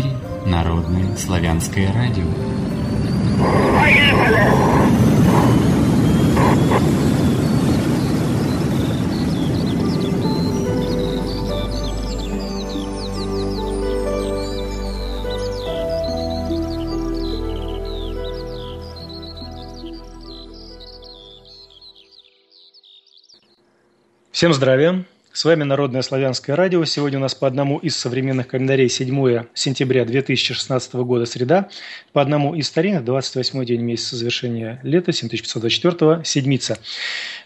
эфире Народное славянское радио. Всем здравия! С вами Народное славянское радио. Сегодня у нас по одному из современных календарей 7 сентября 2016 года среда, по одному из старинных 28 день месяца завершения лета 7524 седмица.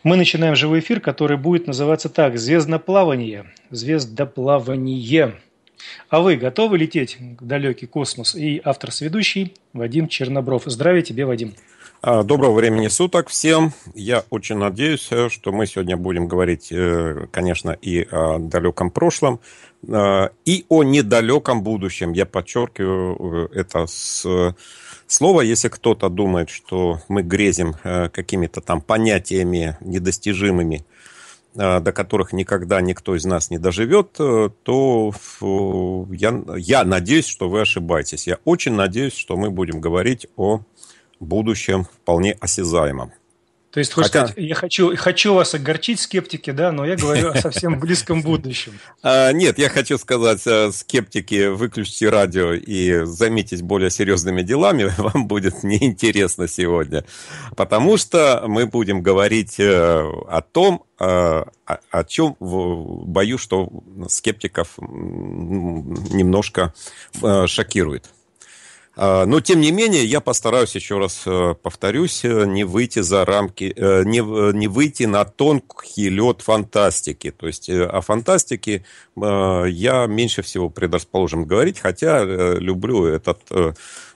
Мы начинаем живой эфир, который будет называться так «Звездноплавание». Звездоплавание. А вы готовы лететь в далекий космос? И автор с ведущий Вадим Чернобров. Здравия тебе, Вадим. А, доброго времени суток всем. Я очень надеюсь, э, что мы сегодня будем говорить, э, конечно, и о далеком прошлом, э, и о недалеком будущем. Я подчеркиваю это слово. Если кто-то думает, что мы грезим какими-то там понятиями недостижимыми, до которых никогда никто из нас не доживет, то я, я надеюсь, что вы ошибаетесь. Я очень надеюсь, что мы будем говорить о будущем вполне осязаемом. То есть, Хотя... сказать, я хочу, хочу вас огорчить, скептики, да, но я говорю о совсем близком будущем. А, нет, я хочу сказать, э, скептики, выключите радио и займитесь более серьезными делами, вам будет неинтересно сегодня. Потому что мы будем говорить э, о том, э, о чем боюсь, что скептиков немножко шокирует. А, но, тем не менее, я постараюсь, еще раз э, повторюсь, э, не выйти за рамки, э, не, не выйти на тонкий лед фантастики. То есть о фантастике я меньше всего предрасположен говорить, хотя люблю этот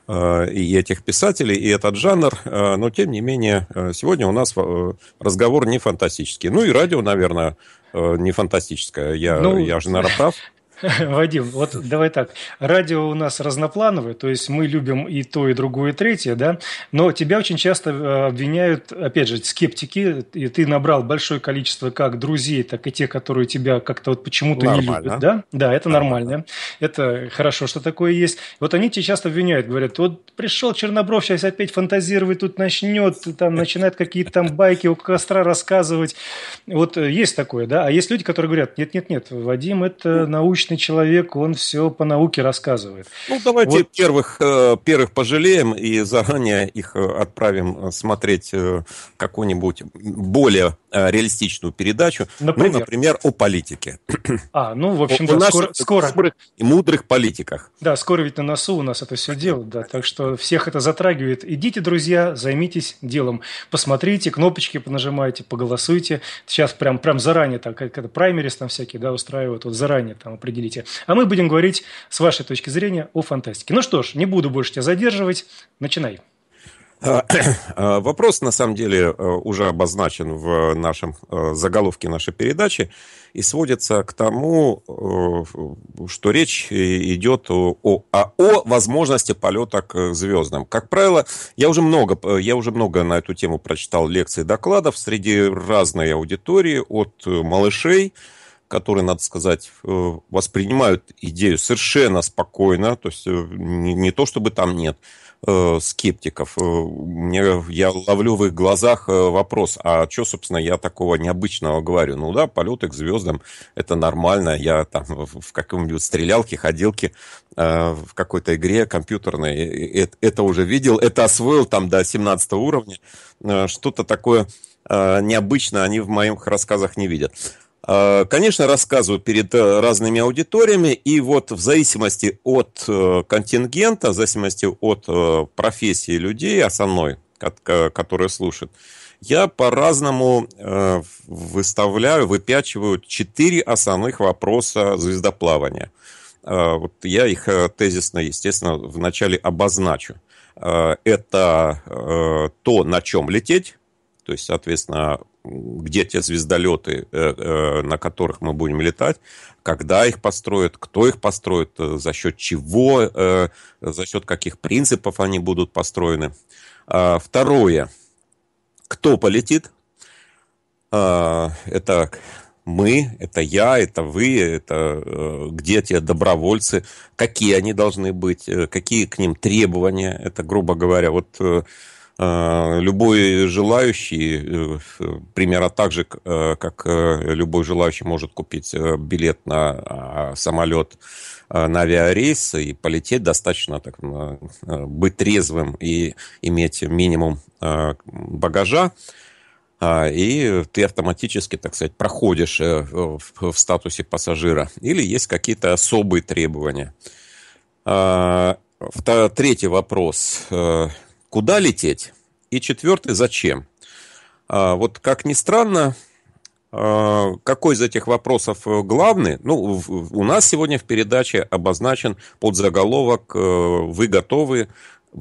и этих писателей, и этот жанр, но тем не менее, сегодня у нас разговор не фантастический. Ну и радио, наверное, не фантастическое. Я, ну, я же, наверное, прав. Вадим, вот давай так. Радио у нас разноплановое, то есть мы любим и то, и другое, и третье, да? Но тебя очень часто э, обвиняют, опять же, скептики, и ты набрал большое количество как друзей, так и тех, которые тебя как-то вот почему-то не любят, да? Да, это нормально. нормально. Это хорошо, что такое есть. Вот они тебя часто обвиняют, говорят, вот пришел Чернобров, сейчас опять фантазировать тут начнет, там начинает какие-то там байки у костра рассказывать. Вот э, есть такое, да? А есть люди, которые говорят, нет-нет-нет, Вадим, это ну, научно научный человек, он все по науке рассказывает. Ну, давайте вот. первых, э, первых пожалеем и заранее их э, отправим э, смотреть какую-нибудь более реалистичную передачу. Ну, например? Ну, например, о политике. А, ну, в общем, да, скоро, скоро. Мудрых и мудрых политиках. Да, скоро ведь на носу у нас это все дело, да, так что всех это затрагивает. Идите, друзья, займитесь делом. Посмотрите, кнопочки понажимайте, поголосуйте. Сейчас прям, прям заранее, так, как это праймерис там всякие, да, устраивают, вот заранее там определите определите. А мы будем говорить с вашей точки зрения о фантастике. Ну что ж, не буду больше тебя задерживать. Начинай. А, а, вопрос, на самом деле, э, уже обозначен в нашем э, заголовке нашей передачи и сводится к тому, э, что речь идет о, о, а, о возможности полета к звездам. Как правило, я уже, много, я уже много на эту тему прочитал лекций и докладов среди разной аудитории, от малышей, которые, надо сказать, э, воспринимают идею совершенно спокойно, то есть э, не, не то чтобы там нет э, скептиков. Э, мне, я ловлю в их глазах вопрос, а что, собственно, я такого необычного говорю? Ну да, полеты к звездам, это нормально, я там в каком-нибудь стрелялке, ходилке, э, в какой-то игре компьютерной, это, это уже видел, это освоил там до 17 уровня, что-то такое необычно они в моих рассказах не видят. Э, конечно, рассказываю перед э, разными аудиториями, и вот в зависимости от э, контингента, в зависимости от профессии людей а основной, которые слушают, я по-разному выставляю, выпячиваю четыре основных вопроса звездоплавания. Вот я их тезисно, естественно, вначале обозначу. Это то, на чем лететь, то есть, соответственно, где те звездолеты, э, э, на которых мы будем летать, когда их построят, кто их построит, э, за счет чего, за счет каких принципов они будут построены. А, второе, кто полетит? А, это мы, это я, это вы, это где те добровольцы, какие они должны быть, какие к ним требования, это, грубо говоря, вот Э, любой желающий, э, примерно так же, э, как любой желающий может купить билет на а, самолет, на авиарейс и полететь, достаточно так, быть трезвым и иметь минимум багажа а, и ты автоматически, так сказать, проходишь в статусе пассажира. Или есть какие-то особые требования. А, третий вопрос. Куда лететь? И четвертый, зачем? А, вот как ни странно, а, какой из этих вопросов э, главный? Ну, у нас сегодня в передаче обозначен подзаголовок э, «Вы готовы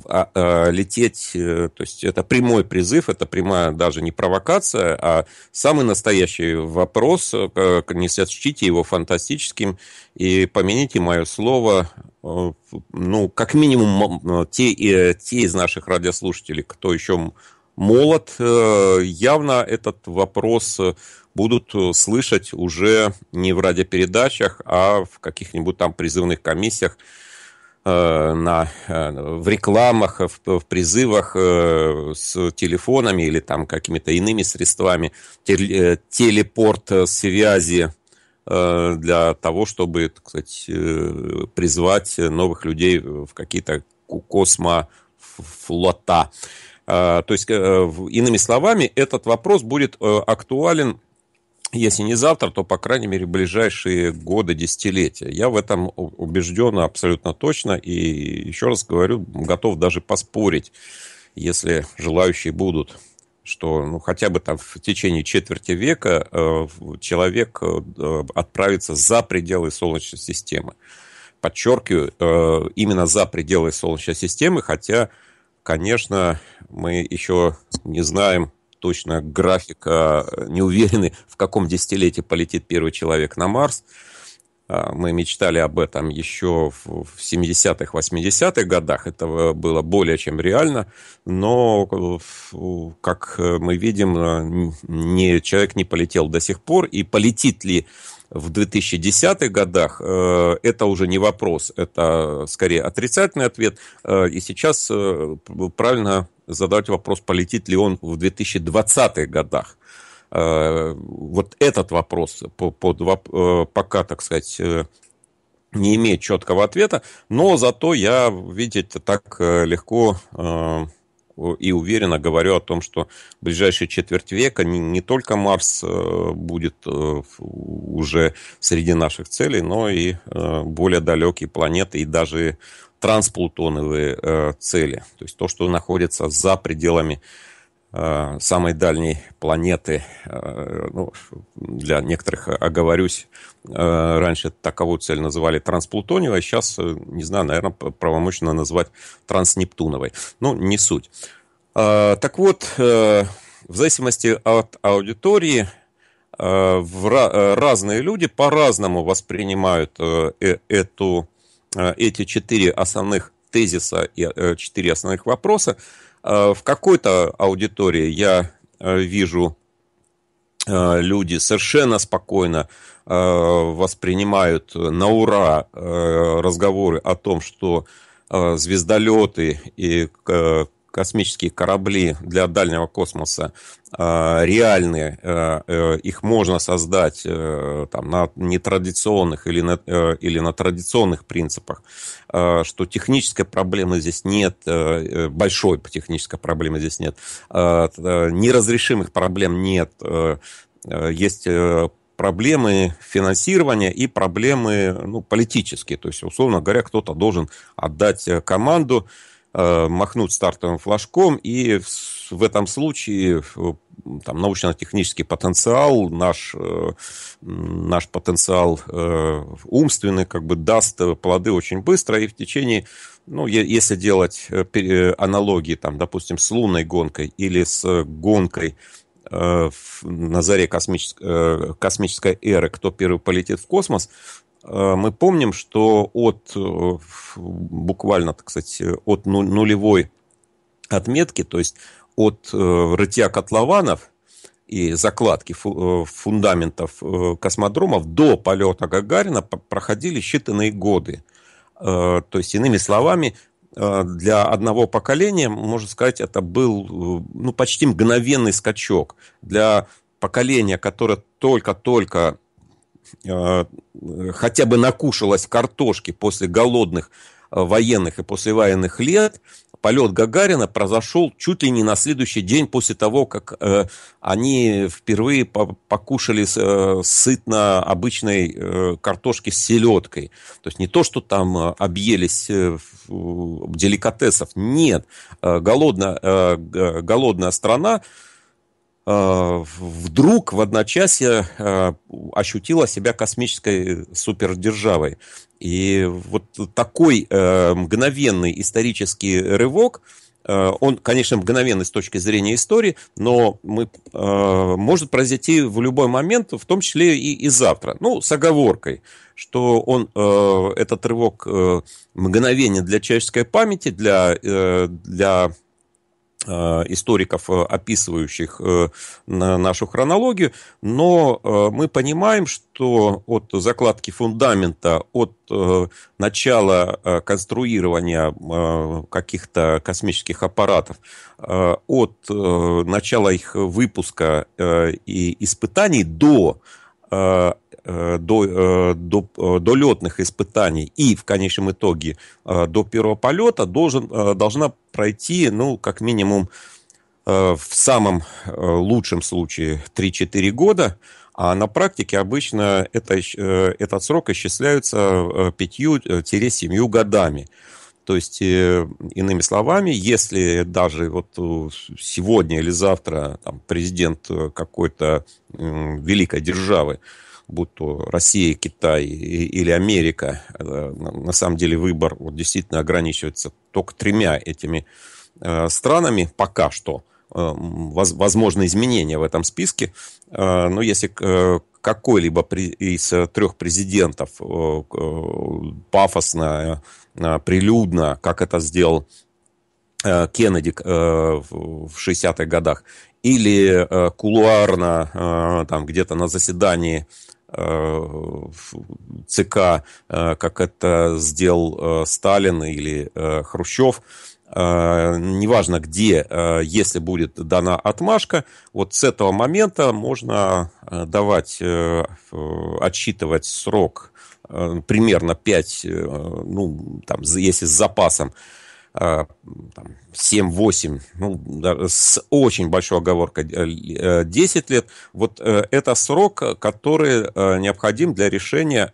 а, а, лететь, э, то есть это прямой призыв, это прямая даже не провокация, а самый настоящий вопрос, э, не сочтите его фантастическим и помяните мое слово, э, ну, как минимум, те, те из наших радиослушателей, кто еще молод, явно этот вопрос будут слышать уже не в радиопередачах, а в каких-нибудь там призывных комиссиях, Э, на, э, в рекламах, э, в, в призывах с телефонами или там какими-то иными средствами, телепорт связи для того, чтобы, так сказать, призвать новых людей в какие-то космофлота. То есть, иными словами, этот вопрос будет актуален если не завтра, то, по крайней мере, ближайшие годы, десятилетия. Я в этом убежден абсолютно точно и, еще раз говорю, готов даже поспорить, если желающие будут, что ну, хотя бы там в течение четверти века э, человек э, отправится за пределы Солнечной системы. Подчеркиваю, э, именно за пределы Солнечной системы, хотя, конечно, мы еще не знаем, Точно графика, не уверены, в каком десятилетии полетит первый человек на Марс. А, мы мечтали об этом еще в 70-х, 80-х годах. Это э, было более чем реально. Но, э, как э, мы видим, ни человек не полетел до сих пор. И полетит ли в 2010-х годах, это уже не вопрос, это скорее отрицательный ответ. И сейчас правильно задавать вопрос, полетит ли он в 2020-х годах. Э, вот этот вопрос э, пока, так сказать, э, не имеет четкого ответа, но зато я, видите, так легко и уверенно говорю о том, что в ближайшие четверть века не, не только Марс э, будет э, уже среди наших целей, но и э, более далекие планеты и даже трансплутоновые цели. То есть то, что находится за пределами Э, самой дальней планеты, э, ну, для некоторых оговорюсь, э, раньше таковую цель называли трансплутониевой, сейчас, а не знаю, наверное, правомочно назвать транснептуновой. Ну, не суть. Так вот, в зависимости от аудитории, разные люди по-разному воспринимают эту, эти четыре основных тезиса и четыре основных вопроса, Э, в какой-то аудитории я э, вижу э, люди совершенно спокойно воспринимают на ура разговоры о том, что звездолеты и космические корабли для дальнего космоса а, реальные, а, э, их можно создать э, там, на нетрадиционных или на, э, или на традиционных принципах, а, что технической проблемы здесь нет, большой технической проблемы здесь нет, неразрешимых проблем нет, есть проблемы финансирования и проблемы ну, политические. То есть, условно говоря, кто-то должен отдать команду, Э, махнуть стартовым флажком, и в этом случае там, научно-технический потенциал, наш, э, наш потенциал э, умственный, как бы даст плоды очень быстро, и в течение, ну, если делать аналогии, там, допустим, с лунной гонкой или с гонкой на заре космической, космической эры, кто первый полетит в космос, Э, мы помним, что от э, буквально, так сказать, от нулевой отметки, то есть от э, рытья котлованов и закладки фундаментов космодромов до полета Гагарина проходили считанные годы. То есть, иными словами, для одного поколения, можно сказать, это был ну, почти мгновенный скачок. Для поколения, которое только-только Э, хотя бы накушалась картошки после голодных э, военных и послевоенных лет, полет Гагарина произошел чуть ли не на следующий день после того, как э, они впервые по покушали э, сытно обычной э, картошки с селедкой. То есть не то, что там э, объелись э, деликатесов, нет. Э, голодная, э, голодная страна э, Э, вдруг в одночасье э, ощутила себя космической супердержавой. И вот такой э, мгновенный исторический рывок, он, конечно, мгновенный с точки зрения истории, но мы, может произойти в любой момент, в том числе и, и завтра. Ну, с оговоркой, что он, этот рывок мгновение для человеческой памяти, для, для Э, историков, э, описывающих э, нашу хронологию, но мы понимаем, что от закладки фундамента, от начала конструирования каких-то космических аппаратов, от начала их выпуска и испытаний до Э, до, э, до, э, до летных испытаний и в конечном итоге до первого полета должен, должна пройти, ну, как минимум, в самом лучшем случае 3-4 года, а на практике обычно это, этот срок исчисляется 5-7 годами. То есть, иными словами, если даже вот сегодня или завтра там, президент какой-то великой державы будь то Россия, Китай или Америка, э, на самом деле выбор вот, действительно ограничивается только тремя этими э, странами пока что. Э, возможно изменения в этом списке, но если какой-либо из трех президентов пафосно, прилюдно, как это сделал Кеннеди в 60-х годах, или кулуарно там где-то на заседании Э, ЦК, э, как это сделал э, Сталин или Хрущев, неважно где, если будет дана отмашка, вот с этого момента можно давать, отсчитывать срок примерно 5, ну, там, если с запасом, 7-8, а, ну, с очень большой оговоркой 10 э, э, лет, вот э, это срок, который необходим для решения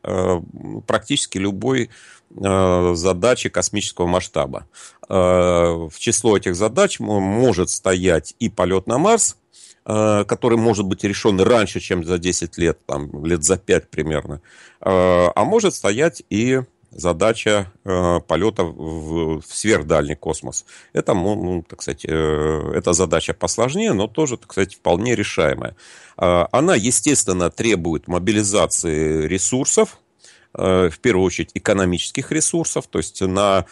практически любой задачи космического масштаба. В число этих задач может стоять и полет на Марс, который может быть решен раньше, чем за 10 лет, там, лет за 5 примерно, а может стоять и задача э, полета в, в сверхдальний космос. Это, ну, так сказать, э, эта задача посложнее, но тоже, так сказать, вполне решаемая. Э, она, естественно, требует мобилизации ресурсов, э, в первую очередь экономических ресурсов, то есть на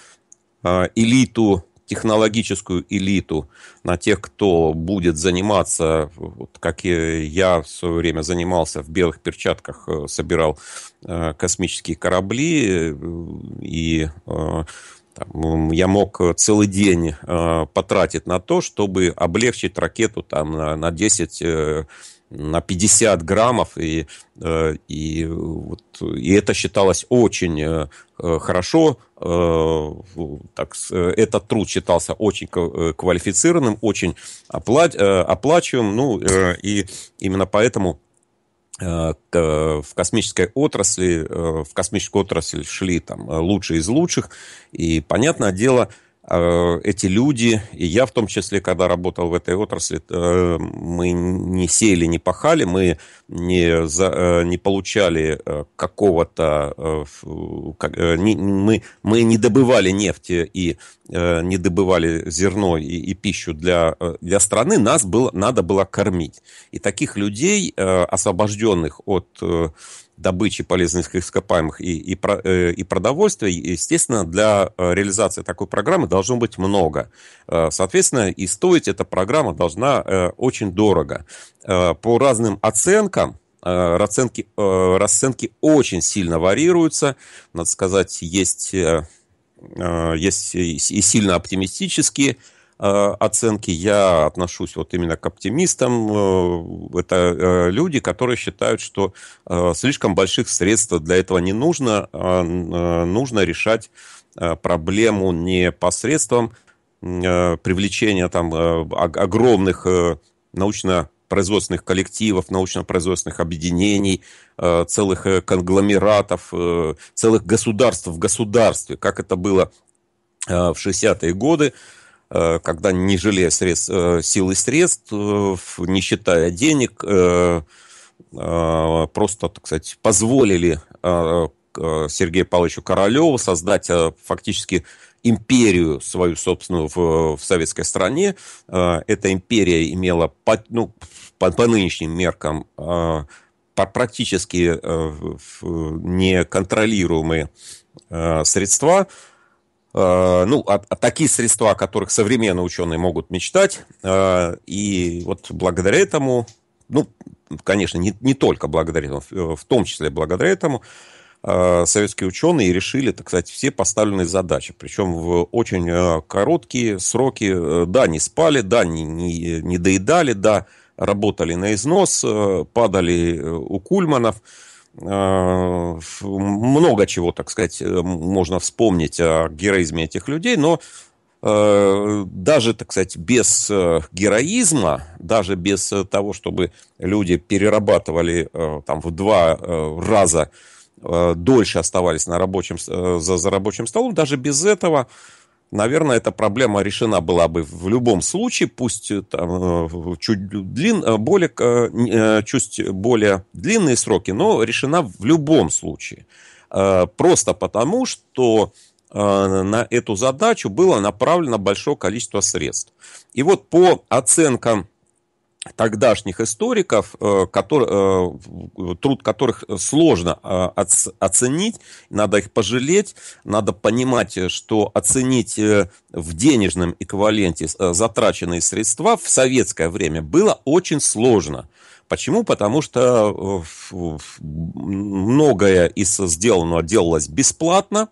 э, элиту технологическую элиту, на тех, кто будет заниматься, вот как я в свое время занимался в белых перчатках, э, собирал э, космические корабли э, и там, я мог целый день э, потратить на то, чтобы облегчить ракету там, на, на 10 э, на 50 граммов, и, э, и, вот, и это считалось очень э, э, хорошо, так, этот труд считался очень квалифицированным, очень опла оплачиваем ну, и именно поэтому в космической отрасли, в космическую отрасль шли там лучшие из лучших, и, понятное дело, Э, эти люди, и я в том числе, когда работал в этой отрасли, э, мы не сеяли, не пахали, мы не, за, э, не получали какого-то... мы, мы не добывали нефти и не добывали зерно и, и пищу для, для страны, нас было, надо было кормить. И таких людей, освобожденных от добычи полезных ископаемых и, и, э, и продовольствия, естественно, для э, реализации такой программы должно быть много. Э, соответственно, и стоить эта программа должна очень дорого. По разным оценкам, расценки, расценки очень сильно варьируются. Надо сказать, есть есть и сильно оптимистические, Э, оценки. Я отношусь вот именно к оптимистам. Э, это э, люди, которые считают, что слишком больших средств для этого не нужно. А, нужно решать проблему не посредством привлечения там огромных научно производственных коллективов, научно-производственных объединений, целых конгломератов, целых государств в государстве, как это было в 60-е годы, Э, когда не жалея средств, э, сил и средств, э, не считая денег, просто, так сказать, позволили Сергею Павловичу Королеву создать фактически империю свою собственную в, в советской стране. Эта империя имела по, ну, по, по нынешним меркам практически неконтролируемые средства – Э, ну, а, а такие средства, о которых современные ученые могут мечтать. Э, и вот благодаря этому, ну, конечно, не, не только благодаря этому, э, в том числе благодаря этому, советские ученые решили, так сказать, все поставленные задачи. Причем в очень короткие сроки, да, не спали, да, не, не, не доедали, да, работали на износ, падали у кульманов – Э, много чего, так сказать, э, можно вспомнить о героизме этих людей, но э, даже, так сказать, без героизма, даже без того, чтобы люди перерабатывали там в два раза дольше оставались на рабочем, за, за рабочим столом, даже без этого наверное, эта проблема решена была бы в любом случае, пусть э, там э, чуть, длин, э, более, чуть более длинные сроки, но решена в любом случае. Просто потому, что на эту задачу было направлено большое количество средств. И вот по оценкам тогдашних историков, э, который, э, э, труд которых сложно оценить, надо их пожалеть, надо понимать, что оценить в денежном эквиваленте затраченные средства в советское время было очень сложно. Почему? Потому что многое из сделанного делалось бесплатно,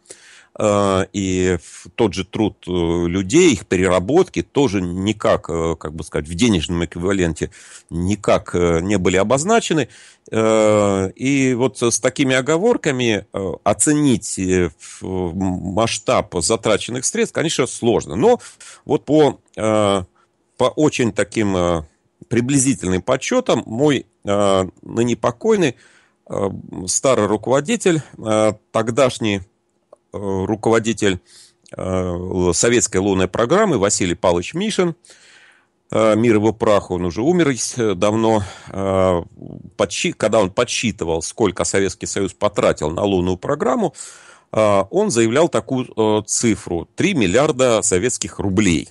Э, и тот же труд э, людей, их переработки тоже никак, э, как бы сказать, в денежном эквиваленте никак не были обозначены. И вот с такими оговорками оценить масштаб затраченных средств, конечно, сложно. Но вот по, по очень таким приблизительным подсчетам мой ныне покойный старый руководитель, тогдашний Э, руководитель э, советской лунной программы Василий Павлович Мишин. Э, Мир его прах, он уже умер давно. Когда он подсчитывал, сколько Советский Союз потратил на лунную программу, он заявлял такую цифру – 3 миллиарда советских рублей.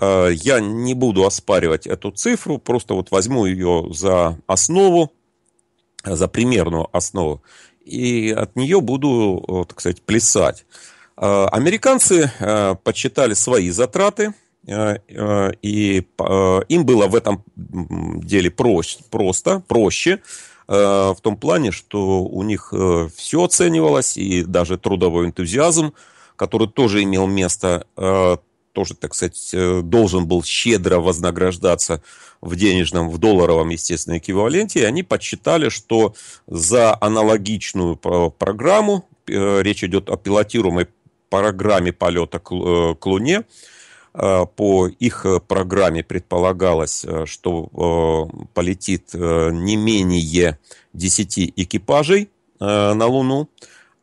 Я не буду оспаривать эту цифру, просто вот возьму ее за основу, за примерную основу и от нее буду, так сказать, плясать. Э, американцы э, подсчитали свои затраты, э, и им было в этом деле проще, просто, проще, в том плане, что у них все оценивалось, и даже трудовой энтузиазм, который тоже имел место, тоже, так сказать, э, должен был щедро вознаграждаться в денежном, в долларовом, естественно, эквиваленте. И они подсчитали, что за аналогичную программу, э, речь идет о пилотируемой программе полета к э, Луне, по их программе предполагалось, что полетит не менее 10 экипажей на Луну.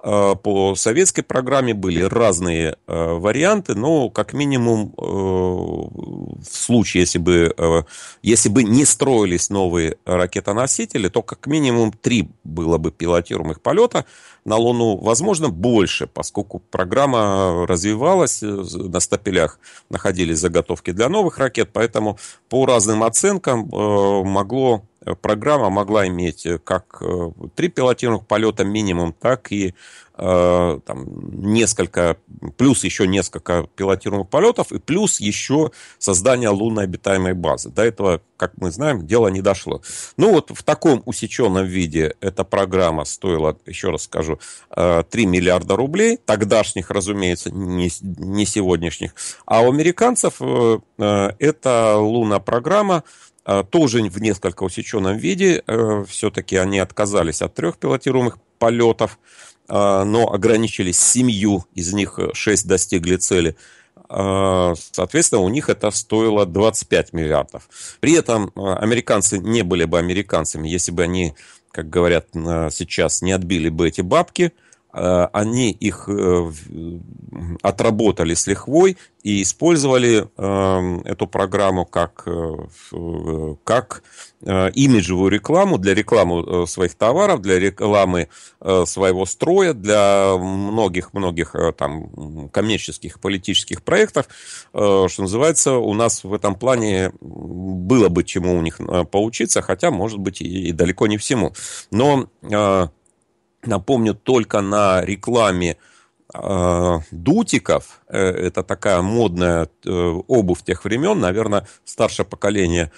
Э, по советской программе были разные э, варианты, но как минимум э, в случае, если бы, если бы не строились новые ракетоносители, то как минимум три было бы пилотируемых полета на Луну, возможно, больше, поскольку программа развивалась, на стапелях находились заготовки для новых ракет, поэтому по разным оценкам могло программа могла иметь э, как э, три пилотируемых полета минимум, так и э, там, несколько, плюс еще несколько пилотируемых полетов, и плюс еще создание лунной обитаемой базы. До этого, как мы знаем, дело не дошло. Ну вот в таком усеченном виде эта программа стоила, еще раз скажу, 3 миллиарда рублей, тогдашних, разумеется, не, не сегодняшних. А у американцев эта лунная программа а, тоже в несколько усеченном виде. Э, Все-таки они отказались от трех пилотируемых полетов, а, но ограничились семью, из них э, шесть достигли цели. А, соответственно, у них это стоило 25 миллиардов. При этом э, американцы не были бы американцами, если бы они, как говорят сейчас, не отбили бы эти бабки – Э, они их э, э, отработали с лихвой и использовали эту программу как, как имиджевую рекламу для рекламы своих товаров, для рекламы своего строя, для многих-многих там коммерческих, политических проектов. Что называется, у нас в этом плане было бы чему у них поучиться, хотя, может быть, и далеко не всему. Но Напомню, только на рекламе э, дутиков, э, это такая модная э, обувь тех времен, наверное, старшее поколение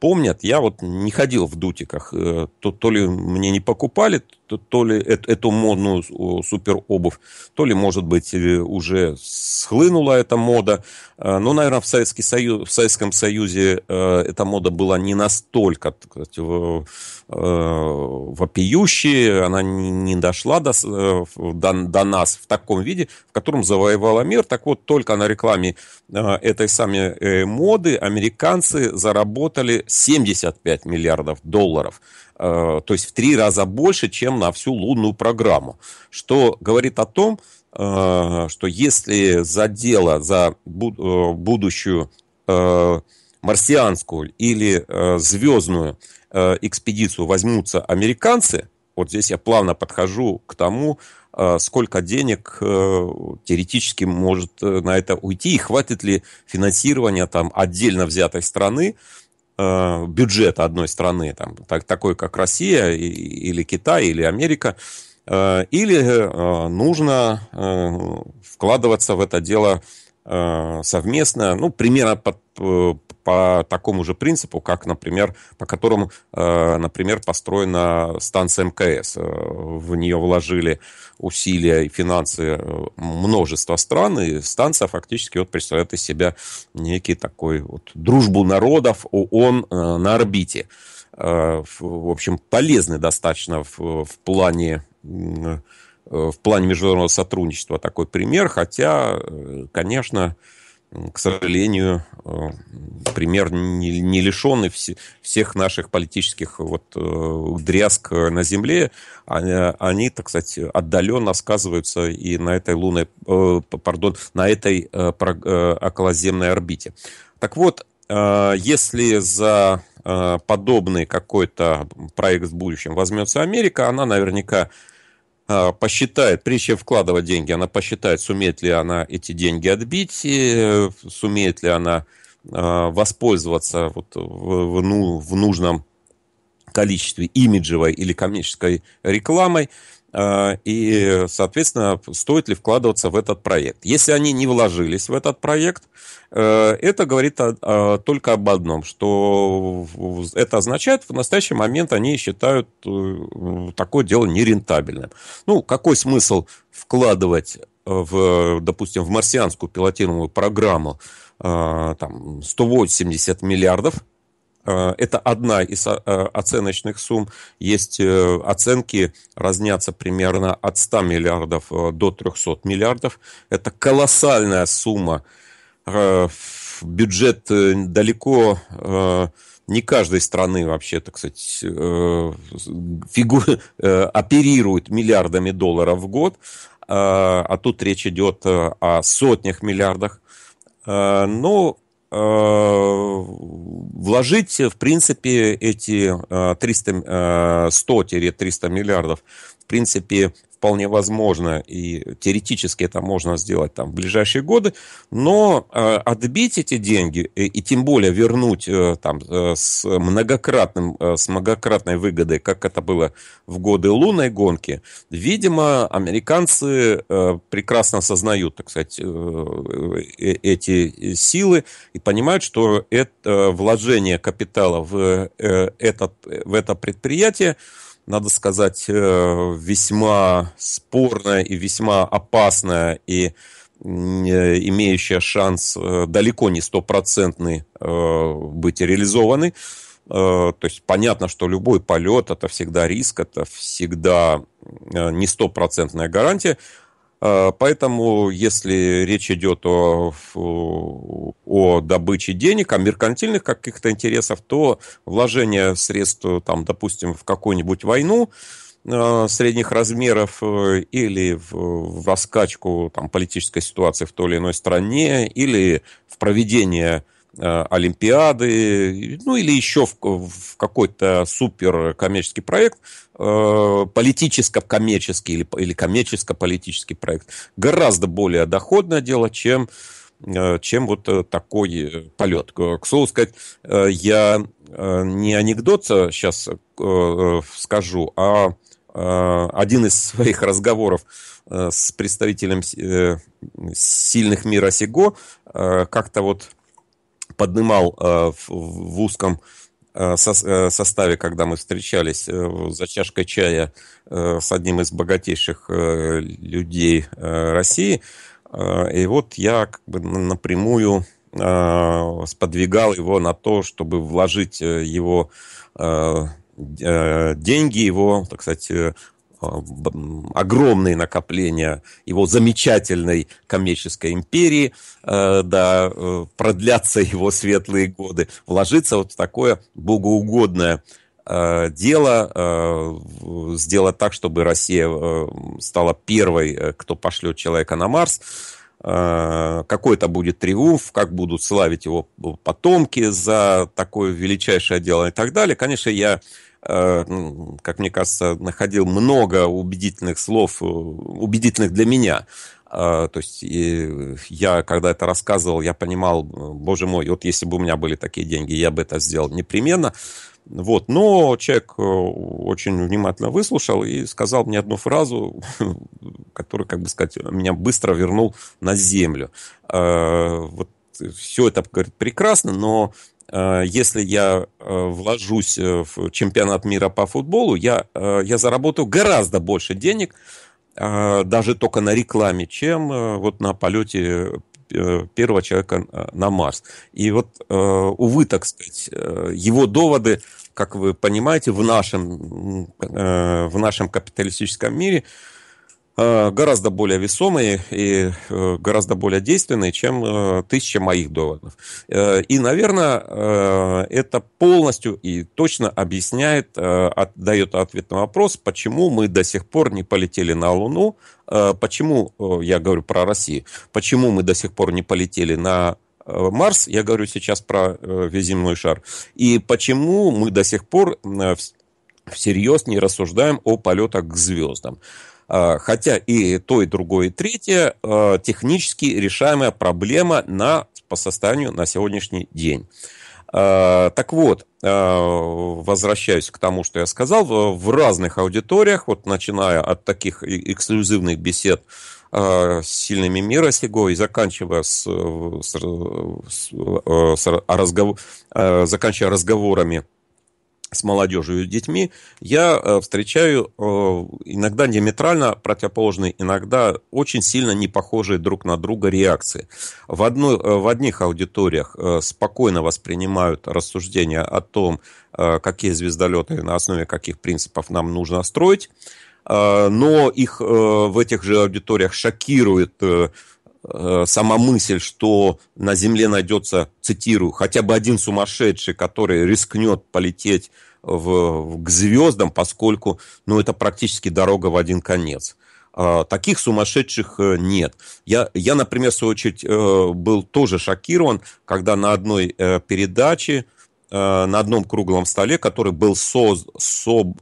помнят. Я вот не ходил в дутиках, то, то ли мне не покупали, то ли эту модную супер обувь, то ли, может быть, э, уже схлынула эта мода. Э, но, наверное, в, Советский Союз, в Советском Союзе э, эта мода была не настолько сказать, вопиющей, она не дошла до, до, до нас в таком виде, в котором завоевала мир. Так вот, только на рекламе этой самой моды американцы заработали 75 миллиардов долларов. Э, то есть в три раза больше, чем на всю лунную программу. Что говорит о том, э, что если за дело, за э, будущую марсианскую или звездную экспедицию возьмутся американцы, вот здесь я плавно подхожу к тому, сколько денег теоретически может на это уйти и хватит ли финансирования там отдельно взятой страны, Э, бюджета одной страны, там, так, такой как Россия или Китай или Америка, э, или э, нужно вкладываться в это дело совместно, ну, примерно под, по такому же принципу, как, например, по которому, э, например, построена станция МКС. Э, в нее вложили усилия и финансы э, множества стран, и станция фактически вот представляет из себя некий такой вот дружбу народов ООН на орбите. В общем, полезный достаточно в, в плане в плане международного сотрудничества такой пример, хотя, конечно, к сожалению, э, пример не не лишенный всех наших политических вот э, дрязг на Земле, они, так сказать, отдаленно сказываются и на этой лунной, э, пардон, на этой околоземной орбите. Так вот, если за подобный какой-то проект в будущем возьмется Америка, она наверняка а, посчитает, прежде чем вкладывать деньги, она посчитает, сумеет ли она эти деньги отбить, э, сумеет ли она а, воспользоваться вот в, ну, в нужном количестве имиджевой или коммерческой рекламой. А, и, соответственно, стоит ли вкладываться в этот проект. Если они не вложились в этот проект, э, это говорит о, о, только об одном, что это означает, в настоящий момент они считают э, такое дело нерентабельным. Ну, какой смысл вкладывать, э, в, допустим, в марсианскую пилотируемую программу там, 180 миллиардов, Э, это одна из э, оценочных сумм. Есть э, оценки разнятся примерно от 100 миллиардов до 300 миллиардов. Это колоссальная сумма. Бюджет далеко не каждой страны вообще, так сказать, фигу... э, оперирует миллиардами долларов в год, а тут речь идет о сотнях миллиардах. но Э, вложить, в принципе, эти 300, э, 100-300 э, миллиардов, в принципе, вполне возможно, и теоретически это можно сделать там в ближайшие годы, но э, отбить эти деньги и, э, и тем более вернуть э, там э, с многократным, э, с многократной выгодой, как это было в годы лунной гонки, видимо, американцы э, прекрасно осознают, так сказать, э, э, эти силы и понимают, что это э, вложение капитала в, э, этот, в это предприятие, надо сказать, э, весьма спорная и весьма опасная и э, имеющая шанс э, далеко не стопроцентный быть реализованы. То есть понятно, что любой полет это всегда риск, это всегда не стопроцентная гарантия. Э, поэтому, если речь идет о, о добыче денег, о меркантильных каких-то интересов, то вложение средств, там, допустим, в какую-нибудь войну э, средних размеров э, или в, в раскачку там, политической ситуации в той или иной стране, или в проведение Э, Олимпиады, ну или еще в, в какой-то супер коммерческий проект, э, политическо-коммерческий или, или коммерческо-политический проект, гораздо более доходное дело, чем э, чем вот такой полет. К слову сказать, я не анекдот сейчас скажу, а один из своих разговоров с представителем сильных мира Сего как-то вот поднимал э, в, в узком э, со, э, составе, когда мы встречались э, за чашкой чая э, с одним из богатейших э, людей э, России. Э, и вот я как бы напрямую э, сподвигал его на то, чтобы вложить э, его э, э, деньги его, так сказать, э, а, огромные накопления его замечательной коммерческой империи, э, да, э, продлятся его светлые годы, вложиться вот в такое богоугодное э, дело, сделать так, чтобы Россия стала первой, кто пошлет человека на Марс, какой это будет триумф, как будут славить его потомки за такое величайшее дело и так далее. Конечно, я Э, ну, как мне кажется, находил много убедительных слов, э, убедительных для меня. Э, то есть я, когда это рассказывал, я понимал, боже мой, вот если бы у меня были такие деньги, я бы это сделал непременно. Вот. Но человек очень внимательно выслушал и сказал мне одну фразу, которая, как бы сказать, меня быстро вернул на землю. Вот все это, говорит, прекрасно, но Э, если я э, вложусь э, в чемпионат мира по футболу, я, я заработаю гораздо больше денег, даже только на рекламе, чем вот на полете первого человека на Марс. И вот, увы, так сказать, его доводы, как вы понимаете, в нашем, в нашем капиталистическом мире – Э, гораздо более весомые и э, гораздо более действенные, чем э, тысяча моих доводов. И, наверное, это полностью и точно объясняет, дает ответ на вопрос, почему мы до сих пор не полетели на Луну, почему, я говорю про Россию, почему мы до сих пор не полетели на Марс, я говорю сейчас про весь земной шар, и почему мы до сих пор всерьез не рассуждаем о полетах к звездам. А, хотя и то, и другое, и третье, а, технически решаемая проблема на, по состоянию на сегодняшний день. А, так вот, возвращаюсь к тому, что я сказал, в разных аудиториях, вот начиная от таких эксклюзивных бесед с сильными мира сего и заканчивая, с, с, с, с разговор, заканчивая разговорами с молодежью и детьми, я э, встречаю э, иногда диаметрально противоположные, иногда очень сильно не похожие друг на друга реакции. В, одной, э, в одних аудиториях спокойно воспринимают рассуждения о том, какие звездолеты и на основе каких принципов нам нужно строить, но их в этих же аудиториях шокирует Э, сама мысль, что на Земле найдется, цитирую, хотя бы один сумасшедший, который рискнет полететь в, в, к звездам, поскольку ну, это практически дорога в один конец. А, таких сумасшедших э, нет. Я, я, например, в свою очередь, э, был тоже шокирован, когда на одной передаче на одном круглом столе, который был соз, соб,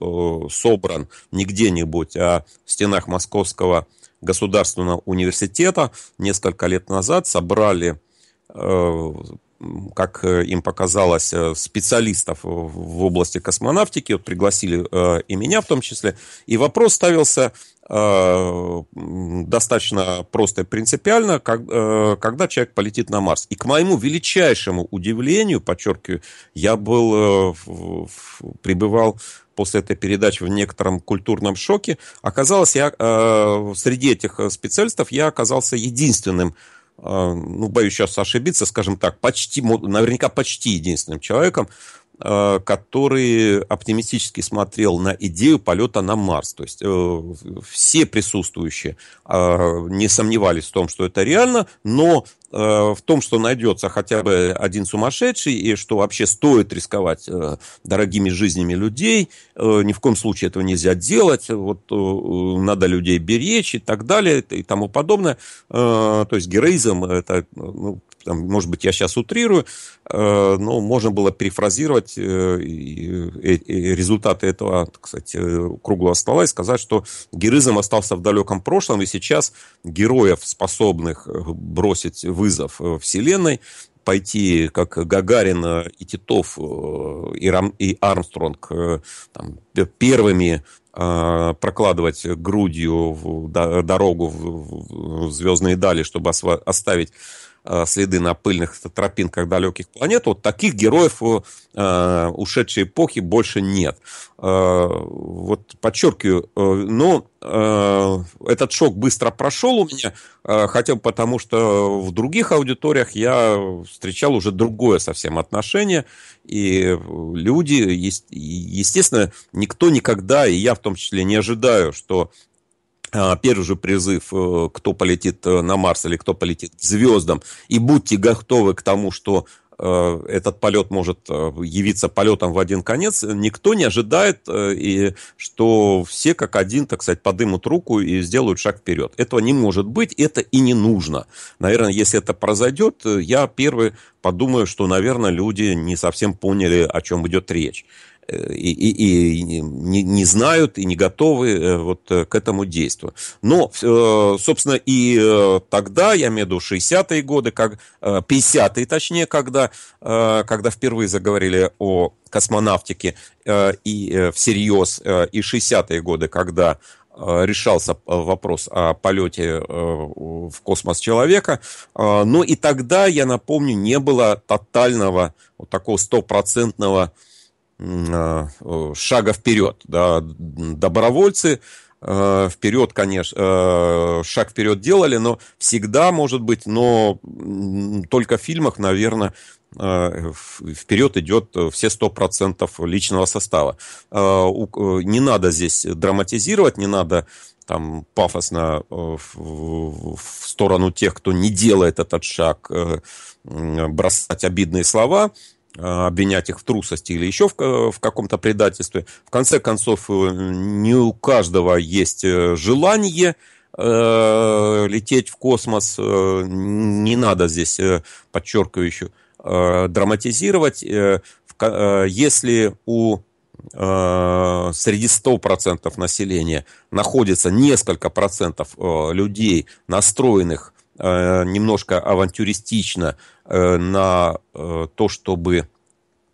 собран не где-нибудь, а в стенах московского государственного университета несколько лет назад собрали э, как э, им показалось, э, специалистов в области космонавтики, вот пригласили и меня в том числе, и вопрос ставился Э, достаточно просто и принципиально, как, э, когда человек полетит на Марс. И к моему величайшему удивлению, подчеркиваю, я был, э, пребывал после этой передачи в некотором культурном шоке. Оказалось, я среди этих специалистов я оказался единственным ну, боюсь сейчас ошибиться, скажем так, почти, наверняка почти единственным человеком, Э, который оптимистически смотрел на идею полета на Марс. То есть э, все присутствующие э, не сомневались в том, что это реально, но в том, что найдется хотя бы один сумасшедший, и что вообще стоит рисковать дорогими жизнями людей, ни в коем случае этого нельзя делать, вот надо людей беречь и так далее и тому подобное. То есть героизм – это ну, там, может быть, я сейчас утрирую, э, но можно было перефразировать э, результаты этого, кстати, э, круглого стола и сказать, что героизм остался в далеком прошлом, и сейчас героев, способных бросить вызов Вселенной, пойти, как Гагарин и Титов и, Армстронг там, первыми прокладывать грудью дорогу в звездные дали, чтобы оставить Э, следы на пыльных тропинках далеких планет, вот таких героев э, ушедшей эпохи больше нет. Э, вот подчеркиваю, э, но ну, э, этот шок быстро прошел у меня, э, хотя бы потому, что в других аудиториях я встречал уже другое совсем отношение, и люди, естественно, никто никогда, и я в том числе, не ожидаю, что а, первый же призыв, э, кто полетит э, на Марс или кто полетит к звездам, и будьте готовы к тому, что э, этот полет может явиться полетом в один конец, никто не ожидает, и что все как один, так сказать, подымут руку и сделают шаг вперед. Этого не может быть, это и не нужно. Наверное, если это произойдет, я первый подумаю, что, наверное, люди не совсем поняли, о чем идет речь и, и, и не, не знают и не готовы э, вот э, к этому действию. Но, э, собственно, и тогда, я имею в виду 60-е годы, как, 50-е точнее, когда, когда впервые заговорили о космонавтике и всерьез, и 60-е годы, когда решался вопрос о полете в космос человека. Но ну и тогда, я напомню, не было тотального, вот такого стопроцентного Э, шага вперед. Да, добровольцы э, вперед, конечно, э, шаг вперед делали, но всегда, может быть, но только в фильмах, наверное, вперед идет все 100% личного состава. Не надо здесь драматизировать, не надо там пафосно в сторону тех, кто не делает этот шаг, бросать обидные слова – Э, обвинять их в трусости или еще в, в каком-то предательстве. В конце концов, э, не у каждого есть э, желание э, лететь в космос. Не надо здесь, подчеркиваю еще, э, драматизировать. Если у среди 100% населения находится несколько процентов людей, настроенных Э, немножко авантюристично э, на э, то, чтобы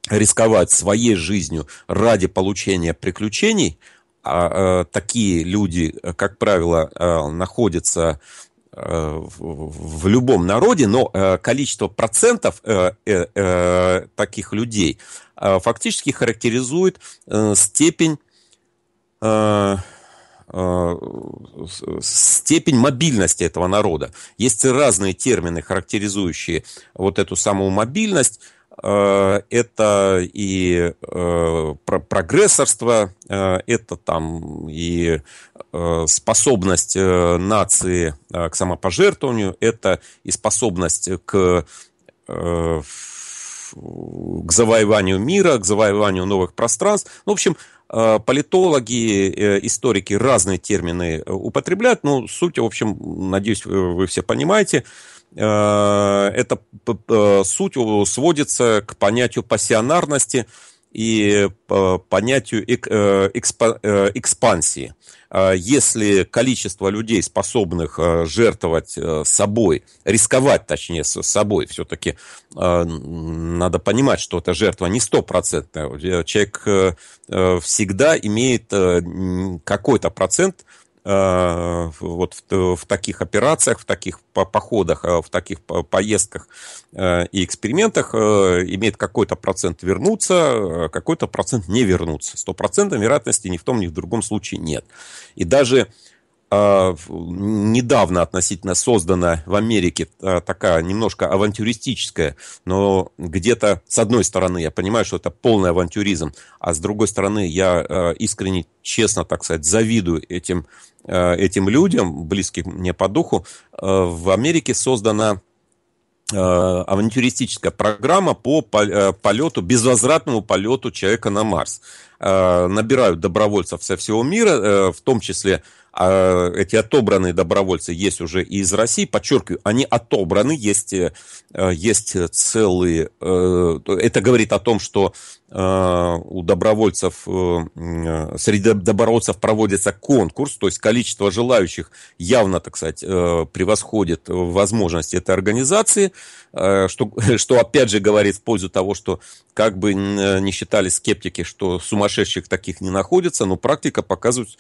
рисковать своей жизнью ради получения приключений, а такие люди, как правило, находятся в любом народе, но количество процентов таких людей фактически характеризует степень Э, степень мобильности этого народа. Есть разные термины, характеризующие вот эту самую мобильность. Э, это и э, прогрессорство, это там и способность нации к самопожертвованию, это и способность к к завоеванию мира, к завоеванию новых пространств. Ну, в общем, Э, политологи, э, историки разные термины э, употребляют, но ну, суть, в общем, надеюсь, вы все понимаете, это суть сводится к понятию пассионарности и понятию экспансии. А, если количество людей, способных а, жертвовать э, собой, рисковать, точнее, с собой, все-таки а, надо понимать, что эта жертва не стопроцентная. Человек э, э, всегда имеет какой-то процент Э, вот в, э, в таких операциях, в таких походах, э, в таких поездках и экспериментах имеет какой-то процент вернуться, какой-то процент не вернуться. Сто процентов вероятности ни в том, ни в другом случае нет. И даже а, недавно относительно создана в Америке а, такая немножко авантюристическая, но где-то с одной стороны я понимаю, что это полный авантюризм, а с другой стороны я а, искренне, честно, так сказать, завидую этим, этим людям, близким мне по духу. В Америке создана авантюристическая программа по полету, безвозвратному полету человека на Марс. Набирают добровольцев со всего мира, э, в том числе а эти отобранные добровольцы есть уже и из России, подчеркиваю, они отобраны, есть, э, есть целые, э, это говорит о том, что Э, у добровольцев, э, э, среди добровольцев проводится конкурс, то есть количество желающих явно, так сказать, превосходит возможности этой организации, что, что опять же говорит в пользу того, что как бы не считали скептики, что сумасшедших таких не находится, но практика показывает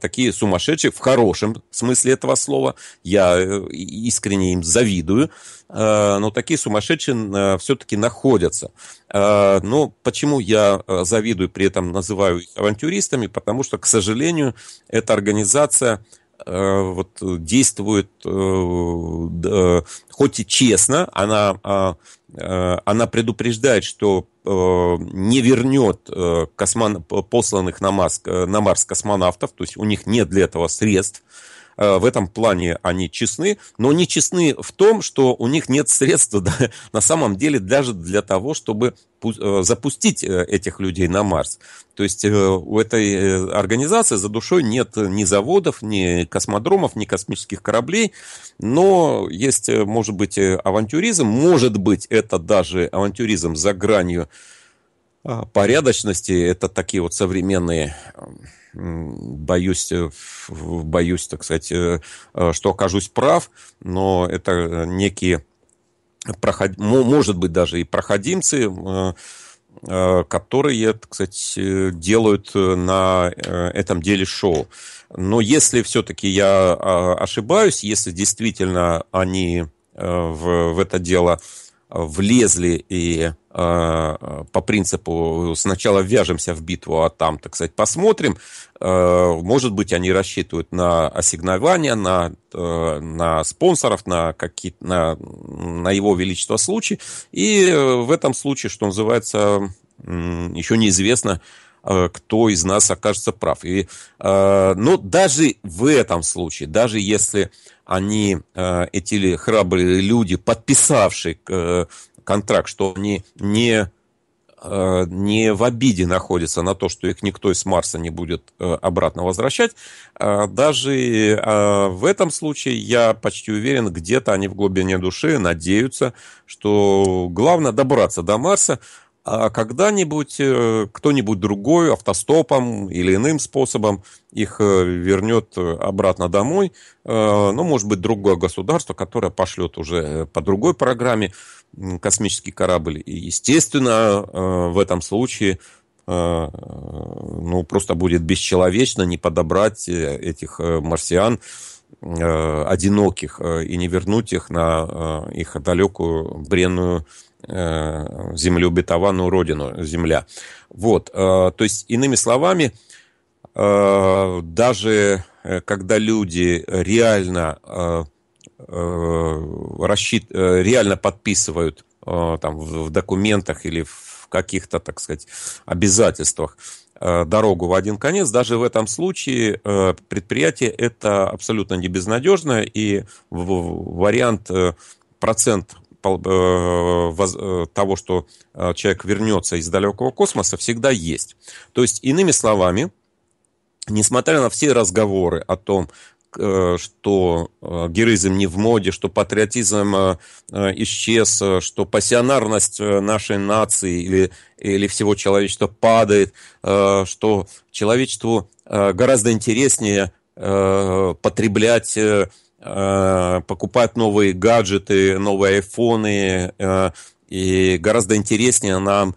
такие сумасшедшие в хорошем смысле этого слова. Я искренне им завидую. Э, но такие сумасшедшие э, все-таки находятся. Э, но ну, почему я завидую, при этом называю их авантюристами? Потому что, к сожалению, эта организация вот, действует хоть и честно, она, а, она предупреждает, что не вернет космон, посланных на Марс, на Марс космонавтов, то есть у них нет для этого средств, Э, в этом плане они честны, но не честны в том, что у них нет средств да, на самом деле даже для того, чтобы э, запустить э, этих людей на Марс. То есть у этой организации за душой нет ни заводов, ни космодромов, ни космических кораблей, но есть, может быть, авантюризм, может быть, это даже авантюризм за гранью а, порядочности, это такие вот современные эм, боюсь, э, боюсь, так сказать, э, э, что окажусь прав, но это некие, проход... может быть, даже и проходимцы, которые, кстати, делают на этом деле шоу. Но если все-таки я а, ошибаюсь, если действительно они в, в это дело влезли и по принципу сначала вяжемся в битву, а там, так сказать, посмотрим. Э, может быть, они рассчитывают на ассигнования, на, э, на спонсоров, на, какие на, на его величество случаи. И э, в этом случае, что называется, еще неизвестно, кто из нас окажется прав. И, но даже в этом случае, даже если они, эти храбрые люди, подписавшие контракт, что они не, э, не в обиде находятся на то, что их никто из Марса не будет э, обратно возвращать. А даже а, в этом случае, я почти уверен, где-то они в глубине души надеются, что главное добраться до Марса, а когда-нибудь э, кто-нибудь другой автостопом или иным способом их вернет обратно домой. Ну, может быть, другое государство, которое пошлет уже по другой программе космический корабль. И, естественно, э, в этом случае э, ну, просто будет бесчеловечно не подобрать э, этих марсиан одиноких и не вернуть их на их далекую бренную землю обетованную родину, земля. Вот, то есть, иными словами, даже когда люди реально Э, рассчит... Э, реально подписывают э, там, в документах или в каких-то, так сказать, обязательствах дорогу в один конец, даже в этом случае предприятие это абсолютно не безнадежное и вариант процент того, что человек вернется из далекого космоса, всегда есть. То есть, иными словами, несмотря на все разговоры о том, Э, что э, героизм не в моде, что патриотизм э, исчез, что пассионарность нашей нации или, или всего человечества падает, что человечеству гораздо интереснее потреблять покупать новые гаджеты, новые айфоны, и гораздо интереснее нам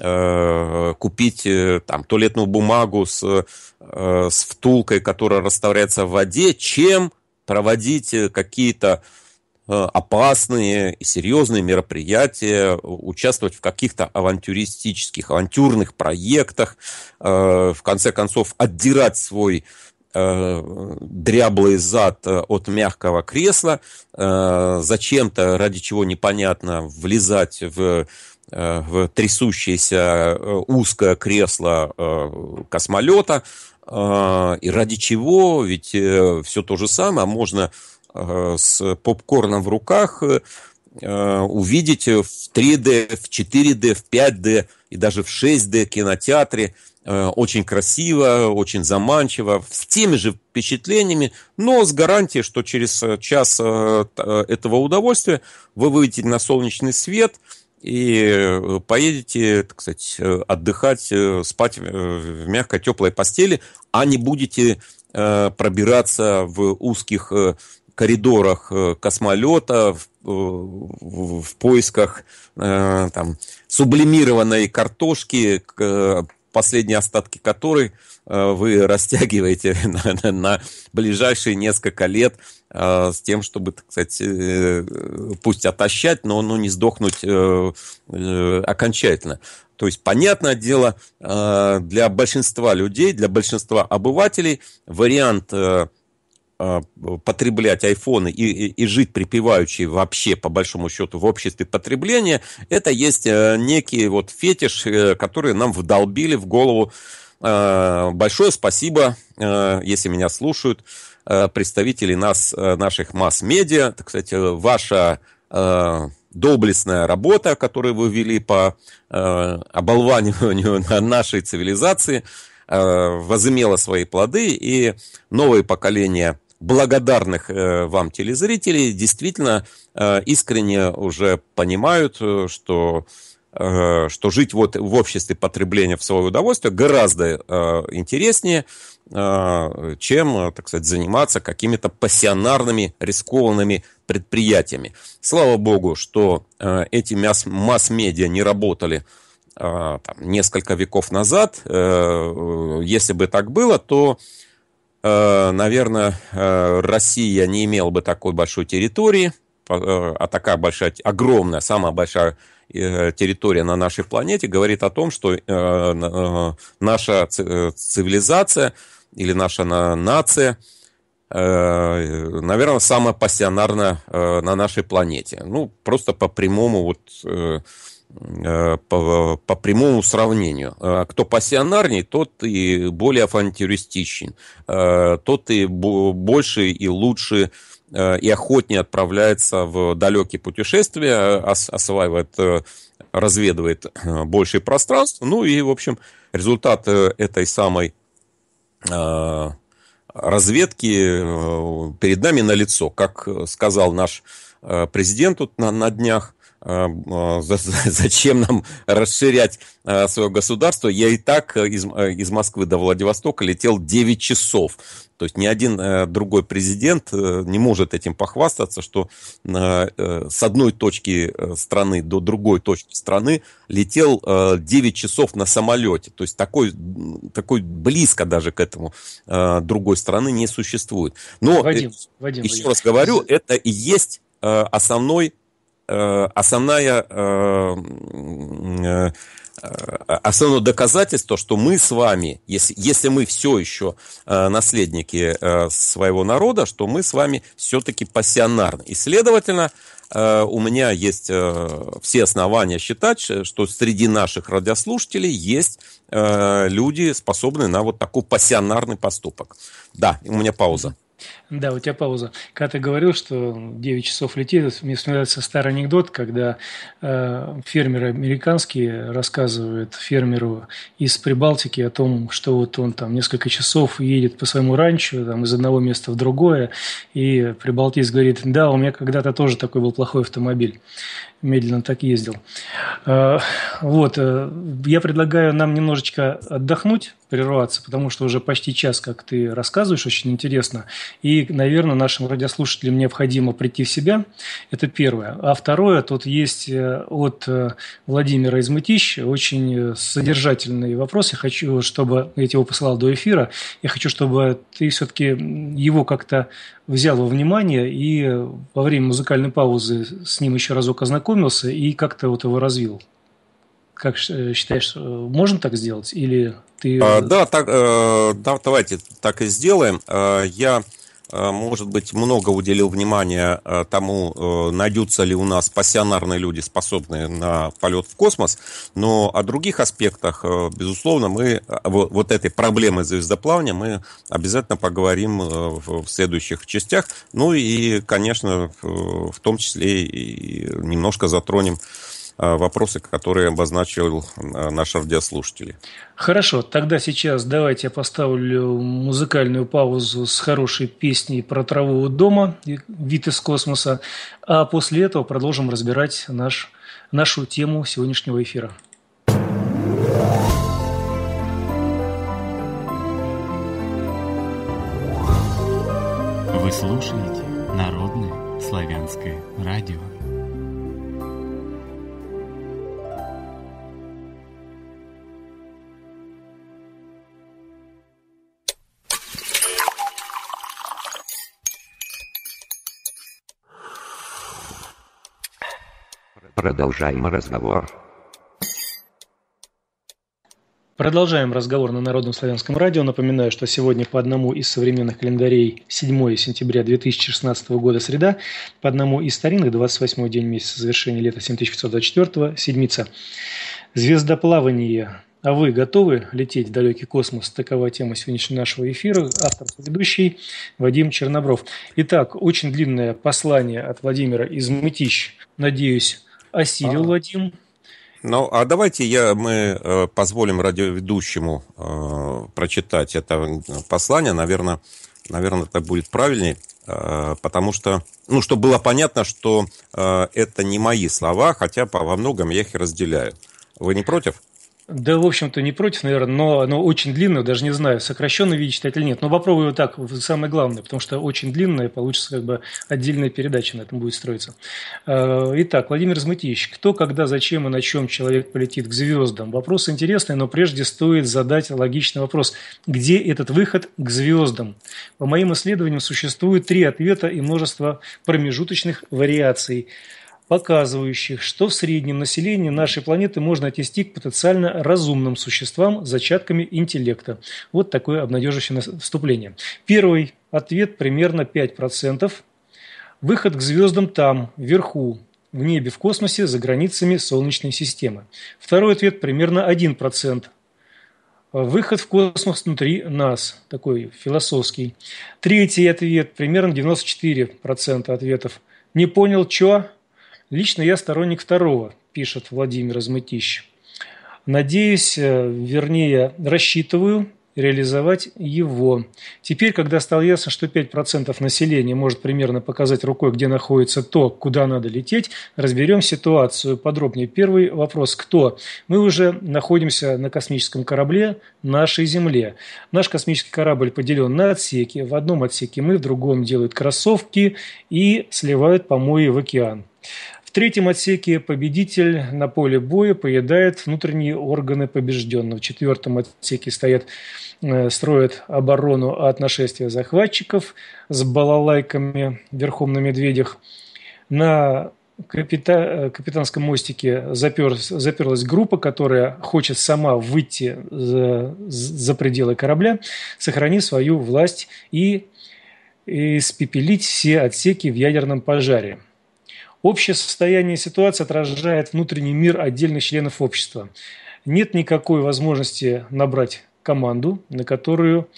Э, купить э, там туалетную бумагу с, э, с втулкой, которая растворяется в воде, чем проводить какие-то опасные и серьезные мероприятия, участвовать в каких-то авантюристических, авантюрных проектах, в конце концов отдирать свой дряблый зад от мягкого кресла, зачем-то, ради чего непонятно, влезать в Э, в трясущееся э, узкое кресло э, космолета, и ради чего, ведь все то же самое, можно с попкорном в руках увидеть в 3D, в 4D, в 5D и даже в 6D кинотеатре очень красиво, очень заманчиво, с теми же впечатлениями, но с гарантией, что через час этого удовольствия вы выйдете на солнечный свет – и э, поедете, так сказать, э, отдыхать, э, спать в мягкой теплой постели, а не будете пробираться в узких коридорах космолета, в, в поисках там, сублимированной картошки, последние остатки которой э, вы растягиваете на, на, на ближайшие несколько лет э, с тем, чтобы, так сказать, э, пусть отощать, но ну, не сдохнуть окончательно. То есть, понятное дело, для большинства людей, для большинства обывателей вариант а, потреблять айфоны и, и, и жить припеваючи вообще, по большому счету, в обществе потребления, это есть э, некий вот фетиш, э, который нам вдолбили в голову. Э, большое спасибо, если меня слушают, представители нас, наших масс-медиа. Кстати, ваша доблестная работа, которую вы вели по оболваниванию нашей цивилизации, возымела свои плоды, и новые поколения – благодарных э, вам телезрителей действительно э, искренне уже понимают, э, что что жить вот в обществе потребления в свое удовольствие гораздо интереснее, чем, так сказать, заниматься какими-то пассионарными, рискованными предприятиями. Слава богу, что эти масс-медиа не работали там, несколько веков назад. Если бы так было, то Э, наверное, э, Россия не имела бы такой большой территории, э, а такая большая, огромная, самая большая территория на нашей планете говорит о том, что наша цивилизация или наша нация, наверное, самая пассионарная на нашей планете. Ну, просто по прямому вот Э, по, по прямому сравнению. Э, кто пассионарней, тот и более авантюристичен, э, тот и больше и лучше и охотнее отправляется в далекие путешествия, осваивает, разведывает большее пространство. Ну и, в общем, результат этой самой разведки перед нами на лицо, как сказал наш президент тут на, на днях, Э, э, зачем нам расширять э, свое государство. Я и так из, из Москвы до Владивостока летел 9 часов. То есть ни один другой президент не может этим похвастаться, что с одной точки страны до другой точки страны летел 9 часов на самолете. То есть такой, такой близко даже к этому другой страны не существует. Но, Вадим, Вадим, еще Вадим. раз говорю, это и есть основной Э, основная э, э, основное доказательство, что мы с вами, если, если мы все еще наследники своего народа, что мы с вами все-таки пассионарны. И, следовательно, у меня есть все основания считать, что среди наших радиослушателей есть люди, способные на вот такой пассионарный поступок. Да, у меня пауза. Да, у тебя пауза. Когда ты говорил, что 9 часов летит, мне вспоминается старый анекдот, когда э, фермеры американские рассказывают фермеру из Прибалтики о том, что вот он там несколько часов едет по своему ранчо там, из одного места в другое, и прибалтиец говорит, да, у меня когда-то тоже такой был плохой автомобиль медленно так ездил. Э, вот, э, я предлагаю нам немножечко отдохнуть, прерваться, потому что уже почти час, как ты рассказываешь, очень интересно. И, наверное, нашим радиослушателям необходимо прийти в себя. Это первое. А второе, тут есть э, от э, Владимира из Мытищ очень э, содержательный вопрос. Я хочу, чтобы... Я его посылал до эфира. Я хочу, чтобы ты все-таки его как-то взял во внимание и во время музыкальной паузы с ним еще разок ознакомился и как-то вот его развил. Как э, считаешь, э, можно так сделать? Или ты... А, да, так, э, да, давайте так и сделаем. Э, я, может быть, много уделил внимания тому, найдутся ли у нас пассионарные люди, способные на полет в космос, но о других аспектах, безусловно, мы вот, вот этой проблемы звездоплавания мы обязательно поговорим в следующих частях. Ну и, конечно, в том числе и немножко затронем Э, вопросы, которые обозначил э, наши радиослушатели. Хорошо, тогда сейчас давайте я поставлю музыкальную паузу с хорошей песней про траву у дома, вид из космоса, а после этого продолжим разбирать наш, нашу тему сегодняшнего эфира. Вы слушаете Народное славянское радио. Продолжаем разговор. Продолжаем разговор на Народном славянском радио. Напоминаю, что сегодня по одному из современных календарей 7 сентября 2016 года среда, по одному из старинных 28 день месяца завершения лета 7524 седмица. Звездоплавание. А вы готовы лететь в далекий космос? Такова тема сегодняшнего нашего эфира. Автор ведущий Вадим Чернобров. Итак, очень длинное послание от Владимира из Мытищ. Надеюсь, а Сирил, а. Вадим? Ну, а давайте я, мы э, позволим радиоведущему э, прочитать это э, послание. Наверное, наверное, это будет правильнее, э, потому что, ну, чтобы было понятно, что э, это не мои слова, хотя по, во многом я их разделяю. Вы не против? Да, в общем-то, не против, наверное, но оно очень длинное, даже не знаю, сокращенно виде читать или нет. Но попробую вот так, самое главное, потому что очень длинное, получится как бы отдельная передача на этом будет строиться. А, итак, Владимир Змытищ. Кто, когда, зачем и на чем человек полетит к звездам? Вопрос интересный, но прежде стоит задать логичный вопрос. Где этот выход к звездам? По моим исследованиям существует три ответа и множество промежуточных вариаций показывающих, что в среднем население нашей планеты можно отнести к потенциально разумным существам с зачатками интеллекта. Вот такое обнадеживающее вступление. Первый ответ примерно 5%. Выход к звездам там, вверху, в небе, в космосе, за границами Солнечной системы. Второй ответ примерно 1%. Выход в космос внутри нас, такой философский. Третий ответ, примерно 94% ответов. Не понял, чё? Лично я сторонник второго, пишет Владимир Измытищ. Надеюсь, э, вернее, рассчитываю реализовать его. Теперь, когда стало ясно, что 5% населения может примерно показать рукой, где находится то, куда надо лететь, разберем ситуацию подробнее. Первый вопрос – кто? Мы уже находимся на космическом корабле нашей Земле. Наш космический корабль поделен на отсеки. В одном отсеке мы, в другом делают кроссовки и сливают помои в океан третьем отсеке победитель на поле боя поедает внутренние органы побежденного. В четвертом отсеке стоят, э, строят оборону от нашествия захватчиков с балалайками верхом на медведях. На капита... Э, капитанском мостике запер... заперлась группа, которая хочет сама выйти за, за пределы корабля, сохранив свою власть и испепелить все отсеки в ядерном пожаре. Общее состояние ситуации отражает внутренний мир отдельных членов общества. Нет никакой возможности набрать команду, на которую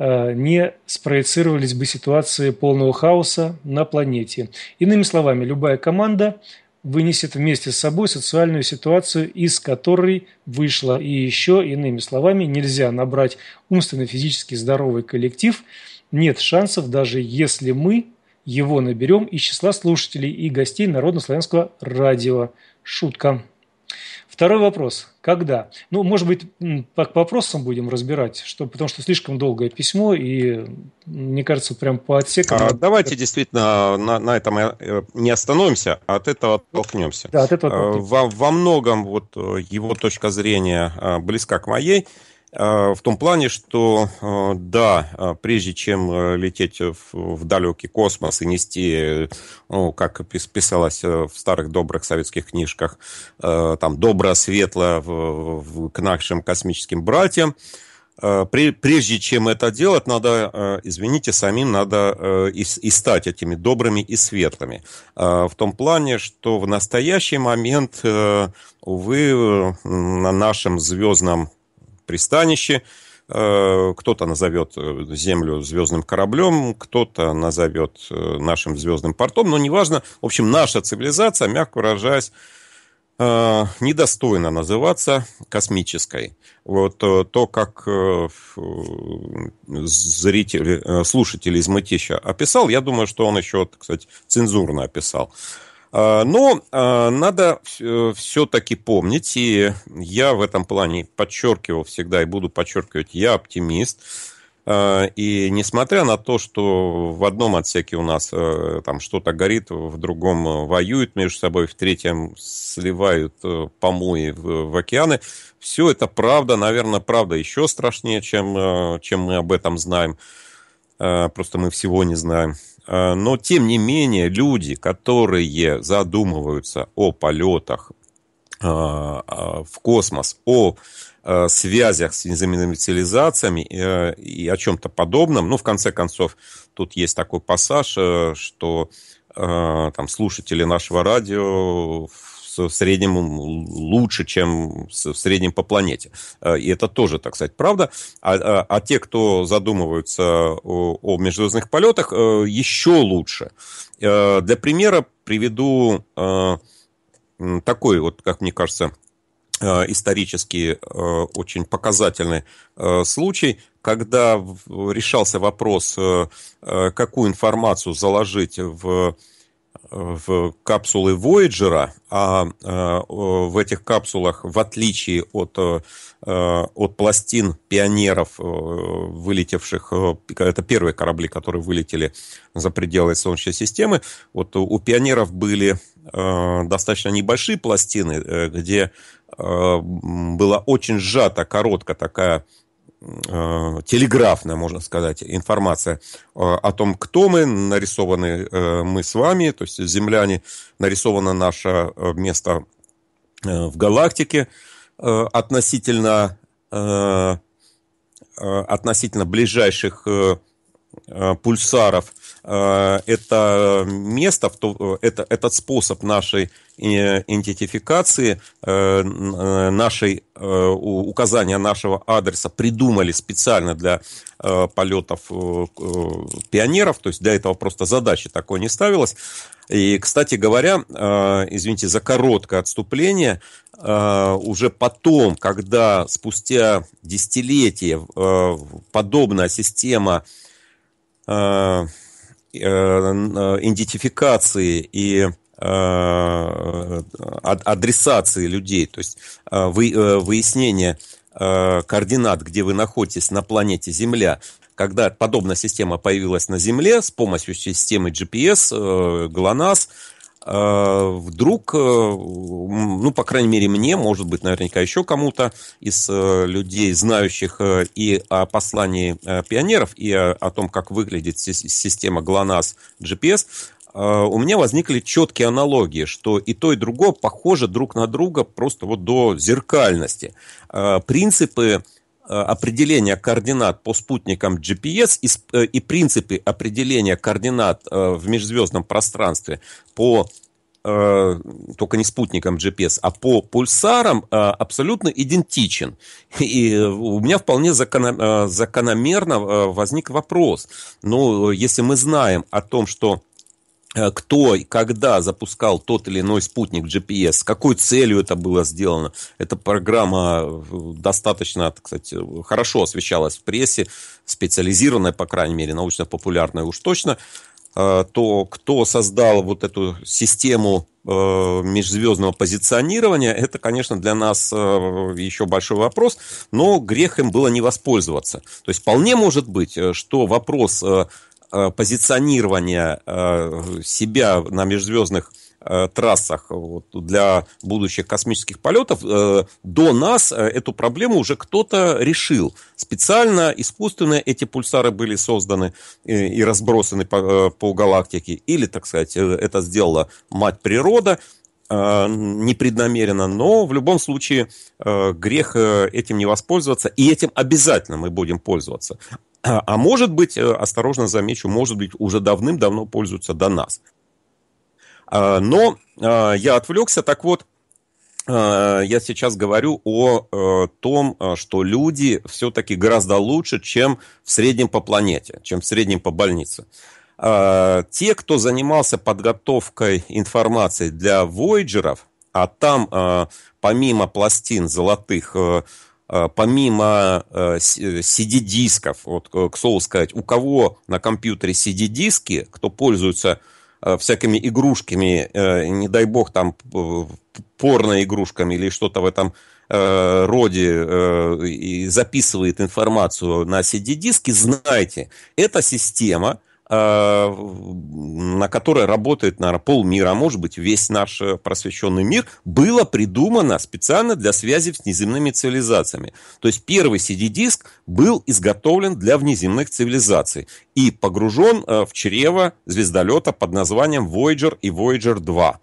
э, не спроецировались бы ситуации полного хаоса на планете. Иными словами, любая команда вынесет вместе с собой социальную ситуацию, из которой вышла. И еще, иными словами, нельзя набрать умственно-физически здоровый коллектив. Нет шансов, даже если мы его наберем из числа слушателей и гостей Народно-славянского радио. Шутка. Второй вопрос. Когда? Ну, может быть, по, по вопросам будем разбирать, что, потому что слишком долгое письмо, и, мне кажется, прям по отсекам... А, давайте действительно а, на, на этом э, не остановимся, а от этого оттолкнемся. Да, от этого э, оттолкнемся. Во, во многом вот э, его точка зрения а, близка к моей. А, в том плане, что а, да, а, прежде чем э, лететь в далекий космос и нести, ну, как писалось э, в старых добрых советских книжках, э, там доброе светло к нашим космическим братьям, прежде чем это делать, надо, извините, самим надо и, и стать этими добрыми и светлыми. В том плане, что в настоящий момент, увы, на нашем звездном пристанище, э, кто-то назовет э, Землю звездным кораблем, кто-то назовет э, нашим звездным портом, но неважно. В общем, наша цивилизация, мягко выражаясь, недостойна называться космической. Вот то, как зритель, слушатель из Матища описал, я думаю, что он еще, кстати, цензурно описал. А, но а, надо все-таки помнить, и я в этом плане подчеркивал всегда и буду подчеркивать, я оптимист. А, и несмотря на то, что в одном отсеке у нас э, там что-то горит, в другом э, воюют между собой, в третьем сливают э, помои в, в океаны, все это правда, наверное, правда еще страшнее, чем, чем мы об этом знаем. Просто мы всего не знаем. Э, но, тем не менее, люди, которые задумываются о полетах э, э, в космос, о связях с неземными цивилизациями и о чем-то подобном. Ну, в конце концов, тут есть такой пассаж, что там слушатели нашего радио в в среднем лучше, чем в среднем по планете. Э, и это тоже, так сказать, правда. А, а, а те, кто задумываются о, о межзвездных полетах, э, еще лучше. Э, для примера приведу такой вот, как мне кажется, исторически очень показательный случай, когда решался вопрос, какую информацию заложить в в капсулы Voyager, а э, в этих капсулах, в отличие от, э, от пластин пионеров, э, вылетевших, это первые корабли, которые вылетели за пределы Солнечной системы, вот у пионеров были достаточно небольшие пластины, где была очень сжата, коротко такая Э, телеграфная, можно сказать, информация э, о том, кто мы, нарисованы э, мы с вами, то есть земляне, нарисовано наше место в галактике относительно, относительно ближайших пульсаров. Это место, это, этот способ нашей Э, идентификации э, э, нашей, указания нашего адреса придумали специально для полетов пионеров, то есть для этого просто задачи такой не ставилось. И, кстати говоря, извините за короткое отступление, уже потом, когда спустя десятилетия подобная система идентификации и Э, адресации людей, то есть э, э, выяснение координат, где вы находитесь на планете Земля. Когда подобная система появилась на Земле с помощью системы GPS, GLONASS, вдруг, ну, по крайней мере, мне, может быть, наверняка еще кому-то из людей, знающих и о послании пионеров, и о, том, как выглядит система GLONASS GPS, а, у меня возникли четкие аналогии, что и то, и другое похоже друг на друга просто вот до зеркальности. А, принципы а, определения координат по спутникам GPS и, э, и принципы определения координат э, в межзвездном пространстве по э, только не спутником GPS, а по пульсарам абсолютно идентичен. И у меня вполне закономерно возник вопрос. Ну, если мы знаем о том, что Э, кто и когда запускал тот или иной спутник GPS, с какой целью это было сделано. Эта программа э, достаточно, кстати, э, хорошо освещалась в прессе, специализированная, по крайней мере, научно-популярная уж точно. То, кто создал вот эту систему межзвездного позиционирования, это, конечно, для нас еще большой вопрос, но грех им было не воспользоваться. То есть вполне может быть, что вопрос Э, позиционирования э, себя на межзвездных э, трассах вот, для будущих космических полетов, до нас эту проблему уже кто-то решил. Специально, искусственно эти пульсары были созданы и разбросаны по, по галактике, или, так сказать, это сделала мать природа, непреднамеренно, но в любом случае грех этим не воспользоваться, и этим обязательно мы будем пользоваться. А, а может быть, э, осторожно замечу, может быть, уже давным-давно пользуются до нас. А, но а, я отвлекся. Так вот, я сейчас говорю о э, том, что люди все-таки гораздо лучше, чем в среднем по планете, чем в среднем по больнице. Те, кто занимался подготовкой информации для Voyager'ов, а там помимо пластин золотых э, Э, помимо э, э, CD-дисков, вот, к слову сказать, у кого на компьютере CD-диски, кто пользуется всякими игрушками, не дай бог, там, порно-игрушками или что-то в этом роде и записывает информацию на CD-диски, знайте, эта система – Э, на которой работает, наверное, полмира, а может быть, весь наш э, просвещенный мир, было придумано специально для связи с внеземными цивилизациями. То есть первый CD-диск был изготовлен для внеземных цивилизаций и погружен э, в чрево звездолета под названием Voyager и Voyager 2.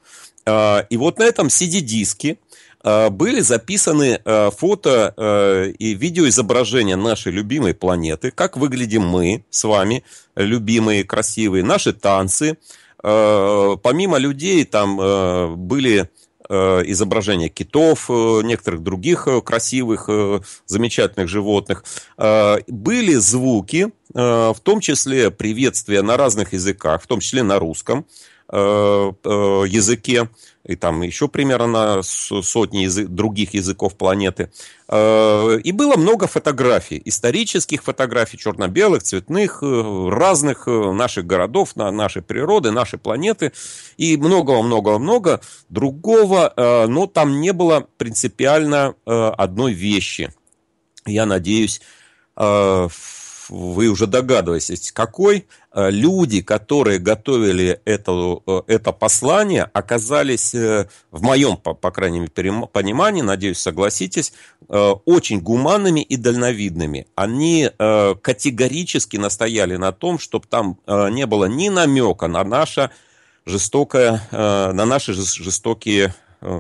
И вот на этом CD-диске, а, были записаны а, фото а, и видеоизображения нашей любимой планеты, как выглядим мы с вами, любимые, красивые, наши танцы. Помимо людей там были изображения китов, э, некоторых других э, красивых, э, замечательных животных. Были звуки, в том числе приветствия на разных языках, в том числе на русском языке и там еще примерно сотни язы- других языков планеты. Э, и было много фотографий, исторических фотографий, черно-белых, цветных, э, разных э, наших городов, нашей природы, нашей планеты и много-много-много другого, но там не было принципиально одной вещи. Я надеюсь, вы уже догадываетесь, какой, э, люди, которые готовили это, э, это послание, оказались, э, в моем, по, по крайней мере, понимании, надеюсь, согласитесь, очень гуманными и дальновидными. Они категорически настояли на том, чтобы там не было ни намека на наше жестокое, на наши жестокие Э,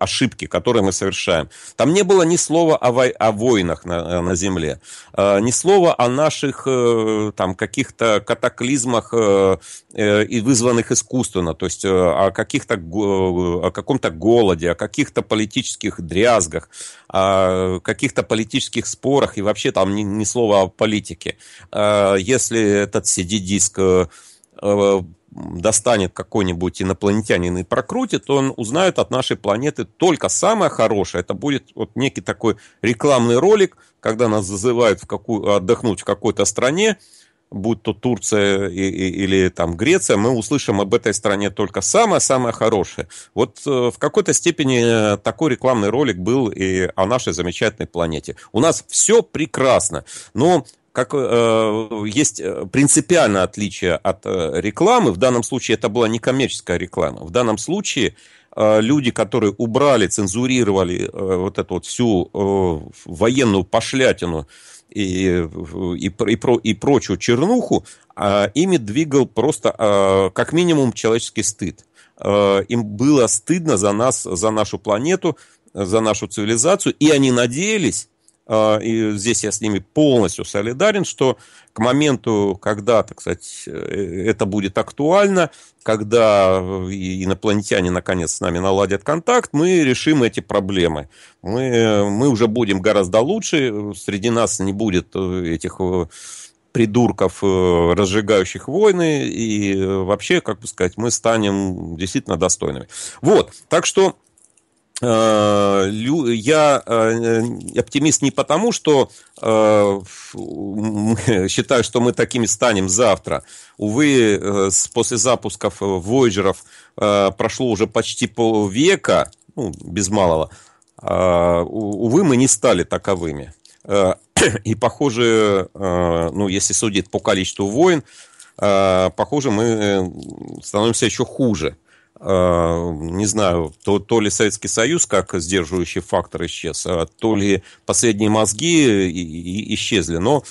ошибки, которые мы совершаем. Там не было ни слова о, вой, о войнах на, э, на Земле, э, ни слова о наших там каких-то катаклизмах и вызванных искусственно, то есть о каких-то о каком-то голоде, о каких-то политических дрязгах, о каких-то политических спорах и вообще там ни, ни слова о политике. Если этот CD-диск достанет какой-нибудь инопланетянин и прокрутит, он узнает от нашей планеты только самое хорошее. Это будет вот некий такой рекламный ролик, когда нас зазывают в какую, отдохнуть в какой-то стране, будь то Турция и, и, или там Греция, мы услышим об этой стране только самое-самое хорошее. Вот э, в какой-то степени э, такой рекламный ролик был и о нашей замечательной планете. У нас все прекрасно, но как э, есть э, принципиальное отличие от э, рекламы. В данном случае это была не коммерческая реклама. В данном случае э, люди, которые убрали, цензурировали э, вот эту вот всю э, военную пошлятину и, и, и, про, и прочую чернуху, э, ими двигал просто э, как минимум человеческий стыд. Э, им было стыдно за нас, за нашу планету, за нашу цивилизацию, и они надеялись а, и здесь я с ними полностью солидарен, что к моменту, когда, так сказать, э, это будет актуально, когда э, инопланетяне наконец с нами наладят контакт, мы решим эти проблемы. Мы, мы уже будем гораздо лучше, среди нас не будет э, этих придурков, разжигающих войны, и вообще, как бы сказать, мы станем действительно достойными. Вот, так что Э, я э, э, оптимист не потому, что считаю, что мы такими станем завтра. Увы, после запусков Voyager'ов прошло уже почти полвека, ну, без малого. А, увы, мы не стали таковыми. И, похоже, ну, если судить по количеству войн, похоже, мы становимся еще хуже – Э, не знаю, то, то ли Советский Союз как сдерживающий фактор исчез, а то ли последние мозги и, и исчезли. Но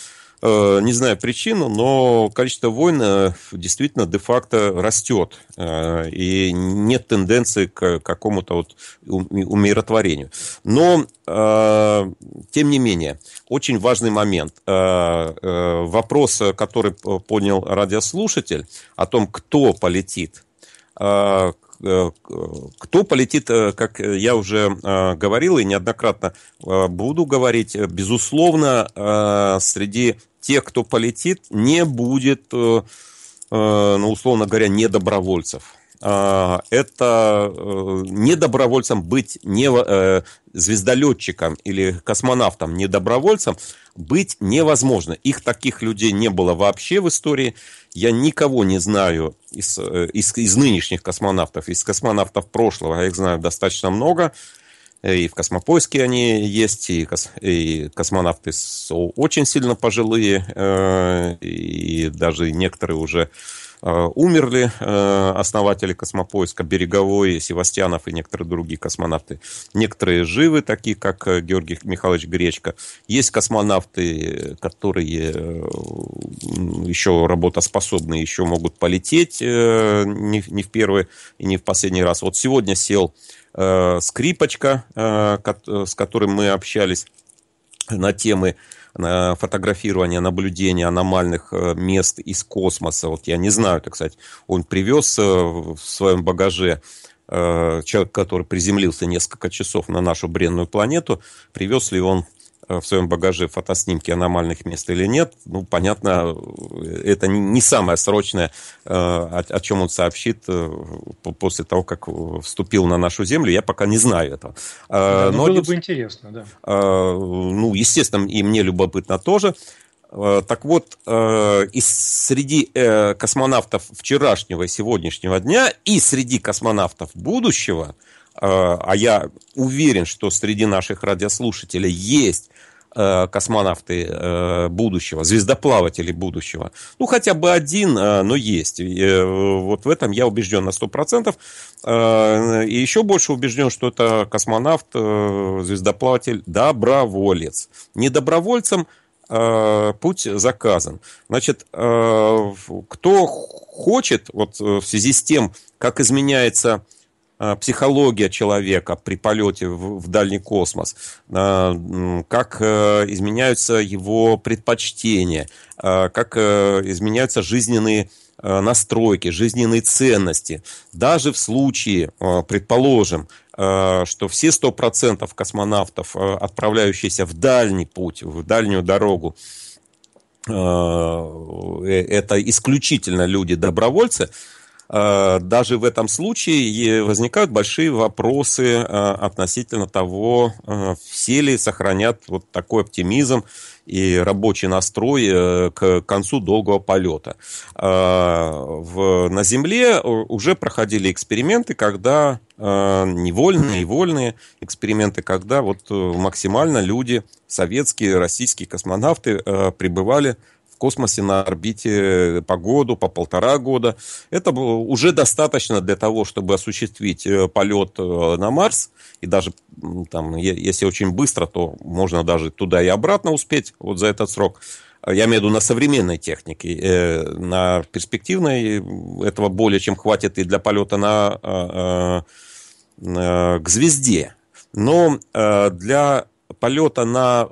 э, не знаю причину, но количество войн э, действительно де-факто растет. И нет тенденции к какому-то вот умиротворению. Но, тем не менее, очень важный момент. Вопрос, который понял радиослушатель о том, кто полетит – а, э, кто полетит, э, как я уже э, говорил и неоднократно буду говорить, безусловно, среди тех, кто полетит, не будет, ну, условно говоря, недобровольцев а, это не добровольцем быть не звездолетчиком или космонавтом, не добровольцем быть невозможно. Их таких людей не было вообще в истории. Я никого не знаю из, э, из, из нынешних космонавтов, из космонавтов прошлого, я их знаю достаточно много. Э, и в космопоиске они есть, и, кос, и космонавты очень сильно пожилые, э, и даже некоторые уже Э, умерли э, основатели космопоиска Береговой, Севастьянов и некоторые другие космонавты. Некоторые живы, такие как э, Георгий Михайлович Гречко. Есть космонавты, которые еще работоспособны, еще могут полететь не в первый и не в последний раз. Вот сегодня сел скрипочка, с которым мы общались на темы фотографирование, наблюдение аномальных э, мест из космоса. Вот я не знаю, так сказать, он привез э, в своем багаже э, человек, который приземлился несколько часов на нашу бренную планету, привез ли он Э, в своем багаже фотоснимки аномальных мест или нет, ну, понятно, э, это не самое срочное, э, о, о чем он сообщит после того, как вступил на нашу землю, я пока не знаю этого. Да, ну, Но было один... бы интересно, да. Ну, естественно, и мне любопытно тоже. Так вот, из среди космонавтов вчерашнего и сегодняшнего дня и среди космонавтов будущего, а я уверен, что среди наших радиослушателей есть Э, космонавты э, будущего, звездоплаватели будущего. Ну, хотя бы один, э, но есть. вот в этом я убежден на 100%. И еще больше убежден, что это космонавт, звездоплаватель, доброволец. Не добровольцем путь заказан. Значит, кто хочет, вот в связи с тем, как изменяется Э, психология человека при полете в, в дальний космос, э, как э, изменяются его предпочтения, как изменяются жизненные настройки, жизненные ценности. Даже в случае, предположим, что все 100% космонавтов, отправляющиеся в дальний путь, в дальнюю дорогу, это исключительно люди-добровольцы, Э, даже в этом случае возникают большие вопросы э, относительно того, э, все ли сохранят вот такой оптимизм и рабочий настрой к концу долгого полета. на Земле уже проходили эксперименты, когда невольные и вольные эксперименты, когда вот максимально люди, советские, российские космонавты пребывали в космосе на орбите э, по году, по полтора года. Это уже достаточно для того, чтобы осуществить э, полет э, на Марс. И даже там, если очень быстро, то можно даже туда и обратно успеть вот за этот срок. А я имею в виду на современной технике. На перспективной этого более чем хватит и для полета на, а, а, к звезде. Но для полета на,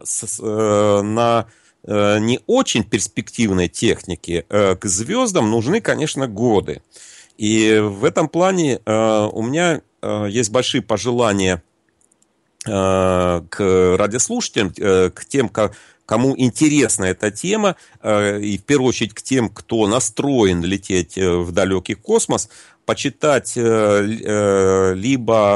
на Э, не очень перспективной техники э, к звездам нужны, конечно, годы. И в этом плане э, у меня есть большие пожелания к радиослушателям, к тем, кому интересна эта тема, и в первую очередь к тем, кто настроен лететь в далекий космос, почитать либо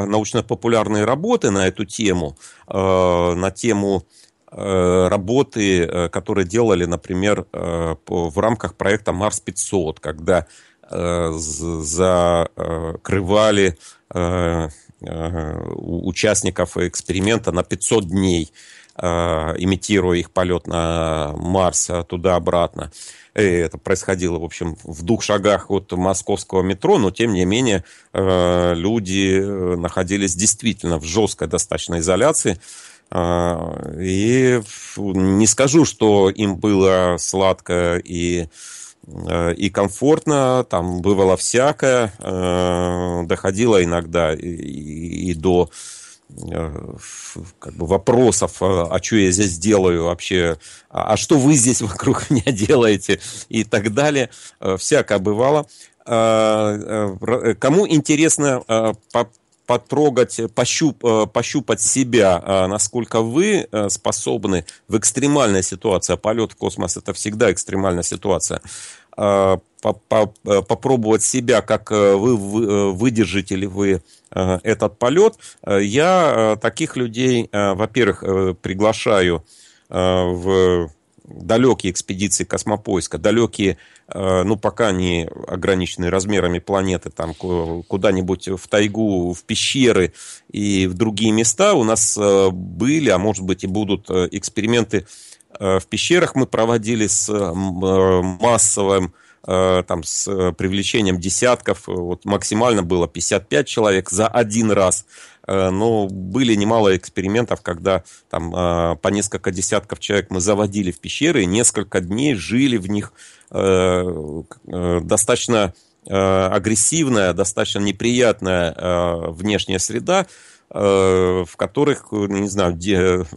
научно-популярные работы на эту тему, на тему Э, работы, э, которые делали, например, э, в рамках проекта Марс 500, когда закрывали участников эксперимента на 500 дней, имитируя их полет на Марс туда-обратно. Это происходило, в общем, в двух шагах от московского метро, но, тем не менее, люди находились действительно в жесткой достаточно изоляции а, и не скажу, что им было сладко и, а, и комфортно, там бывало всякое, а, доходило иногда и, и до как бы вопросов, а что я здесь делаю вообще, а что вы здесь вокруг меня делаете и так далее. Э, всякое бывало. Э, э, кому интересно потрогать, э, пощуп, э, пощупать себя, а, насколько вы э, способны в экстремальной ситуации, а полет в космос это всегда экстремальная ситуация, а, попробовать себя, как вы выдержите ли вы этот полет. Я таких людей, во-первых, приглашаю в далекие экспедиции космопоиска, далекие, э, ну, пока не ограниченные размерами планеты, там, куда-нибудь в тайгу, в пещеры и в другие места у нас э, были, а может быть и будут э, эксперименты в пещерах мы проводили с массовым Э, там с э, привлечением десятков, э, вот максимально было 55 человек за один раз, но были немало экспериментов, когда там по несколько десятков человек мы заводили в пещеры, и несколько дней жили в них достаточно агрессивная, достаточно неприятная внешняя среда, в которых, не знаю,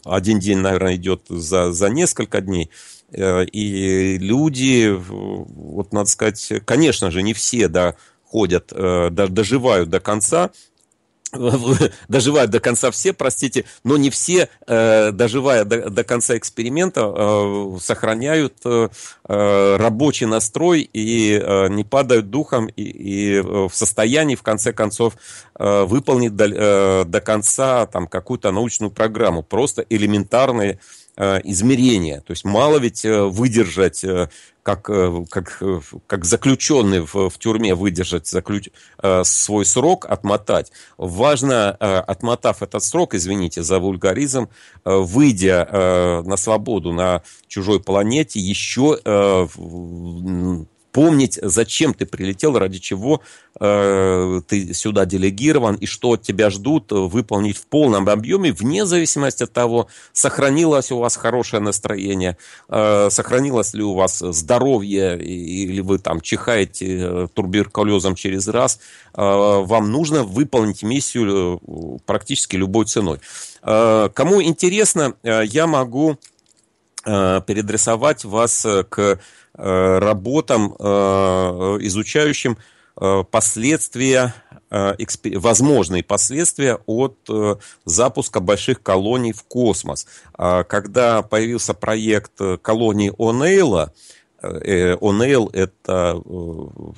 один день, наверное, идет за, за несколько дней. Э, и люди, вот надо сказать, конечно же, не все да, ходят, э, доживают до конца, доживают до конца все, простите, но не все, э, доживая до, до конца эксперимента, сохраняют рабочий настрой и не падают духом и, и в состоянии, в конце концов, выполнить до, до конца там, какую-то научную программу. Просто элементарные Э, измерения. То есть мало ведь э, выдержать, э, как, как, как заключенный в, в тюрьме выдержать заключ, свой срок, отмотать. Важно, отмотав этот срок, извините за вульгаризм, выйдя на свободу на чужой планете, еще помнить, зачем ты прилетел, ради чего э, ты сюда делегирован и что от тебя ждут, э, выполнить в полном объеме, вне зависимости от того, сохранилось у вас хорошее настроение, э, сохранилось ли у вас здоровье, или вы там чихаете э, туберкулезом через раз, э, вам нужно выполнить миссию э, практически любой ценой. Э, кому интересно, я могу передрисовать вас к Э, работам, э, изучающим э, последствия, возможные последствия от запуска больших колоний в космос. А когда появился проект колонии Онейла, Онейл – это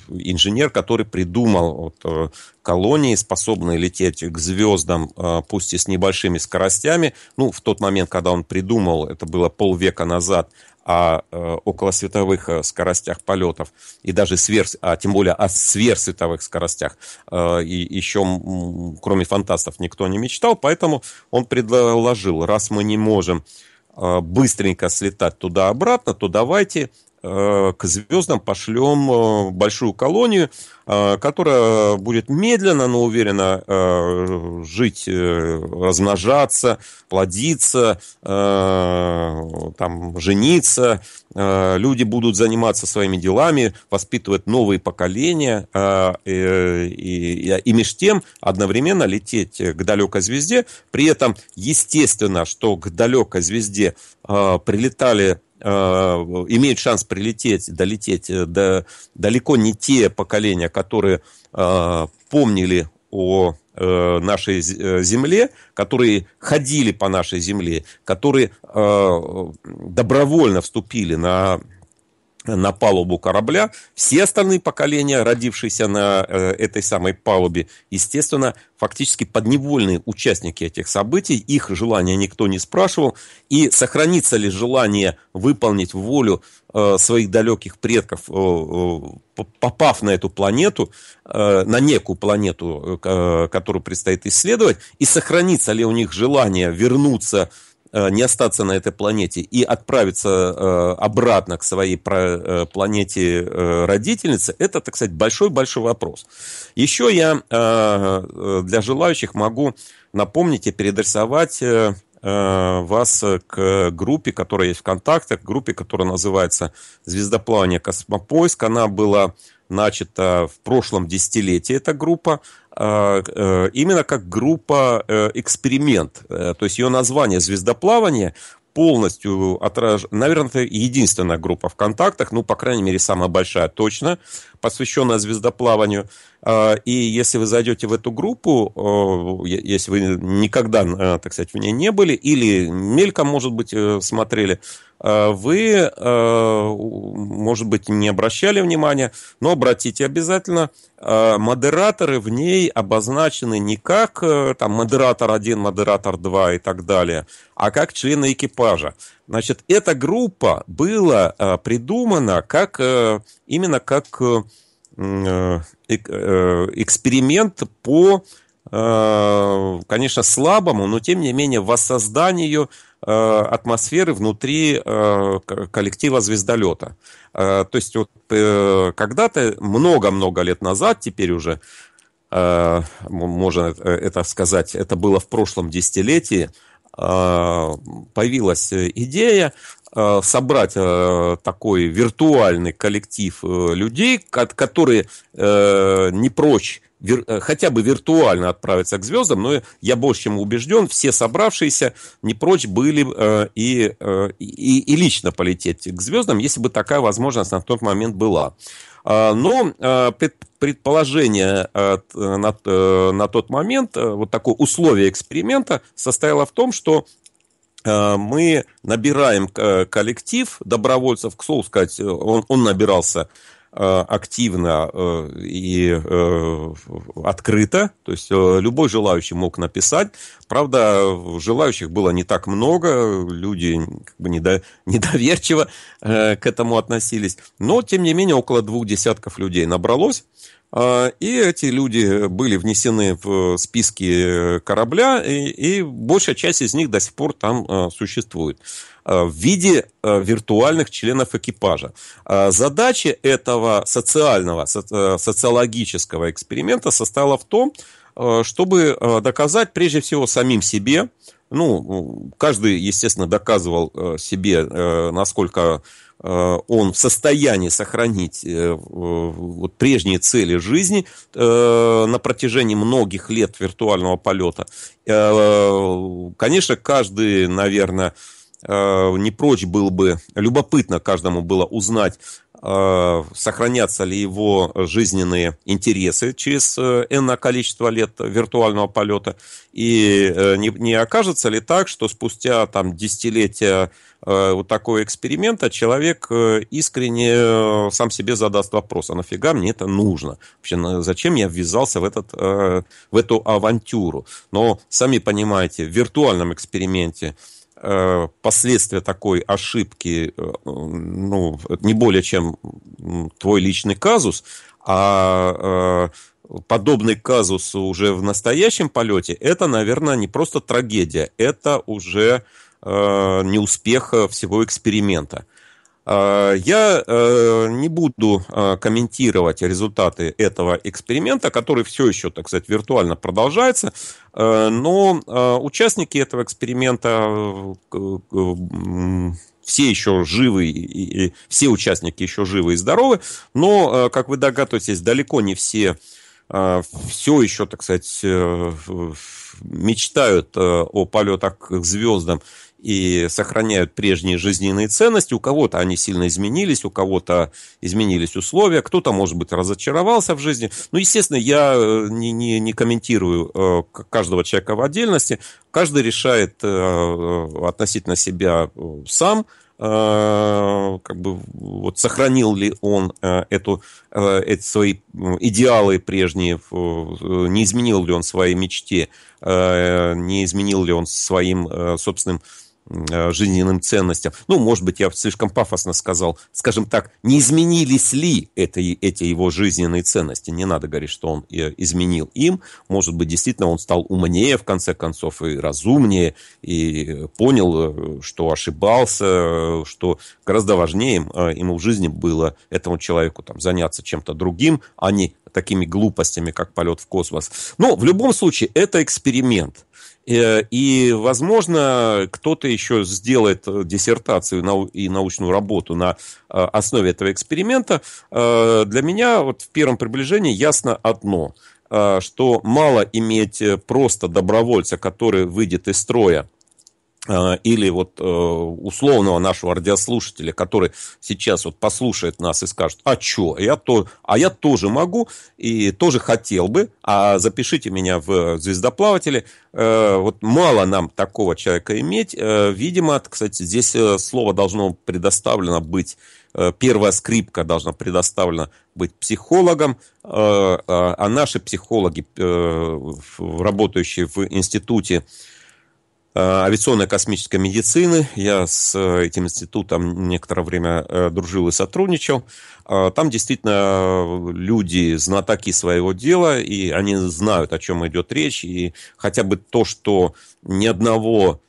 инженер, который придумал вот колонии, способные лететь к звездам, пусть и с небольшими скоростями. Ну, в тот момент, когда он придумал, это было полвека назад – о э, околосветовых э, скоростях полетов и даже сверх, а тем более о сверхсветовых скоростях э, и еще кроме фантастов никто не мечтал, поэтому он предложил, раз мы не можем э, быстренько слетать туда-обратно, то давайте Э, к звездам пошлем э, большую колонию, э, которая будет медленно, но уверенно жить, размножаться, плодиться, там, жениться. Люди будут заниматься своими делами, воспитывать новые поколения. И, и, и меж тем одновременно лететь к далекой звезде. При этом, естественно, что к далекой звезде прилетали Э, имеют шанс прилететь, долететь э, до, далеко не те поколения, которые э, помнили о нашей земле, которые ходили по нашей земле, которые добровольно вступили на на палубу корабля. Все остальные поколения, родившиеся на э, этой самой палубе, естественно, фактически подневольные участники этих событий. Их желания никто не спрашивал. И сохранится ли желание выполнить волю э, своих далеких предков, э, э попав на эту планету, э, на некую планету, э, которую предстоит исследовать, и сохранится ли у них желание вернуться Э, не остаться на этой планете и отправиться э, обратно к своей э, планете родительницы, это, так сказать, большой-большой вопрос. Еще я для желающих могу напомнить и передрисовать вас к группе, которая есть ВКонтакте, к группе, которая называется «Звездоплавание Космопоиск». Она была начата в прошлом десятилетии, эта группа. Э, э, именно как группа э, «Эксперимент». То есть ее название «Звездоплавание» полностью отражает... Наверное, это единственная группа в контактах, ну, по крайней мере, самая большая точно, посвященная звездоплаванию. А, и если вы зайдете в эту группу, если вы никогда, э, так сказать, в ней не были, или мельком, может быть, э, смотрели, а, вы, э, может быть, не обращали внимания, но обратите обязательно, а, модераторы в ней обозначены не как там модератор 1, модератор 2 и так далее, а как члены экипажа. Значит, эта группа была э, придумана как, э, именно как э, эксперимент по конечно, слабому, но тем не менее воссозданию атмосферы внутри коллектива звездолета. То есть вот когда-то, много-много лет назад, теперь уже, можно это сказать, это было в прошлом десятилетии, Э, появилась идея э, собрать э, такой виртуальный коллектив людей, которые не прочь хотя бы виртуально отправиться к звездам, но я больше чем убежден, все собравшиеся не прочь были и, и, и лично полететь к звездам, если бы такая возможность на тот момент была. А, но а, предположение а, э, э, на тот момент, э, вот такое условие эксперимента состояло в том, что мы набираем коллектив добровольцев, к слову сказать, он, он набирался Э, активно э, и э, открыто, то есть любой желающий мог написать. Правда, желающих было не так много, люди как бы недоверчиво к этому относились, но тем не менее около двух десятков людей набралось. И эти люди были внесены в списки корабля, и, и большая часть из них до сих пор там существует. Э, в виде э, виртуальных членов экипажа. Э, задача этого социального, социологического эксперимента состояла в том, чтобы доказать прежде всего самим себе, ну, каждый, естественно, доказывал себе, насколько он в состоянии сохранить вот прежние цели жизни на протяжении многих лет виртуального полета. Конечно, каждый, наверное, Э, не прочь был бы, любопытно каждому было узнать, э, сохранятся ли его жизненные интересы через э, энное количество лет виртуального полета, и не, не окажется ли так, что спустя там десятилетия вот такого эксперимента человек искренне сам себе задаст вопрос, а нафига мне это нужно? Вообще, зачем я ввязался в, этот, в эту авантюру? Но, сами понимаете, в виртуальном эксперименте – Э, последствия такой ошибки, э, ну, не более чем твой личный казус, а э, подобный казус уже в настоящем полете, это, наверное, не просто трагедия, это уже неуспех всего эксперимента. Э, я э, не буду э, комментировать результаты этого эксперимента, который все еще, так сказать, виртуально продолжается, но участники этого эксперимента все еще живы, и, все участники еще живы и здоровы, но, как вы догадываетесь, далеко не все все еще, так сказать, мечтают о полетах к звездам и сохраняют прежние жизненные ценности. У кого-то они сильно изменились, у кого-то изменились условия, кто-то, может быть, разочаровался в жизни. Ну, естественно, я э, не, не, не комментирую э, каждого человека в отдельности. Каждый решает э, относительно себя сам, как бы вот сохранил ли он эту, эти свои идеалы прежние, не изменил ли он своей мечте, не изменил ли он своим собственным Э, жизненным ценностям. Ну, может быть, я слишком пафосно сказал. Скажем так, не изменились ли это, эти его жизненные ценности? Не надо говорить, что он э, изменил им. Может быть, действительно, он стал умнее, в конце концов, и разумнее, и э, понял, что ошибался, что гораздо важнее ему в жизни было этому человеку там, заняться чем-то другим, а не такими глупостями, как полет в космос. Но в любом случае, это эксперимент Э, и, возможно, кто-то еще сделает диссертацию и научную работу на э, основе этого эксперимента. Э, для меня вот в первом приближении ясно одно, что мало иметь просто добровольца, который выйдет из строя Э, или вот э, условного нашего радиослушателя, который сейчас вот послушает нас и скажет, а чё, я то, а я тоже могу и тоже хотел бы, а запишите меня в звездоплаватели. Э, вот мало нам такого человека иметь. Видимо, кстати, здесь слово должно предоставлено быть первая скрипка должна предоставлена быть психологом, а, а наши психологи, работающие в институте Э, авиационной космической медицины. Я с э, этим институтом некоторое время э, дружил и сотрудничал. Там действительно люди, знатоки своего дела, и они знают, о чем идет речь. И хотя бы то, что ни одного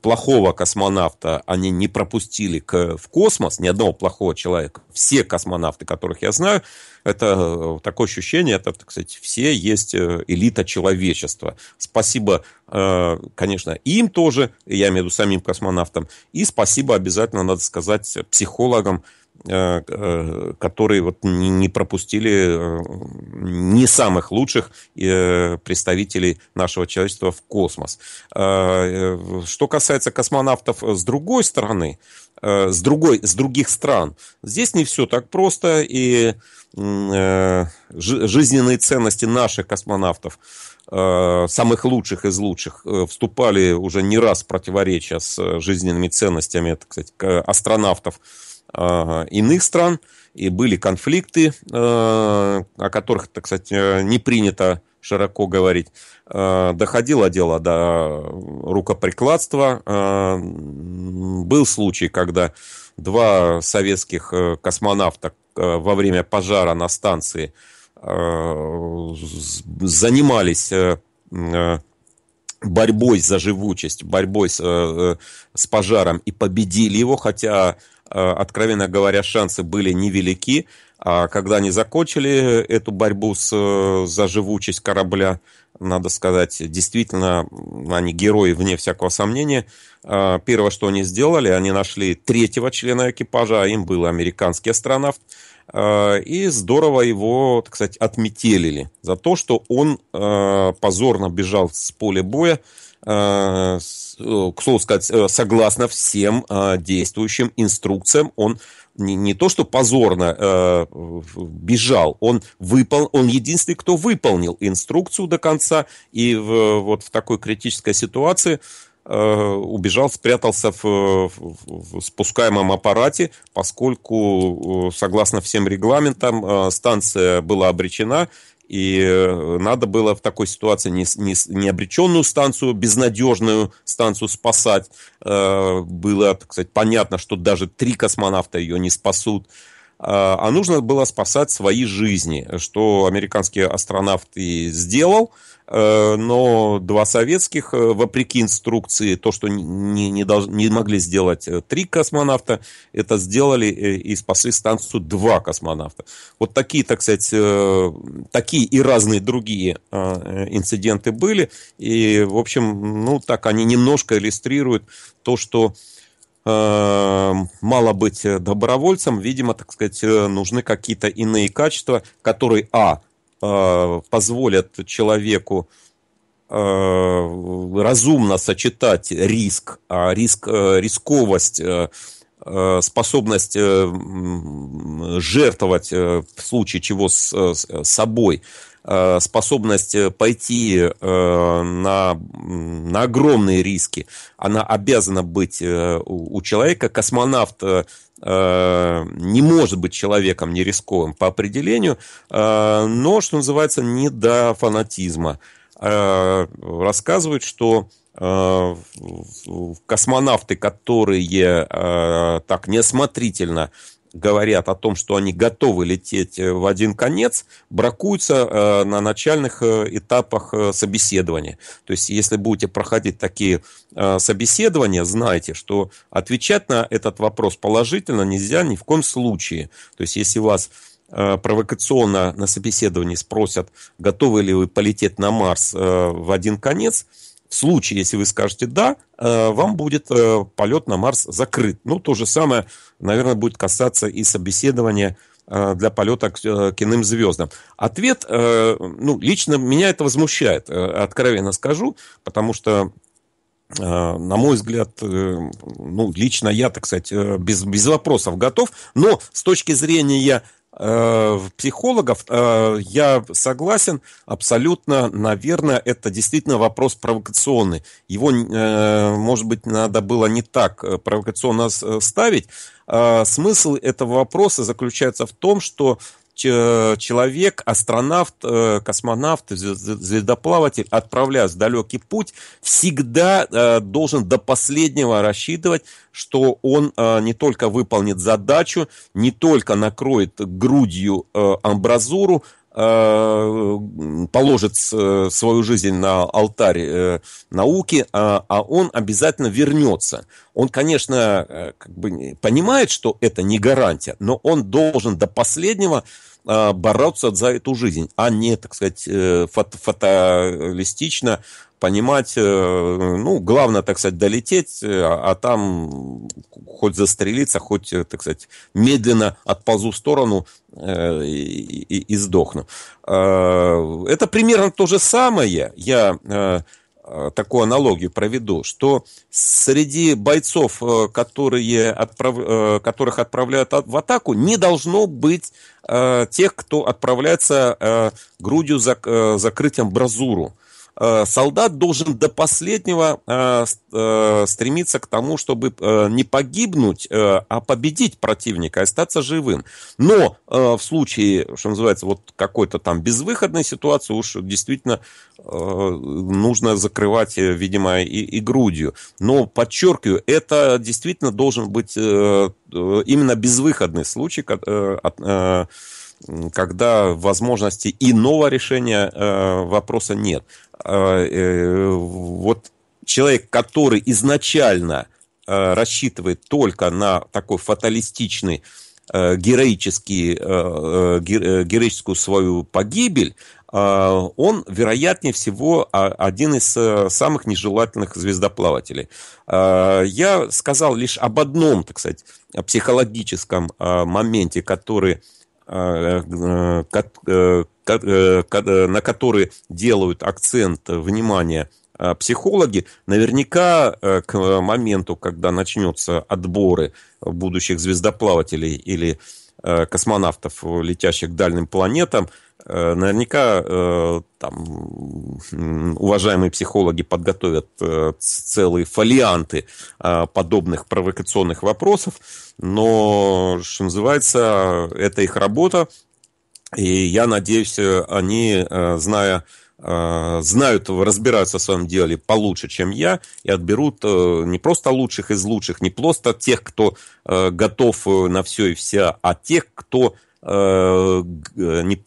плохого космонавта они не пропустили к, в космос, ни одного плохого человека. Все космонавты, которых я знаю, это э, такое ощущение, это, так сказать, все есть э, элита человечества. Спасибо, э, конечно, им тоже, я имею в виду самим космонавтам, и спасибо обязательно, надо сказать, психологам, Э, которые вот не пропустили э, не самых лучших э, представителей нашего человечества в космос. Что касается космонавтов с другой стороны, с, другой, с других стран, здесь не все так просто, и жизненные ценности наших космонавтов самых лучших из лучших вступали уже не раз в противоречие с жизненными ценностями, это, кстати, астронавтов иных стран, и были конфликты, э, о которых, так сказать, э, не принято широко говорить. Э, доходило дело до рукоприкладства. Был случай, когда два советских космонавта во время пожара на станции занимались борьбой за живучесть, борьбой с, с пожаром и победили его, хотя Э, откровенно говоря, шансы были невелики. А когда они закончили эту борьбу с, э, за живучесть корабля, надо сказать, действительно, они герои, вне всякого сомнения. А, первое, что они сделали, они нашли третьего члена экипажа, а им был американский астронавт, а, и здорово его, так сказать, отметелили за то, что он э, позорно бежал с поля боя, Э, э, к слову сказать, э, согласно всем действующим инструкциям, он не, не то что позорно э, бежал, он выпол, он единственный, кто выполнил инструкцию до конца и в, вот в такой критической ситуации э, убежал, спрятался в, в, в спускаемом аппарате, поскольку согласно всем регламентам э, станция была обречена и э, надо было в такой ситуации не, не, не обреченную станцию, безнадежную станцию спасать. Э, было, так сказать, понятно, что даже три космонавта ее не спасут. А, а нужно было спасать свои жизни, что американский астронавт и сделал – Э, но два советских, э, вопреки инструкции, то, что не, не, долж, не могли сделать э, три космонавта, это сделали и спасли станцию два космонавта. Вот такие, так сказать, такие и разные другие инциденты были. И, в общем, ну так, они немножко иллюстрируют то, что мало быть добровольцем, видимо, так сказать, нужны какие-то иные качества, которые, а, Э, позволят человеку э, разумно сочетать риск, а риск э, рисковость, способность жертвовать в случае чего с собой, способность пойти на, на огромные риски, она обязана быть у человека. Космонавт Э, не может быть человеком нерисковым по определению, э, но, что называется, не до фанатизма. Э, рассказывают, что космонавты, которые так неосмотрительно говорят о том, что они готовы лететь э, в один конец, бракуются э, на начальных э, этапах собеседования. То есть, если будете проходить такие собеседования, знайте, что отвечать на этот вопрос положительно нельзя ни в коем случае. То есть, если вас провокационно на собеседовании спросят, готовы ли вы полететь на Марс в один конец – в случае, если вы скажете «да», э, вам будет э, полет на Марс закрыт. Ну, то же самое, наверное, будет касаться и собеседования э, для полета к, иным звездам. Ответ, ну, лично меня это возмущает, откровенно скажу, потому что на мой взгляд, ну, лично я, так сказать, без, без вопросов готов. Но с точки зрения Э, психологов, э, я согласен, абсолютно, наверное, это действительно вопрос провокационный. Его, э, может быть, надо было не так провокационно ставить. А, смысл этого вопроса заключается в том, что Э, человек, астронавт, э, космонавт, звездоплаватель, отправляясь в далекий путь, всегда э, должен до последнего рассчитывать, что он не только выполнит задачу, не только накроет грудью амбразуру, положит свою жизнь на алтарь науки, а, а он обязательно вернется. Он, конечно, как бы понимает, что это не гарантия, но он должен до последнего Э, бороться за эту жизнь, а не, так сказать, фат э, фаталистично понимать, э, ну, главное, так сказать, долететь, а, там хоть застрелиться, хоть, так сказать, медленно отползу в сторону и, и, и сдохну. это примерно то же самое. Я Э, такую аналогию проведу, что среди бойцов, э, которые отправ... Э, которых отправляют в атаку, не должно быть тех, кто отправляется грудью за... закрыть амбразуру. Э, солдат должен до последнего э, э, стремиться к тому, чтобы не погибнуть, а победить противника, остаться живым. Но в случае, что называется, вот какой-то там безвыходной ситуации уж действительно нужно закрывать, видимо, и, и грудью. Но, подчеркиваю, это действительно должен быть именно безвыходный случай, когда возможности иного решения э, вопроса нет. А, э, вот человек, который изначально э, рассчитывает только на такой фаталистичный героический, героическую свою погибель, он, вероятнее всего, а, один из самых нежелательных звездоплавателей. Я сказал лишь об одном, так сказать, психологическом моменте, который Э, э, э, на которые делают акцент внимания психологи, наверняка к моменту, когда начнется отборы будущих звездоплавателей или космонавтов, летящих к дальним планетам, Э, наверняка э, там, уважаемые психологи подготовят э, целые фолианты подобных провокационных вопросов, но, что называется, это их работа, и я надеюсь, они, зная знают, разбираются в своем деле получше, чем я, и отберут не просто лучших из лучших, не просто тех, кто готов на все и вся, а тех, кто Э, э, не,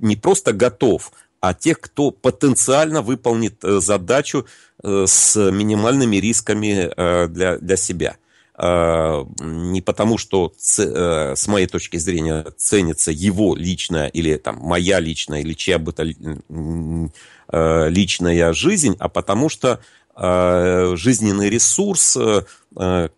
не просто готов, а тех, кто потенциально выполнит э, задачу с минимальными рисками для, для себя. Не потому, что с моей точки зрения ценится его личная или там, моя личная или чья бы то личная жизнь, а потому что жизненный ресурс на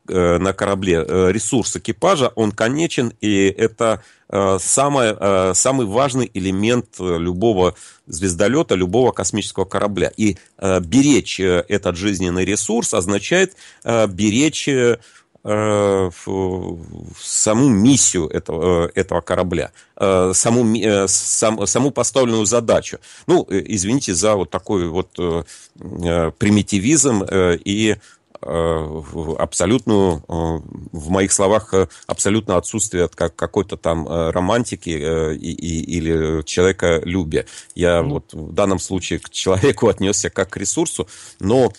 корабле, ресурс экипажа, он конечен, и это Э, самое, э, самый важный элемент э, любого звездолета, любого космического корабля. И беречь этот жизненный ресурс означает беречь саму миссию этого, этого корабля, саму, сам, саму поставленную задачу. Ну, извините за вот такой вот примитивизм и Э, абсолютную, э, в моих словах, э, абсолютно отсутствие как какой-то там романтики и, и, или человека любя. Я ну. вот в данном случае к человеку отнесся как к ресурсу, но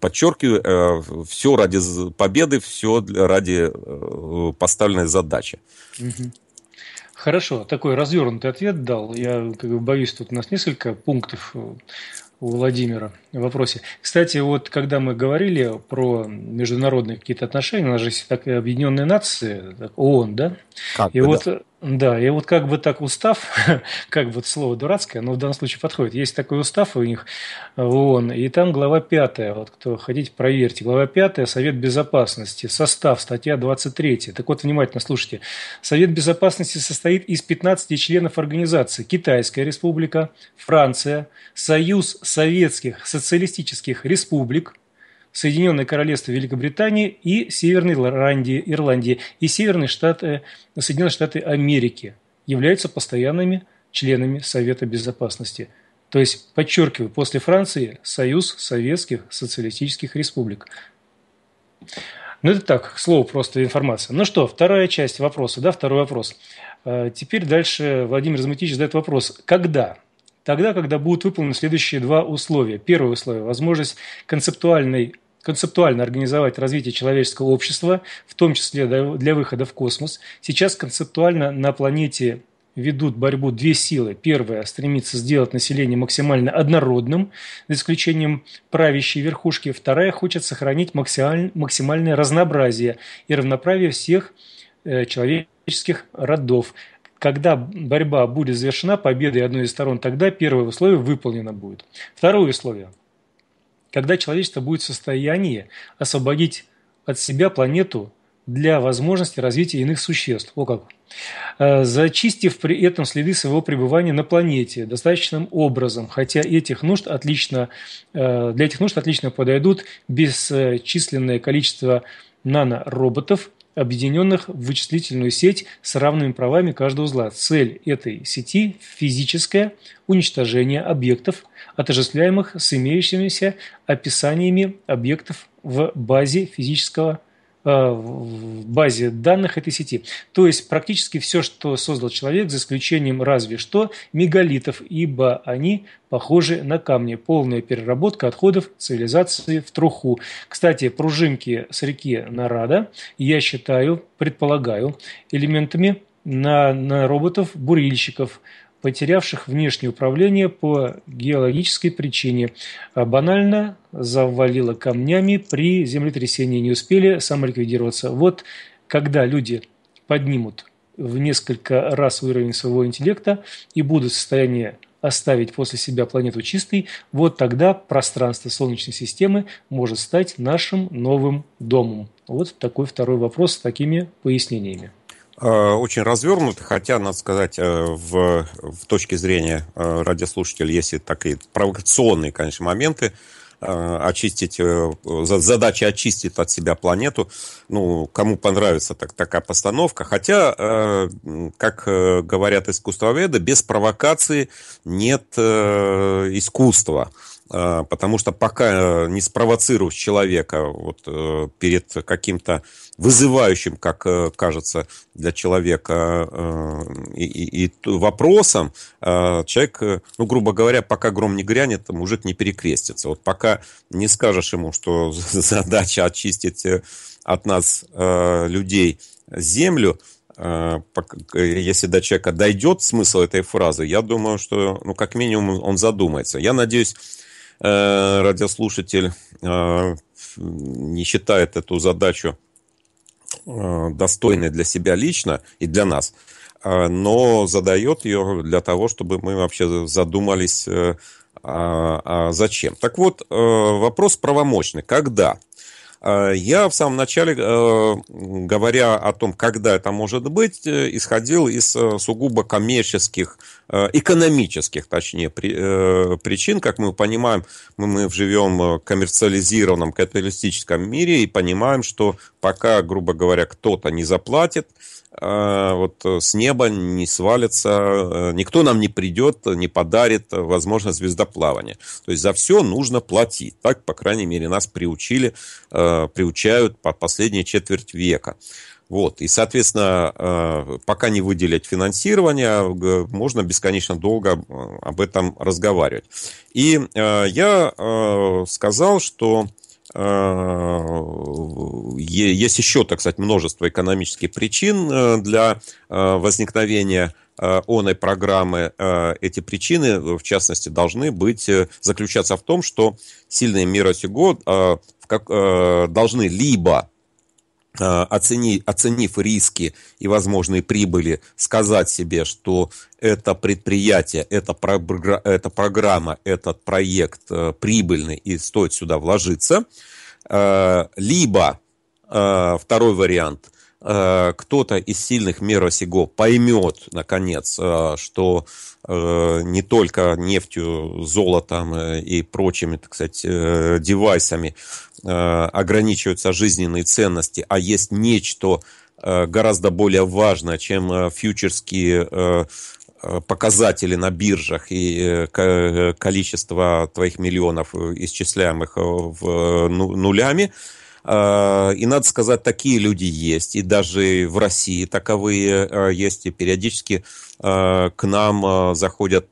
подчеркиваю, все ради победы, все ради поставленной задачи. Угу. Хорошо, такой развернутый ответ дал. Я как бы, боюсь, тут у нас несколько пунктов у Владимира вопросе. Кстати, вот когда мы говорили про международные какие-то отношения, у нас же так, Объединенные Нации, ООН, да? Как и бы, вот, да. да, и вот как бы так устав, как бы слово дурацкое, но в данном случае подходит. Есть такой устав у них в ООН, и там глава пятая, вот кто хотите, проверьте. Глава пятая Совет Безопасности, состав, статья 23. Так вот, внимательно слушайте. Совет Безопасности состоит из 15 членов организации. Китайская Республика, Франция, Союз Советских Социалистов, социалистических республик Соединенное Королевство Великобритании и Северной Ирландии, Ирландии и Северные Штаты, Соединенные Штаты Америки являются постоянными членами Совета Безопасности. То есть, подчеркиваю, после Франции Союз Советских Социалистических Республик. Ну, это так, к слову, просто информация. Ну что, вторая часть вопроса, да, второй вопрос. Э, теперь дальше Владимир Замытич задает вопрос. Когда тогда, когда будут выполнены следующие два условия. Первое условие – возможность концептуальной концептуально организовать развитие человеческого общества, в том числе для выхода в космос. Сейчас концептуально на планете ведут борьбу две силы. Первая – стремится сделать население максимально однородным, за исключением правящей верхушки. Вторая – хочет сохранить максимальное разнообразие и равноправие всех э, человеческих родов когда борьба будет завершена победой одной из сторон, тогда первое условие выполнено будет. Второе условие. Когда человечество будет в состоянии освободить от себя планету для возможности развития иных существ. О как! Э, зачистив при этом следы своего пребывания на планете достаточным образом, хотя этих нужд отлично, э, для этих нужд отлично подойдут бесчисленное количество нанороботов, объединенных в вычислительную сеть с равными правами каждого узла. Цель этой сети – физическое уничтожение объектов, отождествляемых с имеющимися описаниями объектов в базе физического Э, в базе данных этой сети. То есть практически все, что создал человек, за исключением разве что мегалитов, ибо они похожи на камни. Полная переработка отходов цивилизации в труху. Кстати, пружинки с реки Нарада, я считаю, предполагаю, элементами на, на роботов-бурильщиков, потерявших внешнее управление по геологической причине, а банально завалило камнями при землетрясении, не успели самоликвидироваться. Вот когда люди поднимут в несколько раз уровень своего интеллекта и будут в состоянии оставить после себя планету чистой, вот тогда пространство Солнечной системы может стать нашим новым домом. Вот такой второй вопрос с такими пояснениями. Э, очень развернут, хотя, надо сказать, э, в, в точке зрения э, радиослушателя есть и такие провокационные, конечно, моменты. Очистить, задача очистить от себя планету. Ну, кому понравится так, такая постановка. Хотя, как говорят искусствоведы, без провокации нет искусства. А, потому что пока э, не спровоцировав человека вот, э, перед каким-то вызывающим, как э, кажется, для человека и, и, и вопросом, человек, ну, грубо говоря, пока гром не грянет, мужик не перекрестится. Вот пока не скажешь ему, что задача очистить от нас людей землю, если до человека дойдет смысл этой фразы, я думаю, что, ну, как минимум, он задумается. Я надеюсь, Э, радиослушатель э, не считает эту задачу э, достойной для себя лично и для нас, но задает ее для того, чтобы мы вообще задумались, а, а, зачем. Так вот, вопрос правомощный. Когда? Я в самом начале, говоря о том, когда это может быть, исходил из сугубо коммерческих Э, экономических, точнее, при э, причин, как мы понимаем, мы живем в коммерциализированном капиталистическом мире и понимаем, что пока, грубо говоря, кто-то не заплатит, э, вот с неба не свалится, никто нам не придет, не подарит возможность звездоплавания. То есть за все нужно платить. Так, по крайней мере, нас приучили, приучают по последние четверть века. Вот. И, соответственно, э, пока не выделять финансирование, можно бесконечно долго э, об этом разговаривать. И э, я сказал, что есть еще, так сказать, множество экономических причин для возникновения оной программы. Эти причины, в частности, должны быть, заключаться в том, что сильные мира сего должны либо Э, оцени, оценив риски и возможные прибыли, сказать себе, что это предприятие, это, програ эта программа, этот проект э, прибыльный и стоит сюда вложиться. Э, либо э, второй вариант – Э, кто-то из сильных мира сего поймет, наконец, э, что э, не только нефтью, золотом и прочими, так сказать, девайсами ограничиваются жизненные ценности, а есть нечто гораздо более важное, чем фьючерские показатели на биржах и количество твоих миллионов, исчисляемых в ну, нулями – Э, и надо сказать, такие люди есть, и даже в России таковые э, есть, и периодически э, к нам заходят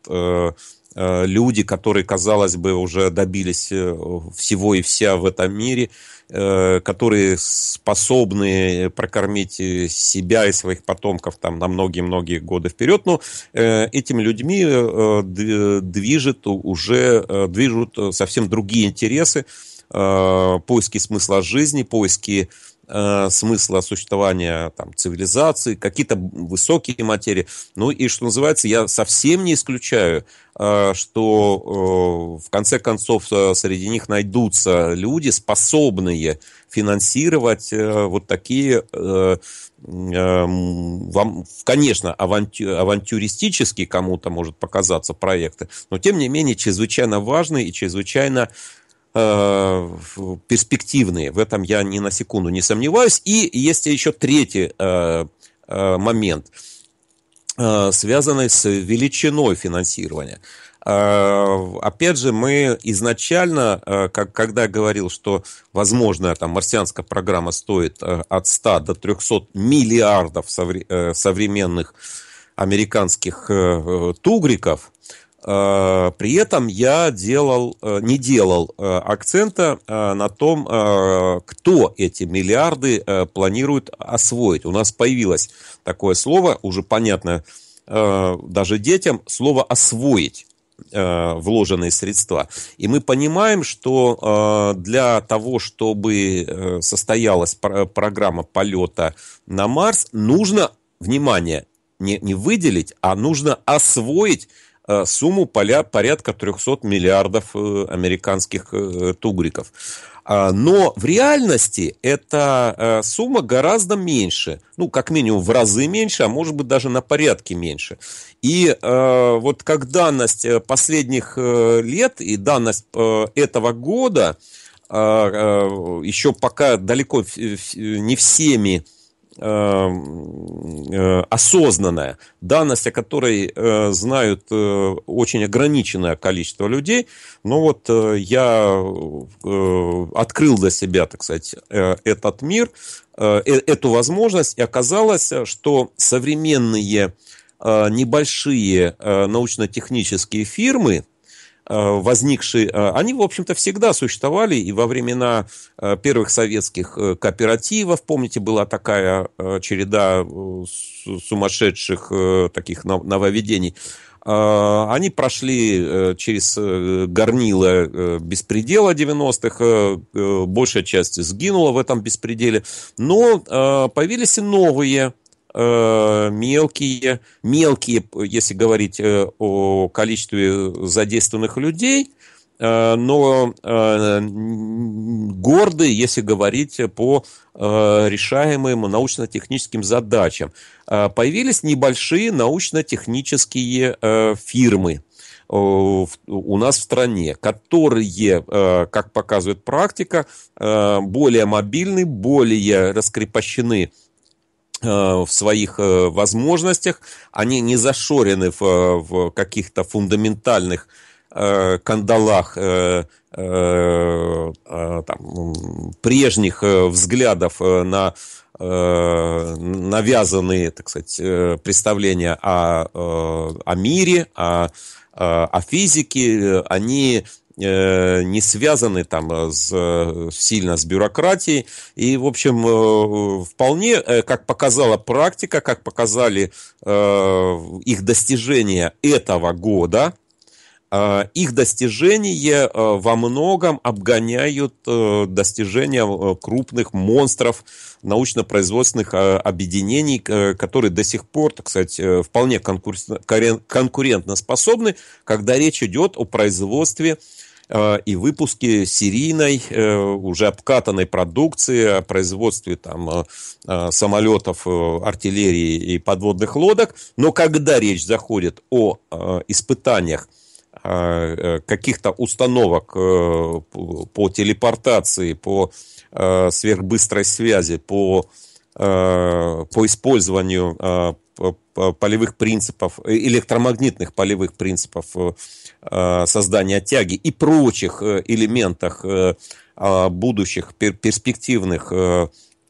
люди, которые, казалось бы, уже добились всего и вся в этом мире, которые способны прокормить себя и своих потомков там на многие-многие годы вперед. Но ну, этими людьми движет уже движут совсем другие интересы, Э, поиски смысла жизни, поиски э, смысла существования там, цивилизации, какие-то высокие материи. Ну и, что называется, я совсем не исключаю, э, что в конце концов среди них найдутся люди, способные финансировать вот такие... вам, конечно, авантюристические кому-то может показаться проекты, но тем не менее чрезвычайно важные и чрезвычайно э, перспективные. В этом я ни на секунду не сомневаюсь. И есть еще третий э, э, момент, э, связанный с величиной финансирования. Э, опять же, мы изначально, э, как, когда говорил, что возможная там марсианская программа стоит э, от 100 до 300 миллиардов современных американских тугриков, Э, при этом я делал, э, не делал э, акцента на том, кто эти миллиарды планирует освоить. У нас появилось такое слово, уже понятно даже детям, слово «освоить» вложенные средства. И мы понимаем, что для того, чтобы состоялась программа полета на Марс, нужно, внимание, не, выделить, а нужно освоить Э, сумму поля, порядка 300 миллиардов э, американских э, тугриков. А, но в реальности эта сумма гораздо меньше, ну, как минимум в разы меньше, а может быть даже на порядке меньше. И вот как данность последних лет и данность этого года, еще пока далеко не всеми Э, э, осознанная, данность, о которой э, знают очень ограниченное количество людей. Но вот я открыл для себя, так сказать, этот мир, эту возможность, и оказалось, что современные небольшие научно-технические фирмы, Э, возникшие, э, они, в общем-то, всегда существовали и во времена э, первых советских кооперативов. Помните, была такая череда сумасшедших таких нововведений. Они прошли через горнило беспредела 90-х, большая часть сгинула в этом беспределе, но появились и новые Э, мелкие, мелкие, если говорить э, о количестве задействованных людей, э, но горды, если говорить по решаемым научно-техническим задачам. Появились небольшие научно-технические фирмы у нас в стране, которые, как показывает практика, более мобильны, более раскрепощены Э, в своих э, возможностях, они не зашорены в, э, в каких-то фундаментальных кандалах там, прежних взглядов на навязанные, так сказать, представления о, о мире, о, о физике, они Э, не связаны там э, с, э, сильно с бюрократией. И, в общем, вполне, как показала практика, как показали их достижения этого года, их достижения во многом обгоняют достижения крупных монстров научно-производственных объединений, которые до сих пор, так сказать, вполне конкурентно способны, когда речь идет о производстве Э, и выпуски серийной, э, уже обкатанной продукции о производстве там, э, самолетов, артиллерии и подводных лодок. Но когда речь заходит о испытаниях каких-то установок по телепортации, по сверхбыстрой связи, по, по использованию полевых принципов, электромагнитных полевых принципов Э, создания тяги и прочих э, элементах э, а, будущих перспективных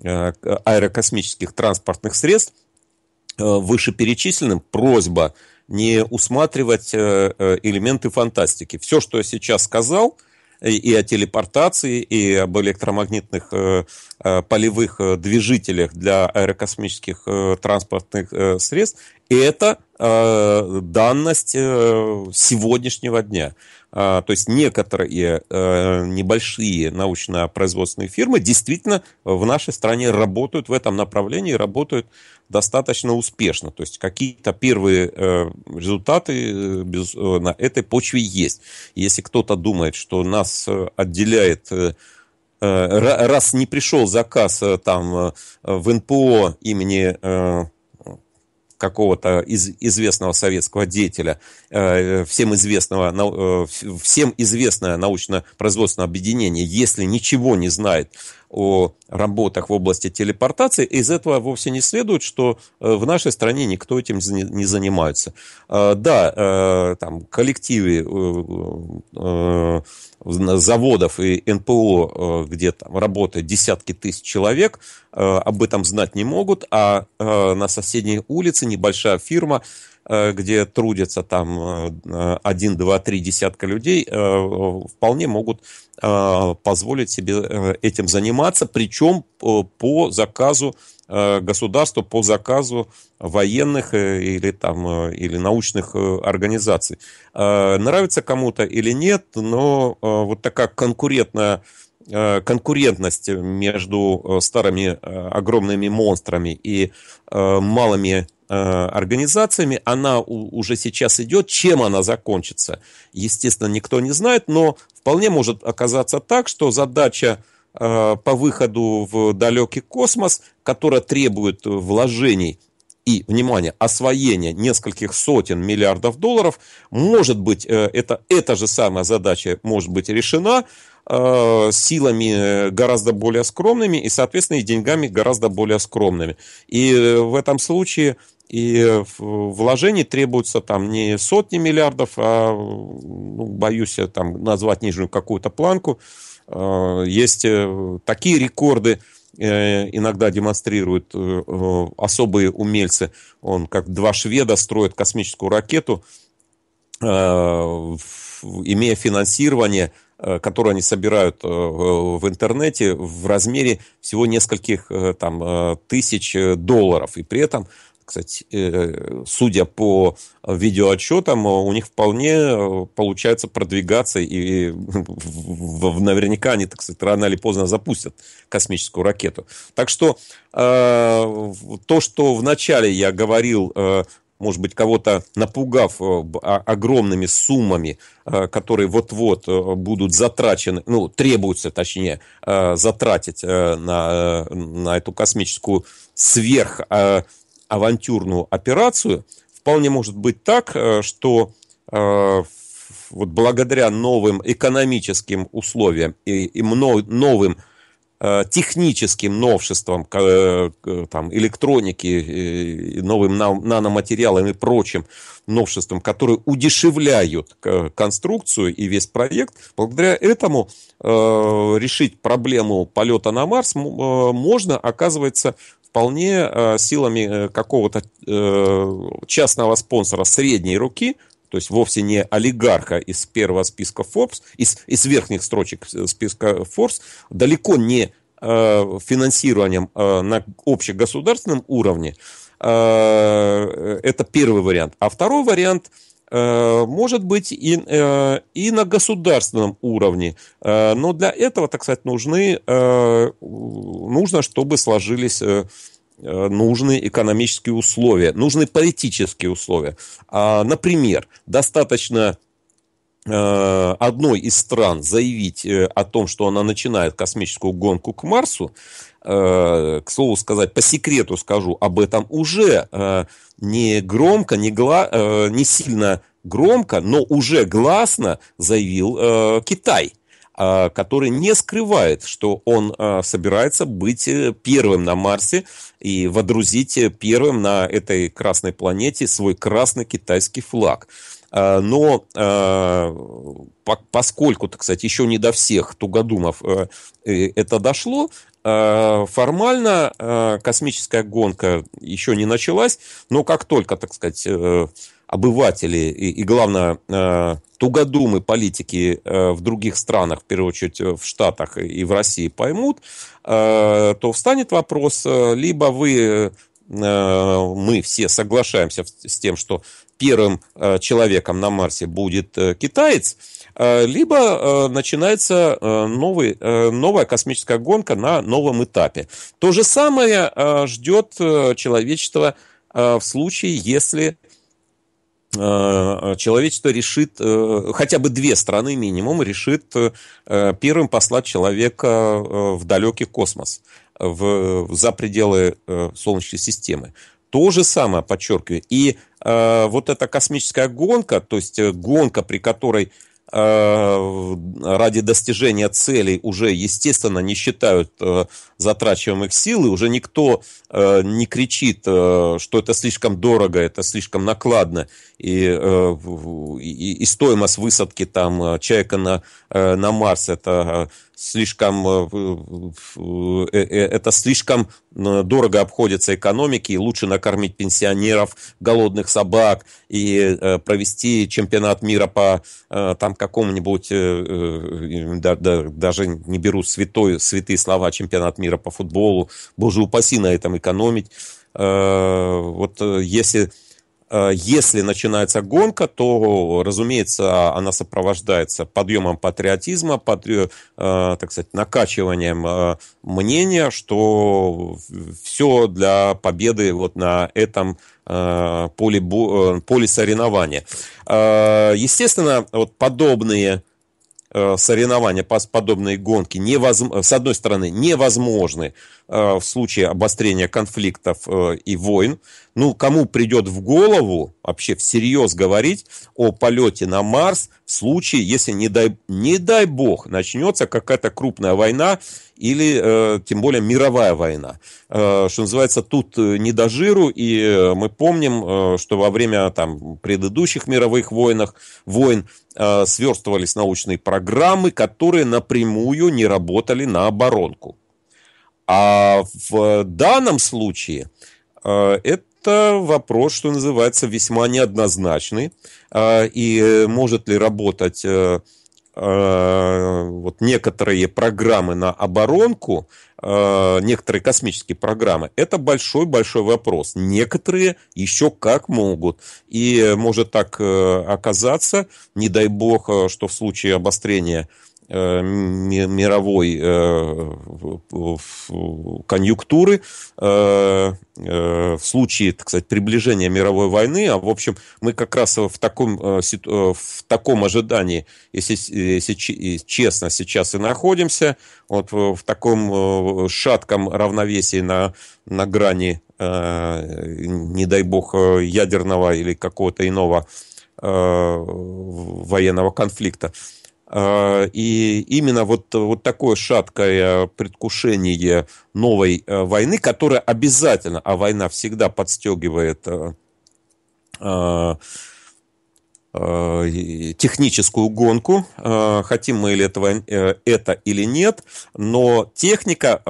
аэрокосмических транспортных средств, вышеперечисленным просьба не усматривать элементы фантастики. Все, что я сейчас сказал, и о телепортации, и об электромагнитных полевых движителях для аэрокосмических транспортных средств, это э, данность э, сегодняшнего дня. Э, то есть некоторые э, небольшие научно-производственные фирмы действительно в нашей стране работают в этом направлении, работают достаточно успешно. То есть какие-то первые э, результаты э, без, э, на этой почве есть. Если кто-то думает, что нас э, отделяет... Э, раз не пришел заказ там в НПО имени какого-то из, известного советского деятеля, э, э всем, известного, на, э, всем известное научно-производственное объединение, если ничего не знает о работах в области телепортации, из этого вовсе не следует, что э, в нашей стране никто этим не занимается. Э, да, э, там коллективы заводов и НПО, где там работают десятки тысяч человек, об этом знать не могут, а на соседней улице небольшая фирма Э, где трудятся там э, э, один, два, три десятка людей, вполне могут позволить себе этим заниматься, причем по заказу государства, по заказу военных или, там, или научных организаций. Нравится кому-то или нет, но вот такая конкурентная конкурентность между старыми огромными монстрами и малыми Э, организациями. Она уже сейчас идет. Чем она закончится, естественно, никто не знает, но вполне может оказаться так, что задача э, по выходу в далекий космос, которая требует вложений и, внимание, освоения нескольких сотен миллиардов долларов, может быть, э, это, эта же самая задача может быть решена силами гораздо более скромными и, соответственно, и деньгами гораздо более скромными. И в этом случае и вложений требуется там не сотни миллиардов, а, ну, боюсь я там назвать нижнюю какую-то планку. А, есть э, такие рекорды, э, иногда демонстрируют э, особые умельцы. Он как два шведа строит космическую ракету, имея финансирование, которое они собирают в интернете в размере всего нескольких там, тысяч долларов. И при этом кстати, э, судя по видеоотчетам, э, у них вполне э, получается продвигаться, и наверняка они, так сказать, рано или поздно запустят космическую ракету. Так что то, что вначале я говорил, может быть, кого-то напугав а, огромными суммами, которые вот-вот будут затрачены, ну, требуется, точнее, затратить на, на эту космическую сверх авантюрную операцию, вполне может быть так, э, что э, вот благодаря новым экономическим условиям и, и новым э, техническим новшествам, там, электроники, новым наноматериалам и прочим новшествам, которые удешевляют конструкцию и весь проект, благодаря этому решить проблему полета на Марс можно, оказывается, вполне э, силами э, какого-то э, частного спонсора средней руки, то есть вовсе не олигарха из первого списка Forbes, из, из верхних строчек списка Forbes, далеко не финансированием на общегосударственном уровне, это первый вариант. А второй вариант – Э, может быть и, э, и на государственном уровне. Э, но для этого, так сказать, нужны, нужно, чтобы сложились нужные экономические условия, нужны политические условия. А, например, достаточно одной из стран заявить о том, что она начинает космическую гонку к Марсу, Э, к слову сказать, по секрету скажу об этом уже э, не громко, не, гла, э, не сильно громко, но уже гласно заявил Китай который не скрывает, что он собирается быть первым на Марсе и водрузить первым на этой красной планете свой красный китайский флаг. Но поскольку, так сказать, еще не до всех тугодумов это дошло, Э, формально э, космическая гонка еще не началась, но как только, так сказать, э, обыватели и, и главное, тугодумы политики в других странах, в первую очередь в Штатах и в России поймут, то встанет вопрос, либо вы мы все соглашаемся с тем, что первым человеком на Марсе будет китаец, Э, либо э, начинается э, новый, новая космическая гонка на новом этапе. То же самое ждет человечество в случае, если человечество решит, хотя бы две страны минимум, решит первым послать человека в далекий космос, в, за пределы Солнечной системы. То же самое, подчеркиваю. И вот эта космическая гонка, то есть гонка, при которой Э, ради достижения целей уже, естественно, не считают э, затрачиваемых сил, и уже никто э, не кричит, что это слишком дорого, это слишком накладно, и, и, и стоимость высадки там человека на, на Марс это слишком, э, э, э, это слишком дорого обходится экономике, и лучше накормить пенсионеров, голодных собак и провести чемпионат мира по там какому-нибудь, да, да, даже не беру святой, святые слова, чемпионат мира по футболу, боже упаси на этом экономить. Вот если Э, если начинается гонка, то, разумеется, она сопровождается подъемом патриотизма, под, э, так сказать, накачиванием э, мнения, что все для победы вот на этом поле, поле соревнования. Естественно, вот подобные Э, соревнования, подобные гонки, невозм... Э, с одной стороны, невозможны э, в случае обострения конфликтов и войн. Ну, кому придет в голову вообще всерьез говорить о полете на Марс в случае, если, не дай, не дай бог, начнется какая-то крупная война или, тем более, мировая война. что называется, тут не до жиру, и мы помним, что во время там, предыдущих мировых войнах, войн э, сверстывались научные программы, которые напрямую не работали на оборонку. А в данном случае э, это вопрос, что называется, весьма неоднозначный. Э, и может ли работать э, Э, вот некоторые программы на оборонку, э, некоторые космические программы, это большой-большой вопрос. Некоторые еще как могут. И может так э, оказаться, не дай бог, что в случае обострения Э, мировой э, конъюнктуры э, в случае, так сказать, приближения мировой войны. А в общем, мы как раз в таком, в таком ожидании, если, если честно, сейчас и находимся, вот в таком шатком равновесии на, на грани, не дай бог, ядерного или какого-то иного военного конфликта. Э, и именно вот, вот такое шаткое предвкушение новой э, войны, которая обязательно, а война всегда подстегивает э, техническую гонку, хотим мы или этого, это или нет, но техника,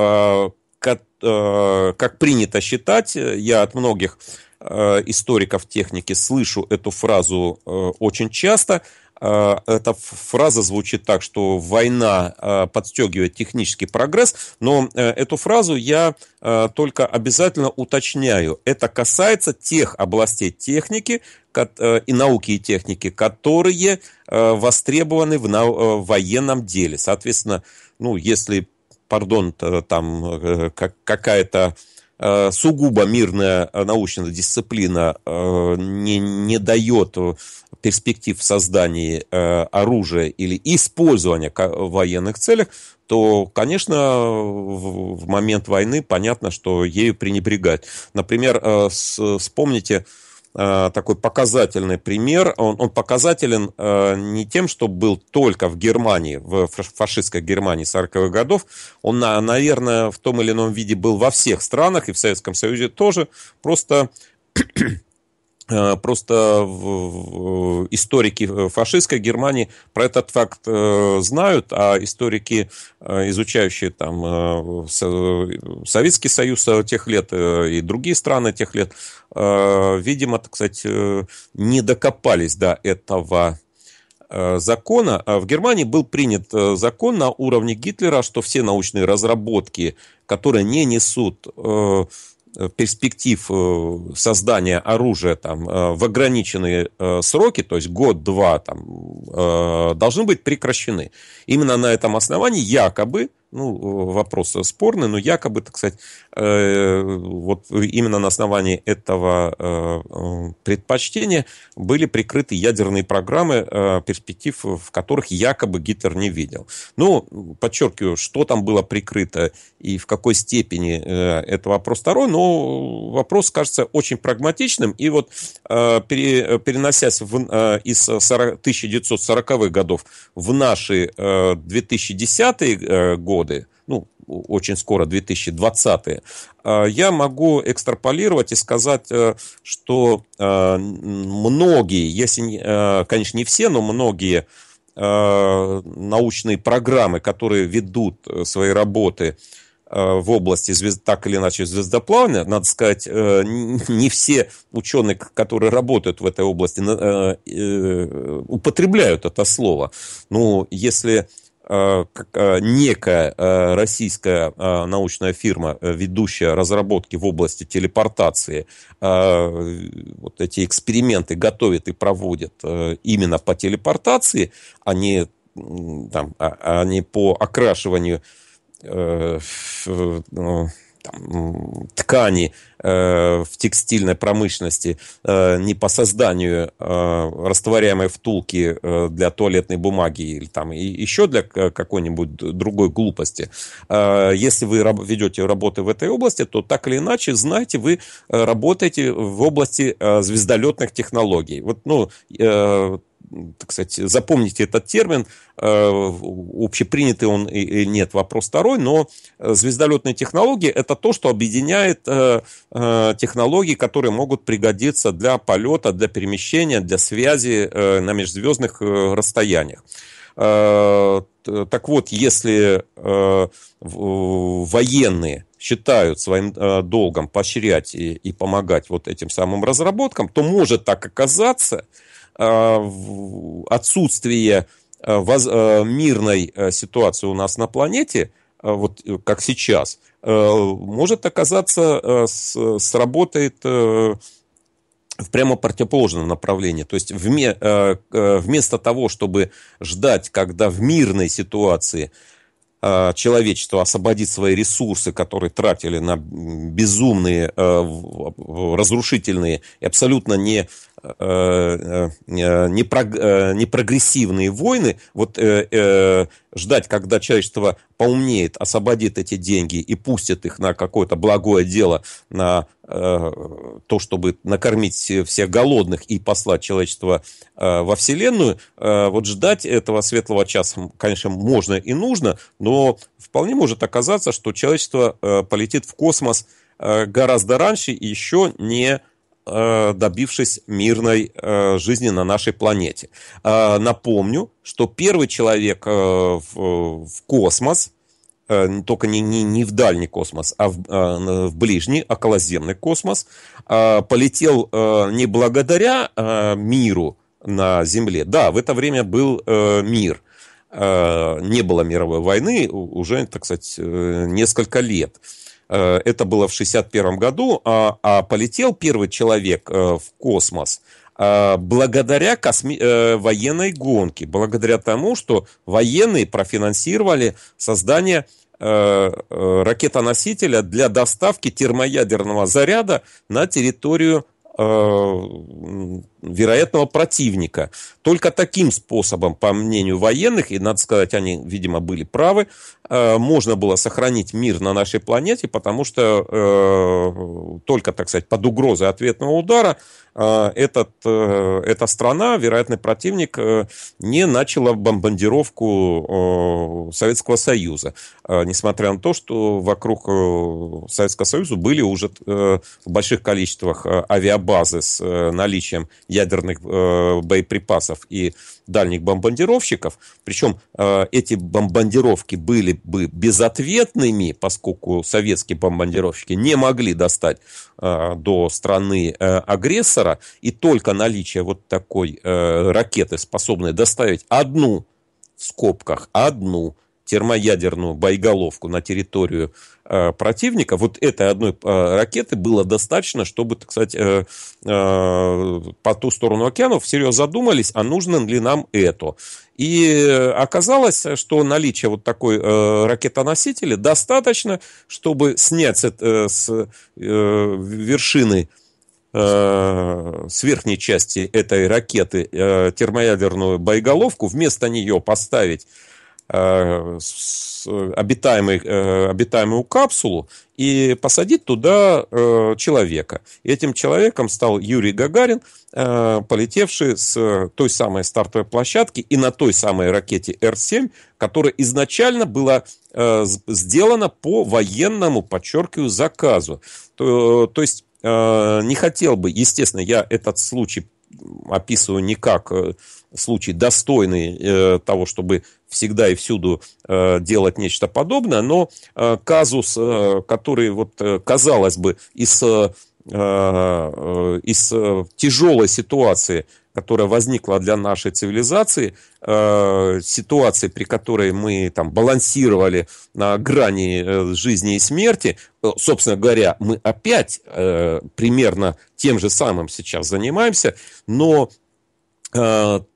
как, как принято считать, я от многих историков техники слышу эту фразу очень часто – а, эта фраза звучит так, что война а, подстегивает технический прогресс, но э, эту фразу я э, только обязательно уточняю. Это касается тех областей техники э, и науки и техники, которые востребованы в военном деле. Соответственно, ну, если, пардон, там какая-то сугубо мирная научная дисциплина не, не дает перспектив создания э, оружия или использования в военных целях, то, конечно, в, момент войны понятно, что ею пренебрегать. Например, э, вспомните э, такой показательный пример. Он, он показателен э, не тем, что был только в Германии, в фашистской Германии 40-х годов. Он, наверное, в том или ином виде был во всех странах и в Советском Союзе тоже. Просто Э, просто э, историки э, фашистской Германии про этот факт знают, а историки, изучающие там Советский Союз тех лет и другие страны тех лет, видимо, так сказать, не докопались до этого закона. А в Германии был принят закон на уровне Гитлера, что все научные разработки, которые не несут Э, перспектив э, создания оружия там, э, в ограниченные сроки, то есть год-два, там, должны быть прекращены. Именно на этом основании якобы ну, вопрос спорный, но якобы, так сказать, э, вот именно на основании этого э, э, предпочтения были прикрыты ядерные программы, перспектив в которых якобы Гитлер не видел. Ну, подчеркиваю, что там было прикрыто и в какой степени это вопрос второй, но вопрос кажется очень прагматичным, и вот переносясь в, из 1940-х годов в наши 2010-е годы, годы, ну, очень скоро 2020, а, я могу экстраполировать и сказать, э, что э, многие, если, э, конечно, не все, но многие научные программы, которые ведут свои работы в области звезд, так или иначе звездоплавания, надо сказать, не все ученые, которые работают в этой области, употребляют это слово. Ну, если Э, э, некая э, российская научная фирма, ведущая разработки в области телепортации, вот эти эксперименты готовит и проводит именно по телепортации, а не, там, а, а, не по окрашиванию ну, там, ткани э, в текстильной промышленности э, не по созданию э, растворяемой втулки э, для туалетной бумаги или там и еще для какой-нибудь другой глупости. Э, если вы раб- ведете работы в этой области, то так или иначе, знаете, вы э, работаете в области э, звездолетных технологий. Вот, ну, э, кстати, запомните этот термин, э, общепринятый он или нет, вопрос второй, но э, звездолетные технологии это то, что объединяет э, технологии, которые могут пригодиться для полета, для перемещения, для связи на межзвездных расстояниях. Так вот, если военные считают своим долгом поощрять и помогать вот этим самым разработкам, то может так оказаться, Э, отсутствие э, воз, э, мирной ситуации у нас на планете, вот как сейчас, может оказаться сработает в прямо противоположном направлении. То есть вместо того, чтобы ждать, когда в мирной ситуации Э, человечество освободить свои ресурсы, которые тратили на безумные, э, разрушительные и абсолютно не, э, не, прогрессивные войны, вот ждать, когда человечество поумнеет, освободит эти деньги и пустит их на какое-то благое дело, на э, то, чтобы накормить всех голодных и послать человечество э, во Вселенную, э, вот ждать этого светлого часа, конечно, можно и нужно, но вполне может оказаться, что человечество э, полетит в космос э, гораздо раньше и еще не Э, добившись мирной э, жизни на нашей планете. Э, напомню, что первый человек в космос, только не, не, не в дальний космос, а в, в ближний, околоземный космос, полетел не благодаря миру на Земле. Да, в это время был мир – не было мировой войны уже, так сказать, несколько лет. Э, это было в 1961 году, а, а полетел первый человек э, в космос э, благодаря косми... военной гонке, благодаря тому, что военные профинансировали создание ракетоносителя для доставки термоядерного заряда на территорию вероятного противника. Только таким способом, по мнению военных, и надо сказать, они, видимо, были правы, э, можно было сохранить мир на нашей планете, потому что э, только, так сказать, под угрозой ответного удара э, этот, эта страна, вероятный противник, не начала бомбардировку Советского Союза, несмотря на то, что вокруг Советского Союза были уже в больших количествах авиабазы с наличием ядерных э, боеприпасов и дальних бомбардировщиков. Причем э, эти бомбардировки были бы безответными, поскольку советские бомбардировщики не могли достать э, до страны э, агрессора, и только наличие вот такой э, ракеты, способной доставить одну в скобках одну термоядерную боеголовку на территорию Э, противника, вот этой одной э, ракеты было достаточно, чтобы, так сказать, э, по ту сторону океанов всерьез задумались, а нужно ли нам это. И оказалось, что наличие вот такой э, ракетоносителя достаточно, чтобы снять с, э, с э, вершины с верхней части этой ракеты термоядерную боеголовку, вместо нее поставить Э, обитаемый, э, обитаемую капсулу и посадить туда э, человека. И этим человеком стал Юрий Гагарин, полетевший с той самой стартовой площадки и на той самой ракете Р-7, которая изначально была сделана по военному, подчеркиваю, заказу. То, то есть не хотел бы, естественно, я этот случай описываю не как э, случай достойный э, того, чтобы всегда и всюду э, делать нечто подобное, но казус, который, вот, казалось бы, из из тяжелой ситуации которая возникла для нашей цивилизации, э, ситуации, при которой мы там балансировали на грани э, жизни и смерти, э, собственно говоря, мы опять примерно тем же самым сейчас занимаемся, но то,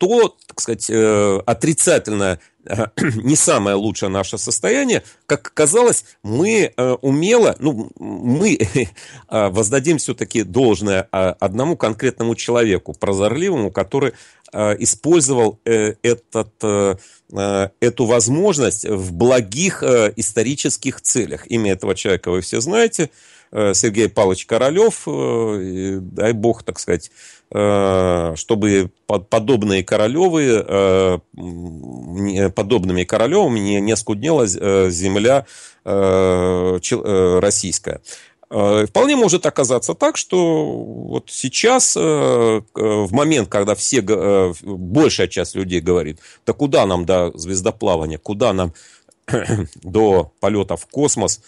так сказать, отрицательное не самое лучшее наше состояние, как казалось, мы э, умело, ну, мы э, воздадим все-таки должное а, одному конкретному человеку, прозорливому, который э, использовал этот, эту возможность в благих исторических целях. Имя этого человека вы все знаете – Э, Сергей Павлович Королев, э, дай бог, так сказать, э, чтобы подобные Королевы, подобными Королевами не, не скуднела земля российская. Вполне может оказаться так, что вот сейчас, в момент, когда все, большая часть людей говорит, да куда нам до звездоплавания, куда нам до полета в космос,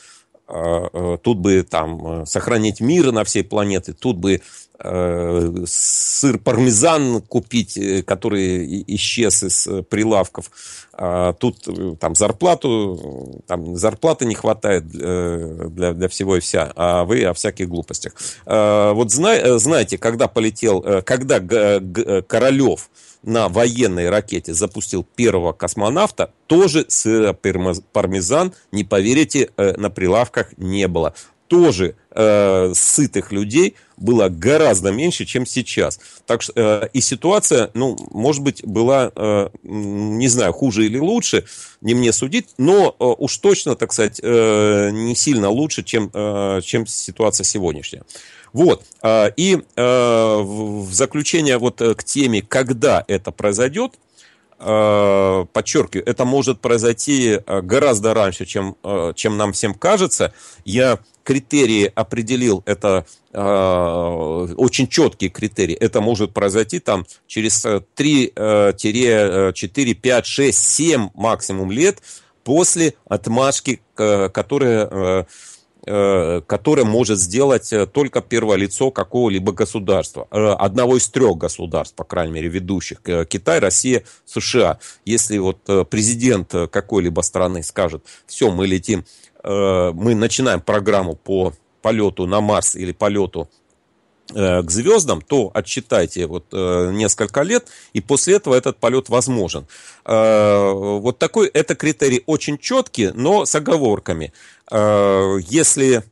Э, тут бы там э, сохранить мир на всей планете, тут бы э, сыр пармезан купить, который исчез из прилавков, а тут там зарплату, там зарплаты не хватает для, для всего и вся, а вы о всяких глупостях. А вот знаете, когда полетел, когда Королев на военной ракете запустил первого космонавта, тоже сыр э, пармезан, не поверите, э, на прилавках не было. Тоже э, сытых людей было гораздо меньше, чем сейчас. Так что э, и ситуация, ну, может быть, была, э, не знаю, хуже или лучше, не мне судить, но э, уж точно, так сказать, э, не сильно лучше, чем, э, чем ситуация сегодняшняя. Вот. Э, и э, в заключение вот э, к теме, когда это произойдет, подчеркиваю, это может произойти гораздо раньше, чем, чем нам всем кажется. Я критерии определил, это очень четкие критерии. Это может произойти там через 3, 4, 5, 6, 7 максимум лет после отмашки, которая Э, которое может сделать э, только первое лицо какого-либо государства. Э, одного из трех государств, по крайней мере, ведущих. Китай, Россия, США. Если вот президент какой-либо страны скажет, все, мы летим, мы начинаем программу по полету на Марс или полету Э, к звездам, то отсчитайте вот э, несколько лет, и после этого этот полет возможен. Э, вот такой это критерий очень четкий, но с оговорками. Если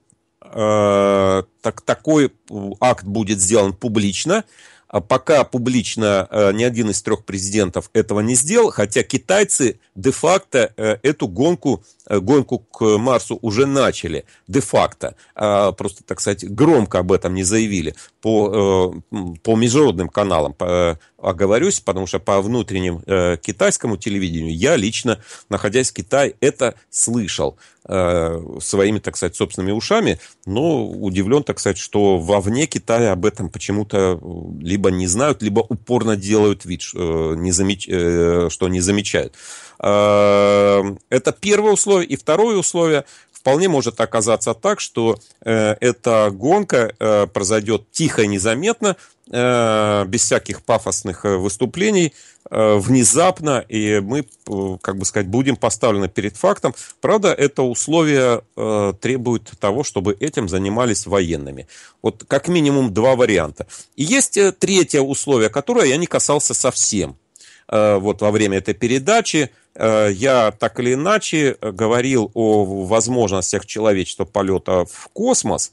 так, такой акт будет сделан публично, а пока публично ни один из трех президентов этого не сделал, хотя китайцы де-факто эту гонку гонку к Марсу уже начали, де-факто, а, просто, так сказать, громко об этом не заявили по, э, по международным каналам, э, оговорюсь, потому что по внутренним э, китайскому телевидению я лично, находясь в Китае, это слышал своими, так сказать, собственными ушами, но удивлен, так сказать, что вовне Китая об этом почему-то либо не знают, либо упорно делают вид, э, не замеч... что не замечают. Эм, это первое условие. И второе условие, вполне может оказаться так, что э, эта гонка э, произойдет тихо и незаметно, э, без всяких пафосных выступлений, внезапно, и мы, как бы сказать, будем поставлены перед фактом. Правда, это условие требует того, чтобы этим занимались военными. Вот как минимум два варианта. И есть третье условие, которое я не касался совсем – Э, вот во время этой передачи э, я так или иначе говорил о возможностях человечества полета в космос,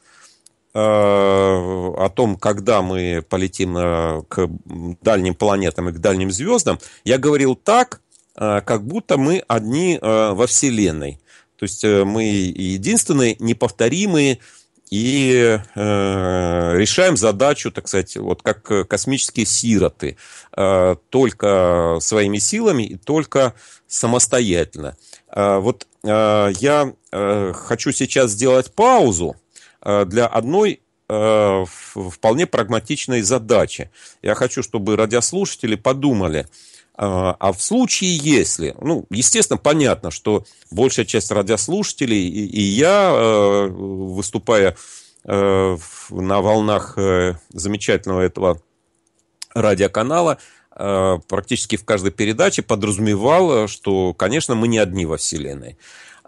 э, о том, когда мы полетим к дальним планетам и к дальним звездам, я говорил так, как будто мы одни во Вселенной. То есть мы единственные неповторимые и э, решаем задачу, так сказать, вот как э, космические сироты, э, только своими силами и только самостоятельно. Э, вот э, я э, хочу сейчас сделать паузу э, для одной э, вполне прагматичной задачи. Я хочу, чтобы радиослушатели подумали, э, а, а в случае, если, ну, естественно, понятно, что большая часть радиослушателей и, и я, э, выступая э, на волнах э, замечательного этого радиоканала, практически в каждой передаче подразумевал, что, конечно, мы не одни во Вселенной.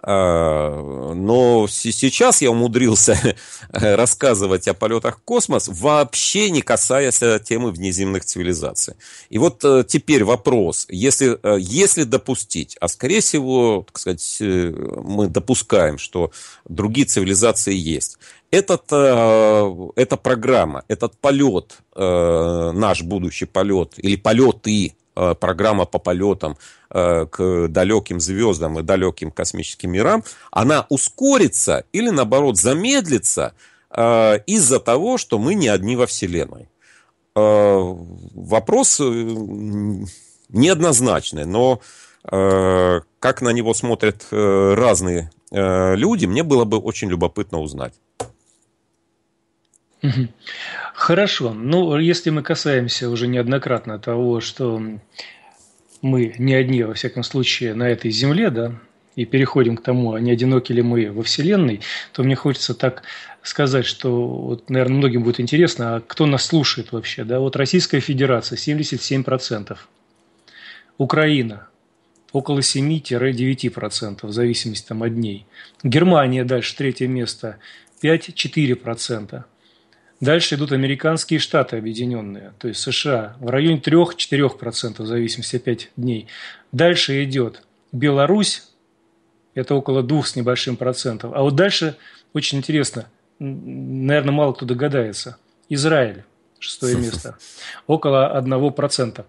А, но сейчас я умудрился рассказывать о полетах в космос, вообще не касаясь э, темы внеземных цивилизаций. И вот э, теперь вопрос, если, э, если допустить, а скорее всего, так сказать, мы допускаем, что другие цивилизации есть, этот, э, эта программа, этот полет, э, наш будущий полет, или полеты, э, программа по полетам э, к далеким звездам и далеким космическим мирам, она ускорится или, наоборот, замедлится э, из-за того, что мы не одни во Вселенной. Э, вопрос э, неоднозначный, но э, как на него смотрят э, разные э, люди, мне было бы очень любопытно узнать. Хорошо. Ну, если мы касаемся уже неоднократно того, что мы не одни, во всяком случае, на этой земле, да, и переходим к тому, а не одиноки ли мы во Вселенной, то мне хочется так сказать, что, вот, наверное, многим будет интересно, а кто нас слушает вообще, да? Вот Российская Федерация 77%, Украина около 7-9%, в зависимости там, от дней. Германия дальше, третье место, 5-4%. Дальше идут американские штаты объединенные, то есть США, в районе 3-4% в зависимости от 5 дней. Дальше идет Беларусь, это около 2 с небольшим процентов. А вот дальше очень интересно, наверное, мало кто догадается, Израиль. Шестое место. Около одного процента.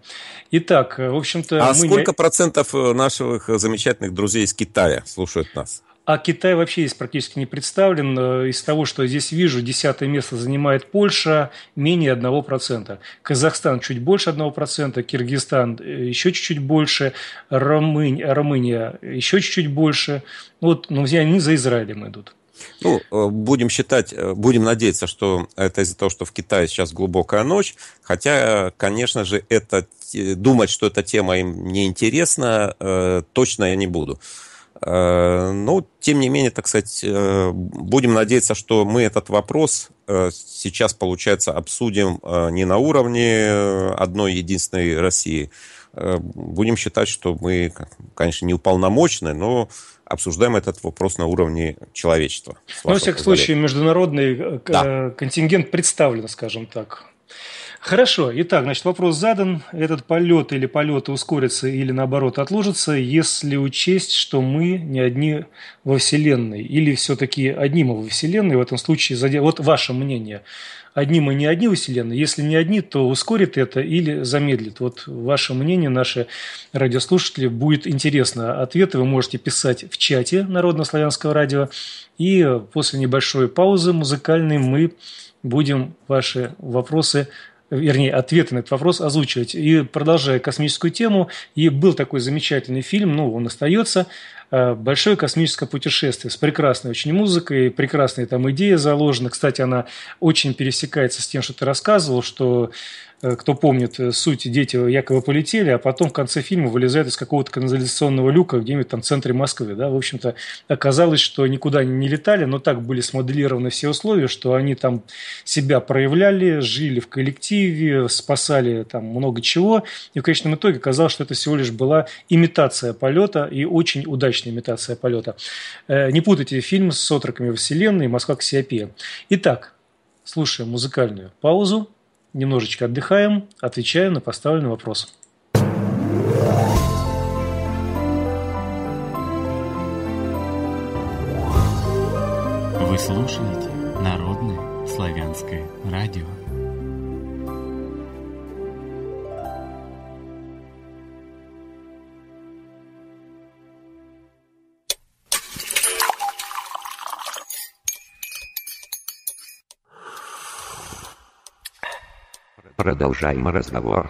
Итак, в общем-то... А сколько не... процентов э, наших замечательных друзей из Китая слушают нас? а Китай вообще здесь практически не представлен. Э, из того, что я здесь вижу, десятое место занимает Польша, менее 1%. Казахстан чуть больше 1%, Киргизстан э, еще чуть-чуть больше, Румынь, Румыния еще чуть-чуть больше. Вот, но ну, они за Израилем идут. Ну, э, будем считать, будем надеяться, что это из-за того, что в Китае сейчас глубокая ночь. Хотя, конечно же, это думать, что эта тема им неинтересна, точно я не буду. Э, ну, тем не менее, так сказать, э, будем надеяться, что мы этот вопрос э, сейчас, получается, обсудим не на уровне одной единственной России. Будем считать, что мы, конечно, не уполномочены, но обсуждаем этот вопрос на уровне человечества. Но, ну, во всяком случае, международный да. контингент представлен, скажем так. Хорошо. Итак, значит, вопрос задан. Этот полет или полеты ускорятся или, наоборот, отложатся, если учесть, что мы не одни во Вселенной. Или все-таки одни мы во Вселенной. В этом случае, вот ваше мнение, одни мы не одни во Вселенной. Если не одни, то ускорит это или замедлит. Вот ваше мнение, наши радиослушатели, будет интересно. Ответы вы можете писать в чате Народно-славянского радио. И после небольшой паузы музыкальной мы будем ваши вопросы вернее, ответы на этот вопрос озвучивать. И продолжая космическую тему, и был такой замечательный фильм, ну, он остается, Э, большое космическое путешествие с прекрасной очень музыкой, прекрасная там идея заложена. Кстати, она очень пересекается с тем, что ты рассказывал, что э, кто помнит э, суть, дети якобы полетели, а потом в конце фильма вылезают из какого-то канализационного люка где-нибудь там в центре Москвы. Да? В общем-то, оказалось, что никуда не летали, но так были смоделированы все условия, что они там себя проявляли, жили в коллективе, спасали там много чего. И в конечном итоге оказалось, что это всего лишь была имитация полета и очень удачно точная имитация полета. Э, Не путайте фильм с отроками вселенной и «Москва Кассиопея». Итак, слушаем музыкальную паузу, немножечко отдыхаем, отвечаем на поставленный вопрос. Вы слушаете Народное славянское радио. Продолжаем разговор.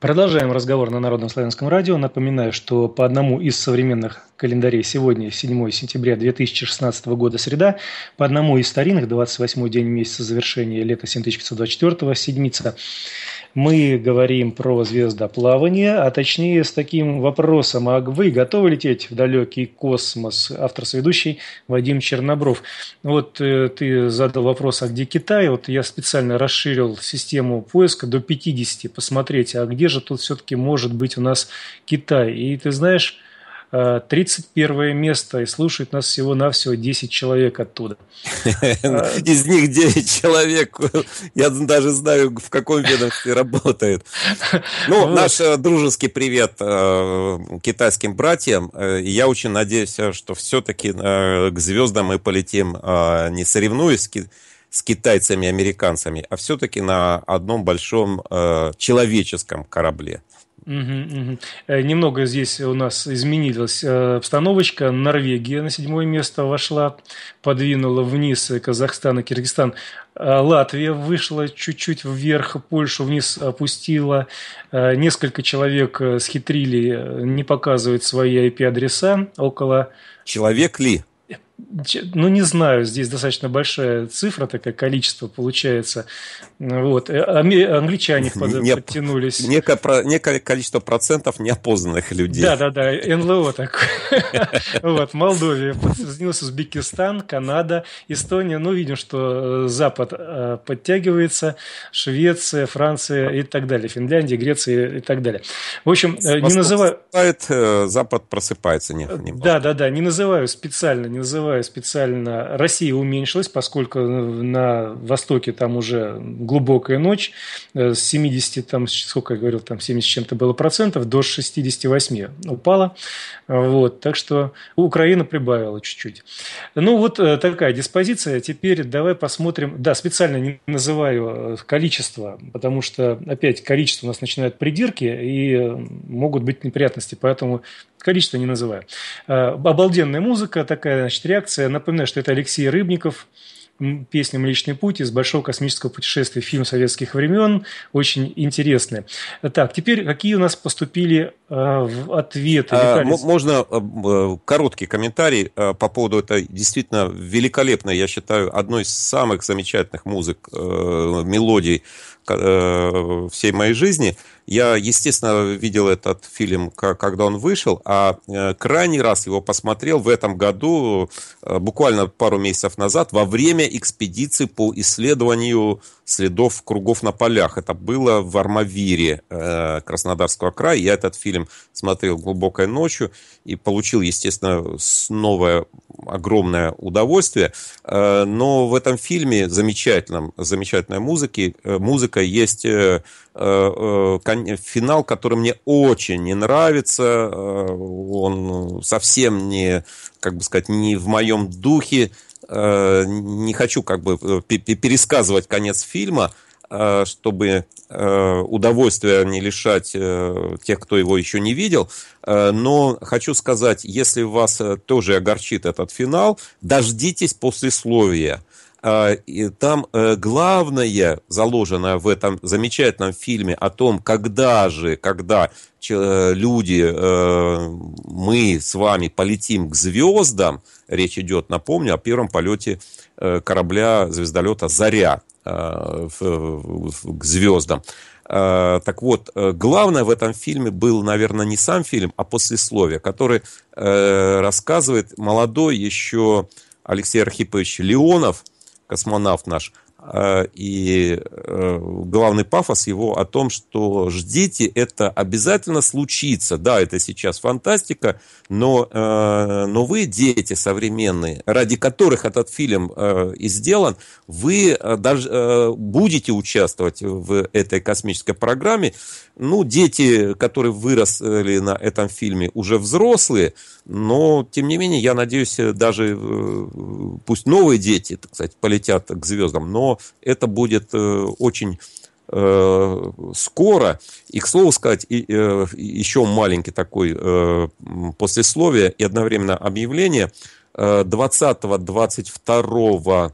Продолжаем разговор на Народном славянском радио. Напоминаю, что по одному из современных календарей сегодня, 7 сентября 2016 года, среда, по одному из старинных, 28 день месяца завершения лета 7524, седмица, мы говорим про звездоплавание, а точнее с таким вопросом, а вы готовы лететь в далекий космос? Автор ведущий Вадим Чернобров. Вот э, ты задал вопрос, а где Китай? Вот я специально расширил систему поиска до 50, посмотреть, а где же тут все-таки может быть у нас Китай? И ты знаешь, 31 э, место, и слушает нас всего-навсего 10 человек оттуда. Из них 9 человек, я даже знаю, в каком ведомстве работает. Ну, наш э, дружеский привет э, китайским братьям. Я очень надеюсь, что все-таки к звездам мы полетим, не соревнуясь с китайцами и американцами, а все-таки на одном большом человеческом корабле. Э, немного здесь у нас изменилась э, обстановочка. Норвегия на седьмое место вошла, подвинула вниз Казахстан и Киргизстан. Э, Латвия вышла чуть-чуть вверх, Польшу вниз опустила. Несколько человек схитрили не показывать свои IP-адреса около... Человек ли? ну, не знаю, здесь достаточно большая цифра, такая количество получается. Вот. Э, англичане не, подтянулись. Некое, про, некое количество процентов неопознанных людей. Да, да, да, НЛО такое. Вот, Молдовия, подтянулся Узбекистан, Канада, Эстония. Ну, видим, что э, Запад э, подтягивается, Швеция, Франция и так далее, Финляндия, Греция и так далее. В общем, не называю... Запад просыпается. нет? Да, да, да, не называю специально, не называю лицевая специально Россия уменьшилась, поскольку на Востоке там уже глубокая ночь, э, с 70, там, сколько я говорил, там 70 чем-то было процентов, до 68 упала. Вот, так что Украина прибавила чуть-чуть. Ну, вот э, такая диспозиция. Теперь давай посмотрим. Да, специально не называю э, количество, потому что, опять, количество у нас начинают придирки, и могут быть неприятности, поэтому количество не называю. Обалденная музыка, такая, значит, реакция. Напоминаю, что это Алексей Рыбников, песня «Млечный путь» из «Большого космического путешествия», фильм советских времен, очень интересный. Так, теперь какие у нас поступили э, ответы? А, можно а, э, короткий комментарий э, по поводу этой действительно великолепной, я считаю, одной из самых замечательных музык, э, мелодий э, всей моей жизни – я, естественно, видел этот фильм, когда он вышел, а э, крайний раз его посмотрел в этом году, э, буквально пару месяцев назад, во время экспедиции по исследованию следов кругов на полях. Это было в Армавире э, Краснодарского края. Я этот фильм смотрел глубокой ночью и получил, естественно, новое огромное удовольствие. Э, но в этом фильме замечательном, замечательной музыки, э, музыка есть финал, который мне очень не нравится. он совсем не, как бы сказать, не в моем духе Э, не хочу как бы э, пересказывать конец фильма, э, чтобы удовольствия не лишать тех, кто его еще не видел. Но хочу сказать, если вас тоже огорчит этот финал, дождитесь послесловия. А, и там э, главное заложено в этом замечательном фильме о том, когда же, когда люди, э, мы с вами полетим к звездам, речь идет, напомню, о первом полете э, корабля звездолета «Заря» к звездам. Так вот, главное в этом фильме был, наверное, не сам фильм, а послесловие, который рассказывает молодой еще Алексей Архипович Леонов – космонавт наш Э, и э, главный пафос его о том, что ждите, это обязательно случится. Да, это сейчас фантастика, но, э, но вы, дети современные, ради которых этот фильм и сделан, вы даже будете участвовать в этой космической программе. Ну, дети, которые выросли на этом фильме, уже взрослые, но, тем не менее, я надеюсь, даже пусть новые дети, кстати, полетят к звездам, но это будет э, очень э, скоро. И, к слову сказать, э, еще маленький такой э, послесловие и одновременно объявление. 20-22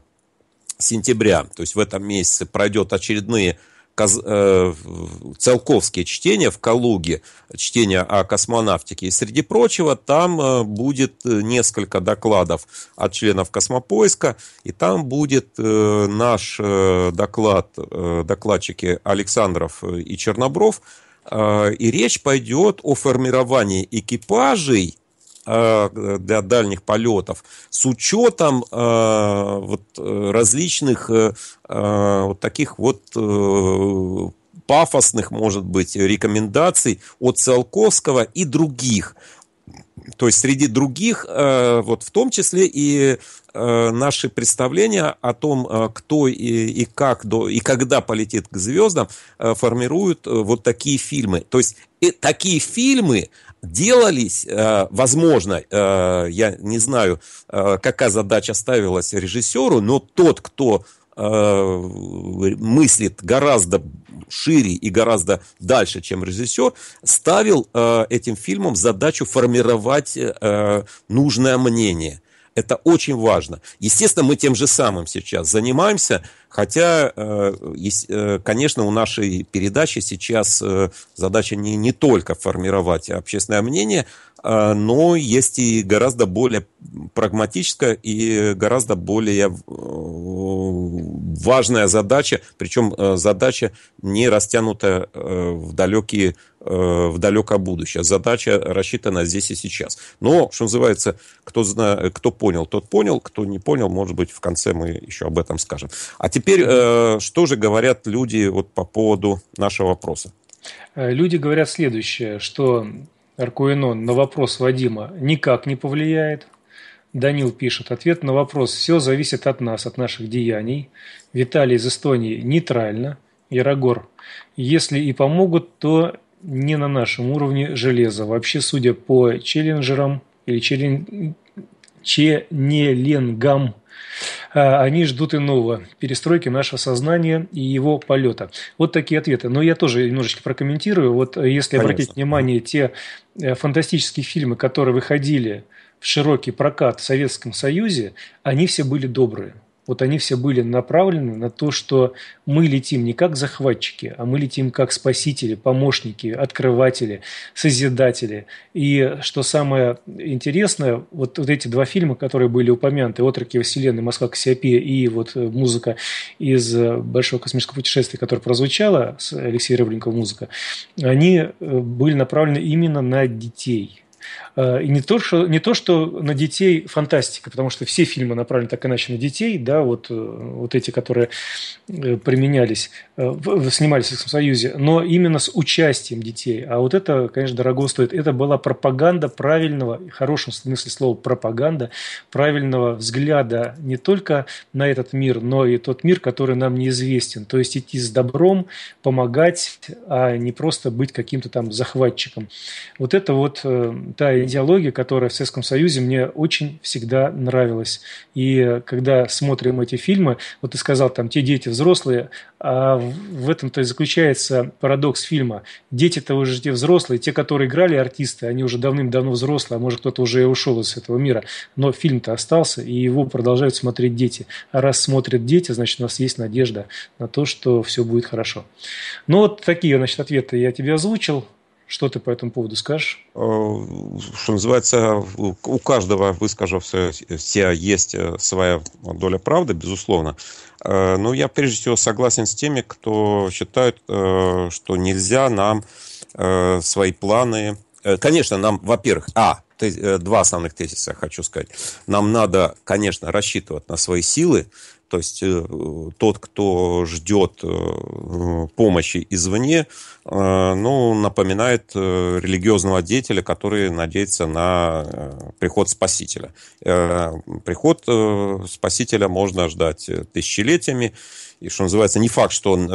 сентября, то есть в этом месяце, пройдет очередные Каз... э, Целковские чтения в Калуге, чтения о космонавтике. И среди прочего там э, будет э, несколько докладов от членов Космопоиска, и там будет э, наш э, доклад, э, докладчики Александров э, и Чернобров, э, и речь пойдет о формировании экипажей Э, для дальних полетов с учетом э, вот, э, различных вот таких вот пафосных, может быть, рекомендаций от Циолковского и других. То есть среди других, вот в том числе и наши представления о том, кто и, и как до, и когда полетит к звездам, формируют вот такие фильмы. То есть и такие фильмы, делались, э, возможно, э, я не знаю, э, какая задача ставилась режиссеру, но тот, кто мыслит гораздо шире и гораздо дальше, чем режиссер, ставил этим фильмом задачу формировать нужное мнение – это очень важно. Естественно, мы тем же самым сейчас занимаемся, хотя, э, э, конечно, у нашей передачи сейчас э, задача не, не только формировать общественное мнение, но есть и гораздо более прагматическая и гораздо более важная задача, причем задача не растянутая в далекие Э, в далекое будущее. Задача рассчитана здесь и сейчас. Но, что называется, кто, зна... кто понял, тот понял, кто не понял, может быть, в конце мы еще об этом скажем. А теперь, э, что же говорят люди вот по поводу нашего вопроса? Э, люди говорят следующее, что Аркуинон на вопрос Вадима никак не повлияет. Данил пишет, ответ на вопрос «Все зависит от нас, от наших деяний». Виталий из Эстонии «Нейтрально». Ярогор «Если и помогут, то не на нашем уровне железа. Вообще, судя по челленджерам или челлен... ченеленгам, а, они ждут иного, перестройки нашего сознания и его полета. Вот такие ответы. Но я тоже немножечко прокомментирую. Вот э, если Конечно. обратить внимание, те э, фантастические фильмы, которые выходили в широкий прокат в Советском Союзе, они все были добрые вот они все были направлены на то, что мы летим не как захватчики, а мы летим как спасители, помощники, открыватели, созидатели. И что самое интересное, вот, вот эти два фильма, которые были упомянуты, «Отроки Вселенной», «Москва Кассиопея» и вот э, музыка из э, «Большого космического путешествия», которая прозвучала, с Алексея Рыбленкова музыка, они э, были направлены именно на детей – Э, и не то, что, не то, что на детей фантастика, потому что все фильмы направлены так иначе на детей, да, вот, э, вот эти, которые э, применялись, снимались в Советском Союзе, но именно с участием детей. А вот это, конечно, дорого стоит. Это была пропаганда правильного, в хорошем смысле слова пропаганда, правильного взгляда не только на этот мир, но и тот мир, который нам неизвестен. То есть идти с добром, помогать, а не просто быть каким-то там захватчиком. Вот это вот та такая идеология, которая в Советском Союзе мне очень всегда нравилась. И когда смотрим эти фильмы, вот ты сказал, там, те дети взрослые, а в этом-то и заключается парадокс фильма. Дети-то уже те взрослые, те, которые играли артисты, они уже давным-давно взрослые, а может кто-то уже и ушел из этого мира. Но фильм-то остался, и его продолжают смотреть дети. А раз смотрят дети, значит, у нас есть надежда на то, что все будет хорошо. Ну, вот такие, значит, ответы я тебе озвучил. Что ты по этому поводу скажешь? Э, что называется, у каждого выскажившегося все есть э, своя доля правды, безусловно. Э, но я прежде всего согласен с теми, кто считает, что нельзя нам свои планы... Конечно, нам, во-первых, а, два основных тезиса хочу сказать. Нам надо, конечно, рассчитывать на свои силы, то есть э, тот, кто ждет э, помощи извне, э, ну, напоминает религиозного деятеля, который надеется на приход Спасителя. Приход Спасителя можно ждать тысячелетиями. И, что называется, не факт, что он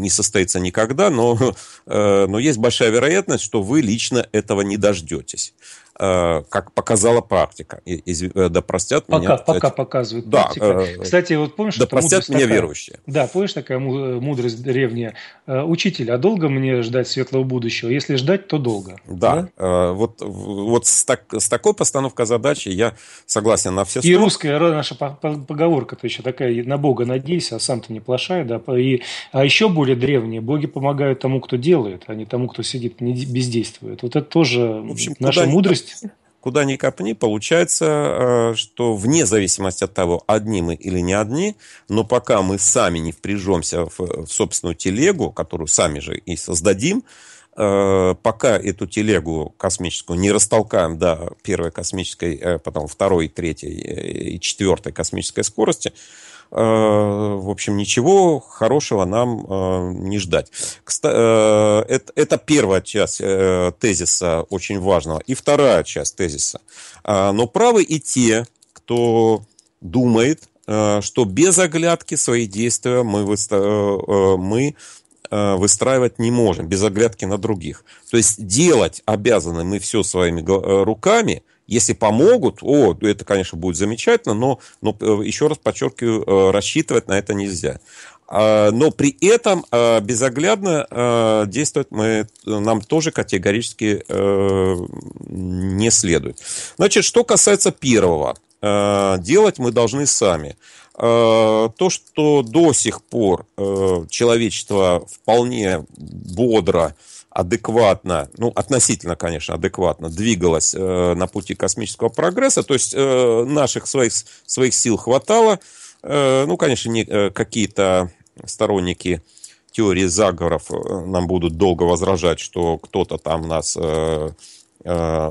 не состоится никогда, но, но есть большая вероятность, что вы лично этого не дождетесь. Э, как показала практика. И, из, э, да простят пока, меня... Пока кстати, показывает да, практика. Э, кстати, вот помнишь, да простят меня такая, верующие. Да, помнишь, такая э, мудрость древняя. Учитель, а долго мне ждать светлого будущего? Если ждать, то долго. Да, да? Э, вот, вот с, так, с такой постановкой задачи я согласен на все И стороны. русская наша поговорка-то еще такая, на Бога надейся, а сам то не плашай. Да? И, а еще более древние, боги помогают тому, кто делает, а не тому, кто сидит, не бездействует. Вот это тоже в общем, наша мудрость Куда ни копни, получается, э, что вне зависимости от того, одни мы или не одни, но пока мы сами не впряжемся в, в собственную телегу, которую сами же и создадим, э, пока эту телегу космическую не растолкаем до первой космической, э, потом второй, третьей и четвертой космической скорости, Э, в общем, ничего хорошего нам э, не ждать. Э, это первая часть тезиса очень важного. И вторая часть тезиса. А, но правы и те, кто думает, что без оглядки свои действия мы выстраивать не можем, без оглядки на других. То есть делать обязаны мы все своими руками – если помогут, о, это, конечно, будет замечательно, но, но э, еще раз подчеркиваю, э, рассчитывать на это нельзя. А, но при этом э, безоглядно действовать мы, нам тоже категорически не следует. Значит, что касается первого, делать мы должны сами то, что до сих пор человечество вполне бодро, адекватно, ну, относительно, конечно, адекватно двигалась э, на пути космического прогресса. То есть э, наших своих, своих сил хватало. Э, ну, конечно, не, э, какие-то сторонники теории заговоров э, нам будут долго возражать, что кто-то там нас э, э,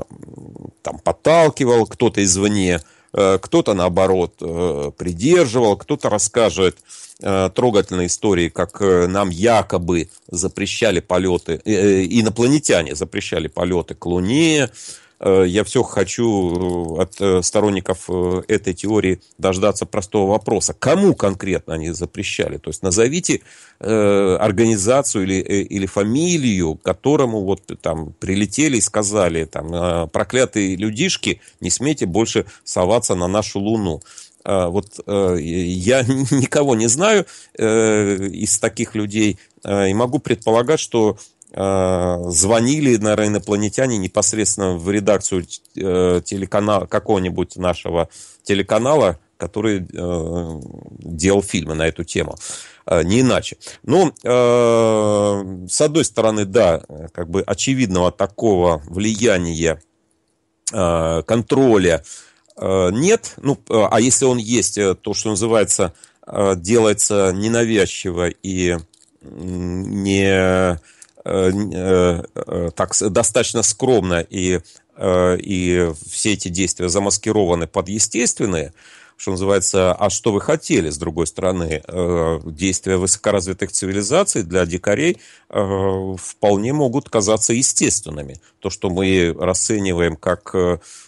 там подталкивал, кто-то извне. Э, кто-то, наоборот, э, придерживал, кто-то рассказывает э, трогательные истории, как нам якобы запрещали полеты, инопланетяне запрещали полеты к Луне, Э, я все хочу э, от э, сторонников этой теории дождаться простого вопроса. Кому конкретно они запрещали? То есть назовите организацию или, или фамилию, которому вот там прилетели и сказали, там, «А, проклятые людишки, не смейте больше соваться на нашу Луну. А, вот я никого не знаю из таких людей и могу предполагать, что Э, звонили, наверное, инопланетяне непосредственно в редакцию э, телеканала, какого-нибудь нашего телеканала, который э, делал фильмы на эту тему. не иначе. Но, ну, с одной стороны, да, как бы очевидного такого влияния, контроля нет. Ну, а если он есть, то, что называется, делается ненавязчиво и не Э, э, э, так, достаточно скромно и, и все эти действия замаскированы под естественные, что называется, а что вы хотели, с другой стороны, действия высокоразвитых цивилизаций для дикарей вполне могут казаться естественными. То, что мы расцениваем как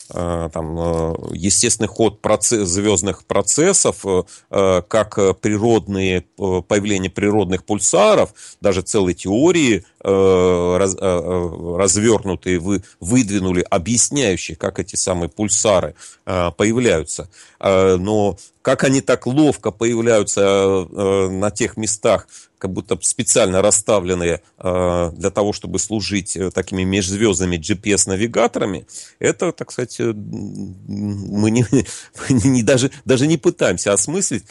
там, естественный ход процесс, звездных процессов, как природные, появление природных пульсаров, даже целой теории Э, раз, э, э, развернутые вы выдвинули, объясняющие, как эти самые пульсары появляются. Но как они так ловко появляются на тех местах, как будто специально расставленные для того, чтобы служить такими межзвездными GPS-навигаторами, это, так сказать, мы, не, мы не, даже, даже не пытаемся осмыслить,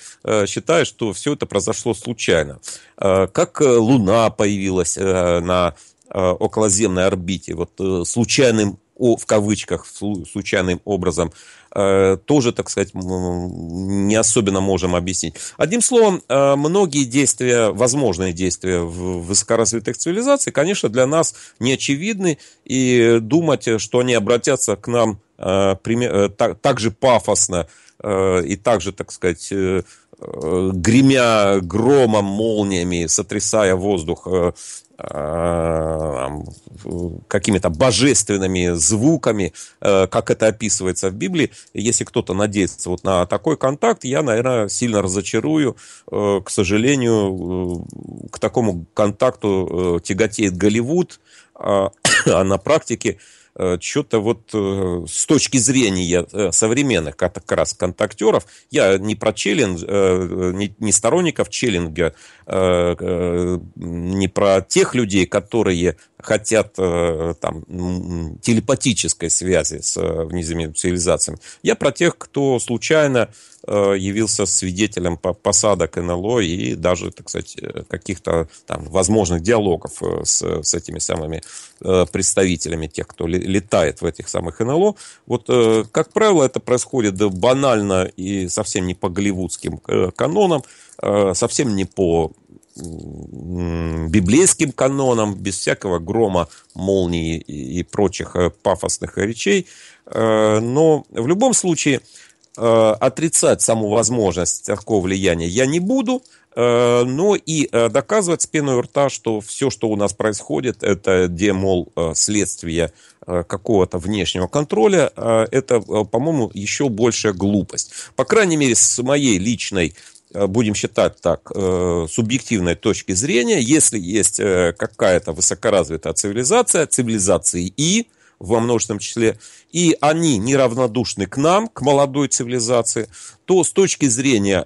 считая, что все это произошло случайно. Как Луна появилась на э, околоземной орбите, вот э, случайным в кавычках, случайным образом, э, тоже, так сказать, не особенно можем объяснить. Одним словом, многие действия, возможные действия в высокоразвитых цивилизаций, конечно, для нас не очевидны, и думать, что они обратятся к нам так, так же пафосно и также, так сказать, гремя громом, молниями, сотрясая воздух, Э, какими-то божественными звуками, э, как это описывается в Библии. Если кто-то надеется вот на такой контакт, я, наверное, сильно разочарую. Э, к сожалению, к такому контакту тяготеет Голливуд, а, а на практике Э, что-то вот э, с точки зрения э, современных как раз контактеров, я не про челлендж, не, сторонников челленджа, не про тех людей, которые хотят э, там, телепатической связи с э, внеземными цивилизациями. Я про тех, кто случайно э, явился свидетелем посадок НЛО и даже, так сказать, каких-то там возможных диалогов с, с этими самыми представителями тех, кто летает в этих самых НЛО. Вот, как правило, это происходит банально и совсем не по голливудским канонам, совсем не по библейским каноном без всякого грома, молнии и прочих э, пафосных речей. Э, но в любом случае э, отрицать саму возможность такого влияния я не буду, но и доказывать с у рта, что все, что у нас происходит, это демол следствие какого-то внешнего контроля, это, по-моему, еще большая глупость. По крайней мере, с моей личной Э, будем считать так, э, субъективной точки зрения, если есть э, какая-то высокоразвитая цивилизация, цивилизации И, во множественном числе, и они неравнодушны к нам, к молодой цивилизации, то с точки зрения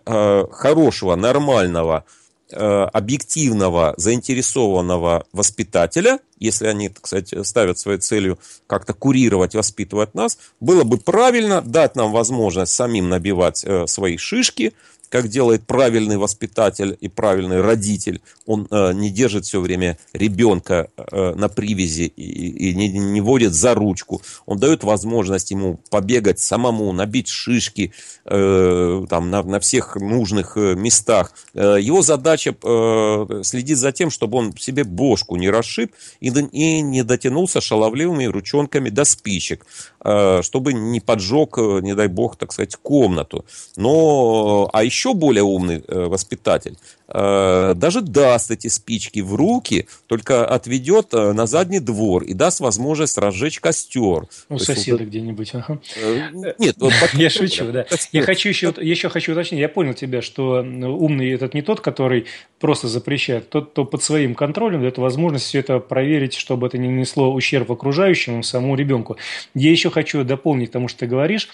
хорошего, нормального, объективного, заинтересованного воспитателя, если они, кстати, ставят своей целью как-то курировать, воспитывать нас, было бы правильно дать нам возможность самим набивать свои шишки – как делает правильный воспитатель и правильный родитель. Он э, не держит все время ребенка э, на привязи и, и не, не водит за ручку. Он дает возможность ему побегать самому, набить шишки э, там, на, на всех нужных э, местах. Э, его задача э, следить за тем, чтобы он себе бошку не расшиб и, и не дотянулся шаловливыми ручонками до спичек. Э, чтобы не поджег, э, не дай бог, так сказать, комнату. Но, а еще более умный э, воспитатель Э, даже даст эти спички в руки, только отведет э, на задний двор и даст возможность разжечь костер. У То соседа вот... где-нибудь. Ага. Э, нет, вот под... я шучу, да. Я хочу еще, еще хочу уточнить. Я понял тебя, что умный этот не тот, который просто запрещает, тот, кто под своим контролем дает возможность все это проверить, чтобы это не нанесло ущерб окружающему, самому ребенку. Я еще хочу дополнить тому, что ты говоришь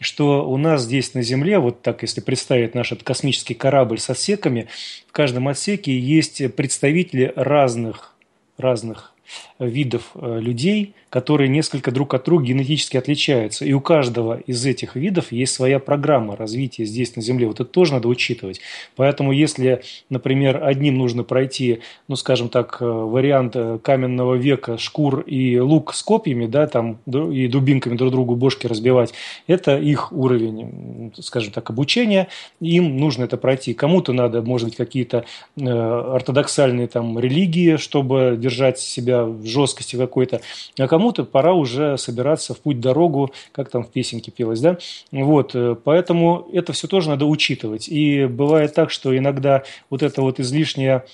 что у нас здесь на Земле, вот так если представить наш этот космический корабль с отсеками, в каждом отсеке есть представители разных, разных видов э, людей, которые несколько друг от друга генетически отличаются. И у каждого из этих видов есть своя программа развития здесь, на Земле. Вот это тоже надо учитывать. Поэтому если, например, одним нужно пройти, ну, скажем так, э, вариант э, каменного века, шкур и лук с копьями, да, там, и дубинками друг другу бошки разбивать, это их уровень, скажем так, обучения. Им нужно это пройти. Кому-то надо, может быть, какие-то э, ортодоксальные там религии, чтобы держать себя в жесткости какой-то. А кому-то пора уже собираться в путь-дорогу, как там в песенке пелось, да? Вот, э, поэтому это все тоже надо учитывать. И бывает так, что иногда вот эта вот излишняя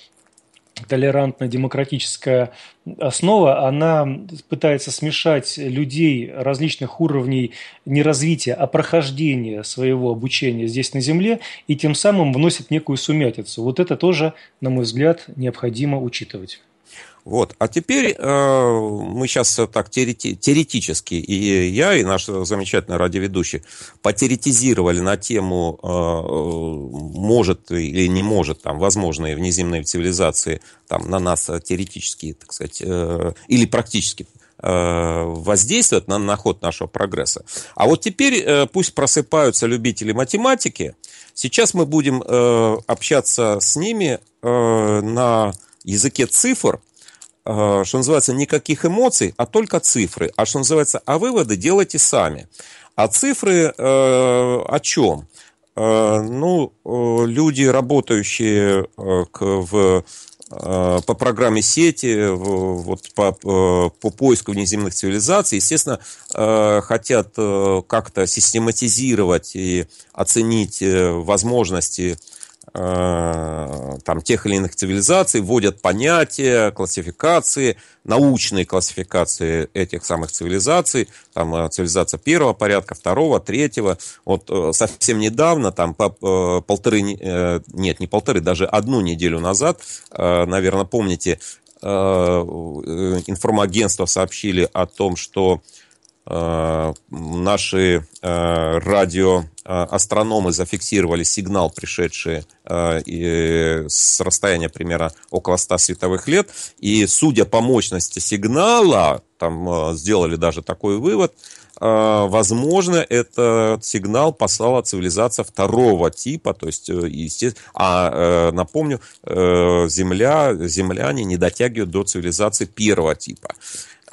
толерантно-демократическая основа, она пытается смешать людей различных уровней не развития, а прохождения своего обучения здесь на Земле, и тем самым вносит некую сумятицу. Вот это тоже, на мой взгляд, необходимо учитывать. Вот. А теперь э, мы сейчас э, так теорети- теоретически, и я, и наш замечательный радиоведущий, потеретизировали на тему, э, может или не может, там, возможные внеземные цивилизации там, на нас э, теоретически, так сказать, э, или практически э, воздействовать на, на ход нашего прогресса. А вот теперь э, пусть просыпаются любители математики. Сейчас мы будем э, общаться с ними э, на языке цифр – Э, что называется, никаких эмоций, а только цифры. А что называется, а выводы делайте сами. А цифры э, о чем? Э, ну, э, люди, работающие э, к, в э, по программе сети, вот по, э, по поиску внеземных цивилизаций, естественно, хотят как-то систематизировать и оценить возможности Э, там, тех или иных цивилизаций, вводят понятия, классификации, научные классификации этих самых цивилизаций, там, э, цивилизация первого порядка, второго, третьего. Вот э, совсем недавно, там, по, полторы, нет, не полторы, даже одну неделю назад, наверное, помните, информагентства сообщили о том, что Э, наши э, радиоастрономы э, зафиксировали сигнал, пришедший с расстояния примерно около 100 световых лет. И судя по мощности сигнала, там сделали даже такой вывод, возможно, этот сигнал послала цивилизация второго типа, то есть, естественно, а напомню, земля, земляне не дотягивают до цивилизации первого типа.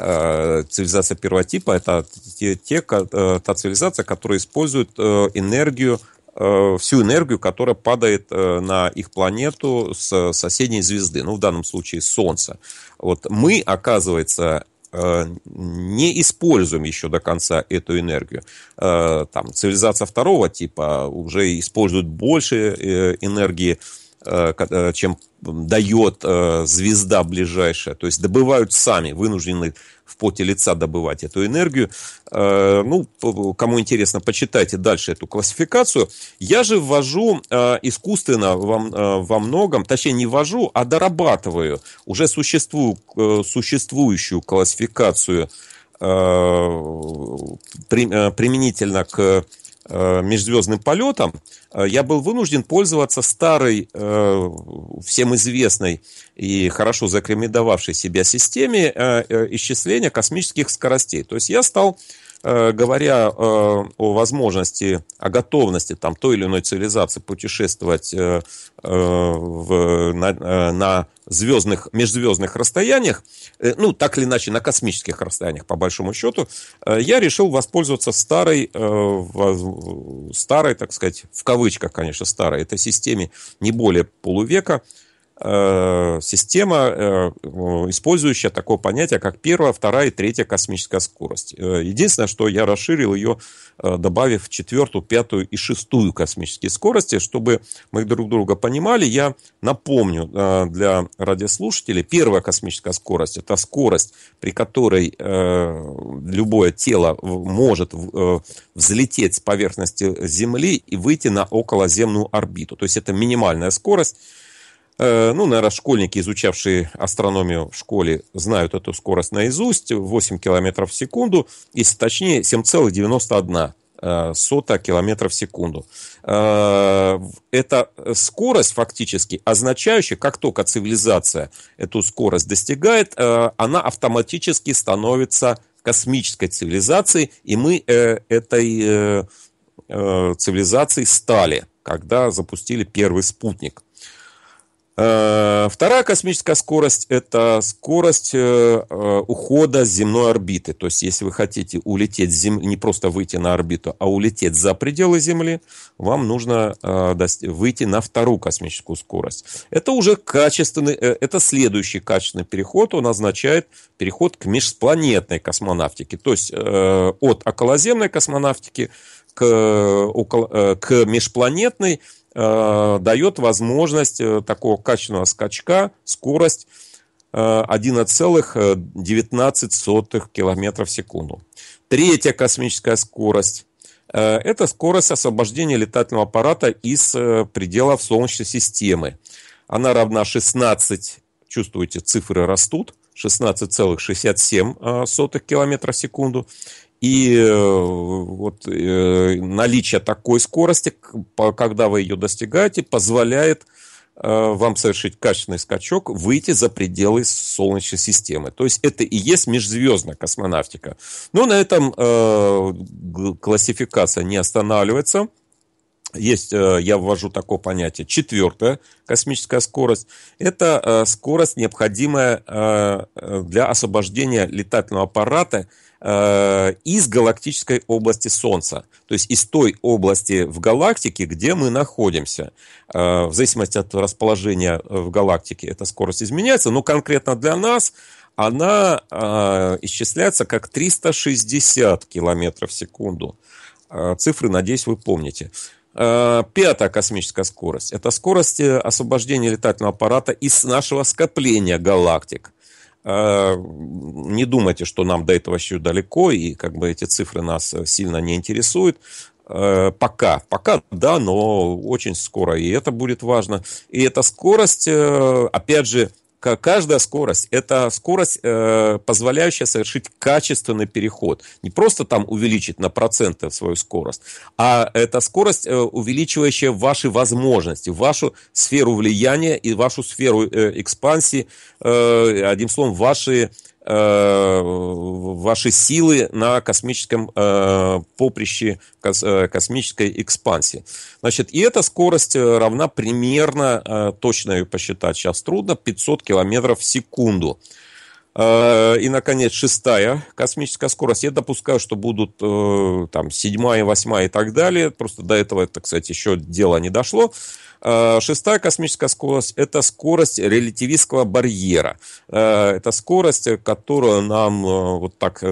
Э, цивилизация первого типа, это те, те, э, та цивилизация, которая использует э, энергию, всю энергию, которая падает на их планету с соседней звезды, ну, в данном случае Солнца. Вот мы, оказывается, не используем еще до конца эту энергию. Там, цивилизация второго типа уже использует больше энергии Э, э, чем дает э, звезда ближайшая. То есть добывают сами, вынуждены в поте лица добывать эту энергию. Ну, кому интересно, почитайте дальше эту классификацию. Я же ввожу искусственно во, во многом, точнее не ввожу, а дорабатываю уже существующую классификацию применительно к Э, межзвездным полетом, э, я был вынужден пользоваться старой, э, всем известной и хорошо закремедовавшей себя системе исчисления космических скоростей. То есть я стал Э, говоря э, о возможности, о готовности там, той или иной цивилизации путешествовать э, в, на, на звездных, межзвездных расстояниях, ну, так или иначе, на космических расстояниях, по большому счету, я решил воспользоваться старой, старой, так сказать, в кавычках, конечно, старой, этой системе не более полувека – Э, система, э, использующая такое понятие, как первая, вторая и третья космическая скорость. Э, единственное, что я расширил ее, добавив четвертую, пятую и шестую космические скорости, чтобы мы друг друга понимали, я напомню для радиослушателей, первая космическая скорость – это скорость, при которой любое тело может взлететь с поверхности Земли и выйти на околоземную орбиту. То есть это минимальная скорость, Э, ну, наверное, школьники, изучавшие астрономию в школе, знают эту скорость наизусть. 8 километров в секунду, если точнее, 7,91 э, сота километров в секунду. Э, Это скорость фактически, означающая, как только цивилизация эту скорость достигает, она автоматически становится космической цивилизацией, и мы этой цивилизацией стали, когда запустили первый спутник. Э, вторая космическая скорость – это скорость э, э, ухода с земной орбиты. То есть, если вы хотите улететь с Земли, не просто выйти на орбиту, а улететь за пределы Земли, вам нужно выйти на вторую космическую скорость. Это уже качественный, это следующий качественный переход. Он означает переход к межпланетной космонавтике. То есть, от околоземной космонавтики к, к межпланетной – Э, дает возможность э, такого качественного скачка, скорость 1,19 э, км в секунду. Третья космическая скорость – это скорость освобождения летательного аппарата из пределов Солнечной системы. Она равна 16, чувствуете, цифры растут, 16,67 км в секунду. И э, вот э, наличие такой скорости, когда вы ее достигаете, позволяет э, вам совершить качественный скачок, выйти за пределы Солнечной системы. То есть это и есть межзвездная космонавтика. Но ну, на этом классификация не останавливается. Есть, я ввожу такое понятие, четвертая космическая скорость. Это скорость, необходимая для освобождения летательного аппарата Э, из галактической области Солнца, то есть из той области в галактике, где мы находимся. Э, в зависимости от расположения э, в галактике эта скорость изменяется, но конкретно для нас она исчисляется как 360 километров в секунду. цифры, надеюсь, вы помните. Пятая космическая скорость – это скорость освобождения летательного аппарата из нашего скопления галактик. Э, не думайте, что нам до этого еще далеко, и как бы эти цифры нас э, сильно не интересуют. Э, пока. Пока, да, но очень скоро. И это будет важно. И эта скорость, опять же, каждая скорость – это скорость, э, позволяющая совершить качественный переход. Не просто там увеличить на проценты свою скорость, а это скорость, э, увеличивающая ваши возможности, вашу сферу влияния и вашу сферу э, экспансии, одним словом, ваши Э, ваши силы на космическом э, поприще э, космической экспансии. Значит, и эта скорость равна примерно, точно ее посчитать сейчас трудно, 500 километров в секунду. И, наконец, шестая космическая скорость. Я допускаю, что будут там седьмая, восьмая и так далее. Просто до этого, это, кстати, еще дело не дошло. Э, шестая космическая скорость – это скорость релятивистского барьера. Э, это скорость, которую нам э, вот так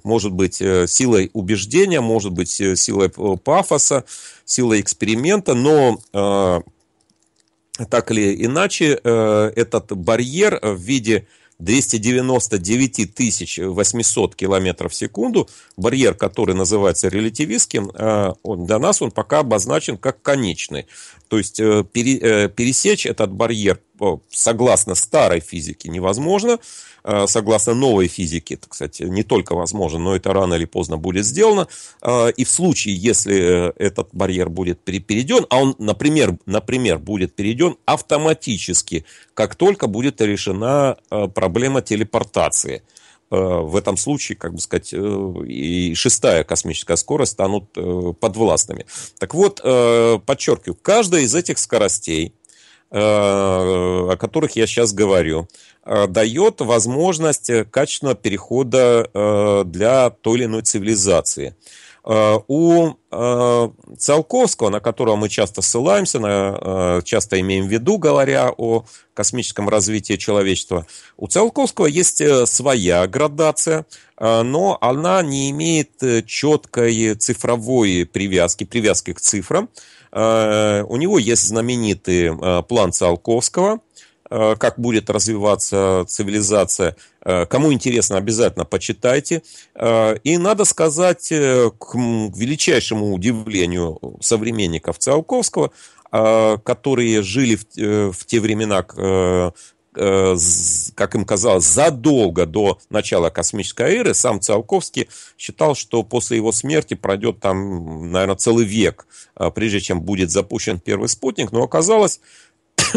может быть силой убеждения, может быть силой пафоса, силой эксперимента, но так или иначе этот барьер в виде 299 800 километров в секунду. Барьер, который называется релятивистским, э, он, для нас он пока обозначен как конечный. То есть э, э, пересечь этот барьер согласно старой физике невозможно. Э, согласно новой физике, это, кстати, не только возможно, но это рано или поздно будет сделано. Э, и в случае, если э, этот барьер будет перейден, а он, например, например будет перейден автоматически, как только будет решена проблема телепортации – в этом случае, как бы сказать, и шестая космическая скорость станут подвластными. Так вот, подчеркиваю, каждая из этих скоростей, о которых я сейчас говорю, Э, дает возможность э, качественного перехода э, для той или иной цивилизации. У Циолковского, на которого мы часто ссылаемся, на, часто имеем в виду, говоря о космическом развитии человечества, у Циолковского есть своя градация, но она не имеет четкой цифровой привязки, привязки к цифрам. У него есть знаменитый план Циолковского, Э, как будет развиваться цивилизация. Э, кому интересно, обязательно почитайте. Э, и надо сказать, к величайшему удивлению современников Циолковского, которые жили в, те времена, как им казалось, задолго до начала космической эры, сам Циолковский считал, что после его смерти пройдет там, наверное, целый век, прежде чем будет запущен первый спутник. Но оказалось,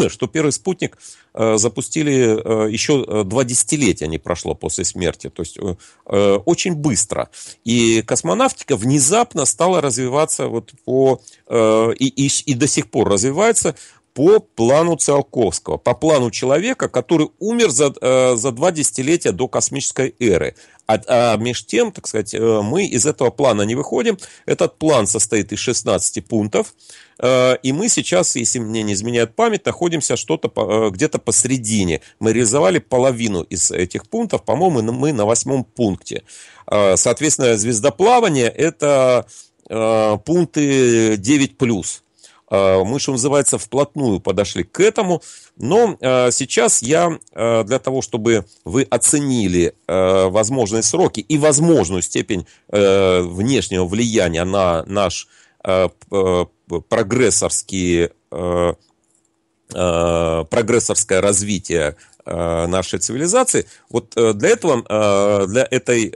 что первый спутник э, запустили э, еще э, два десятилетия не прошло после смерти. То есть очень быстро. И космонавтика внезапно стала развиваться вот по... И, и, и до сих пор развивается по плану Циолковского, по плану человека, который умер за, э, за два десятилетия до космической эры. А, а между тем, так сказать, э, мы из этого плана не выходим. Этот план состоит из 16 пунктов. Э, и мы сейчас, если мне не изменяет память, находимся что-то по, где-то посередине. Мы реализовали половину из этих пунктов. По-моему, мы на восьмом пункте. соответственно, звездоплавание – это пункты 9+. Э, мы, что называется, вплотную подошли к этому. Но э, сейчас я э, для того, чтобы вы оценили возможные сроки и возможную степень внешнего влияния на наш прогрессорский прогрессорское развитие нашей цивилизации. Вот для этого, для этой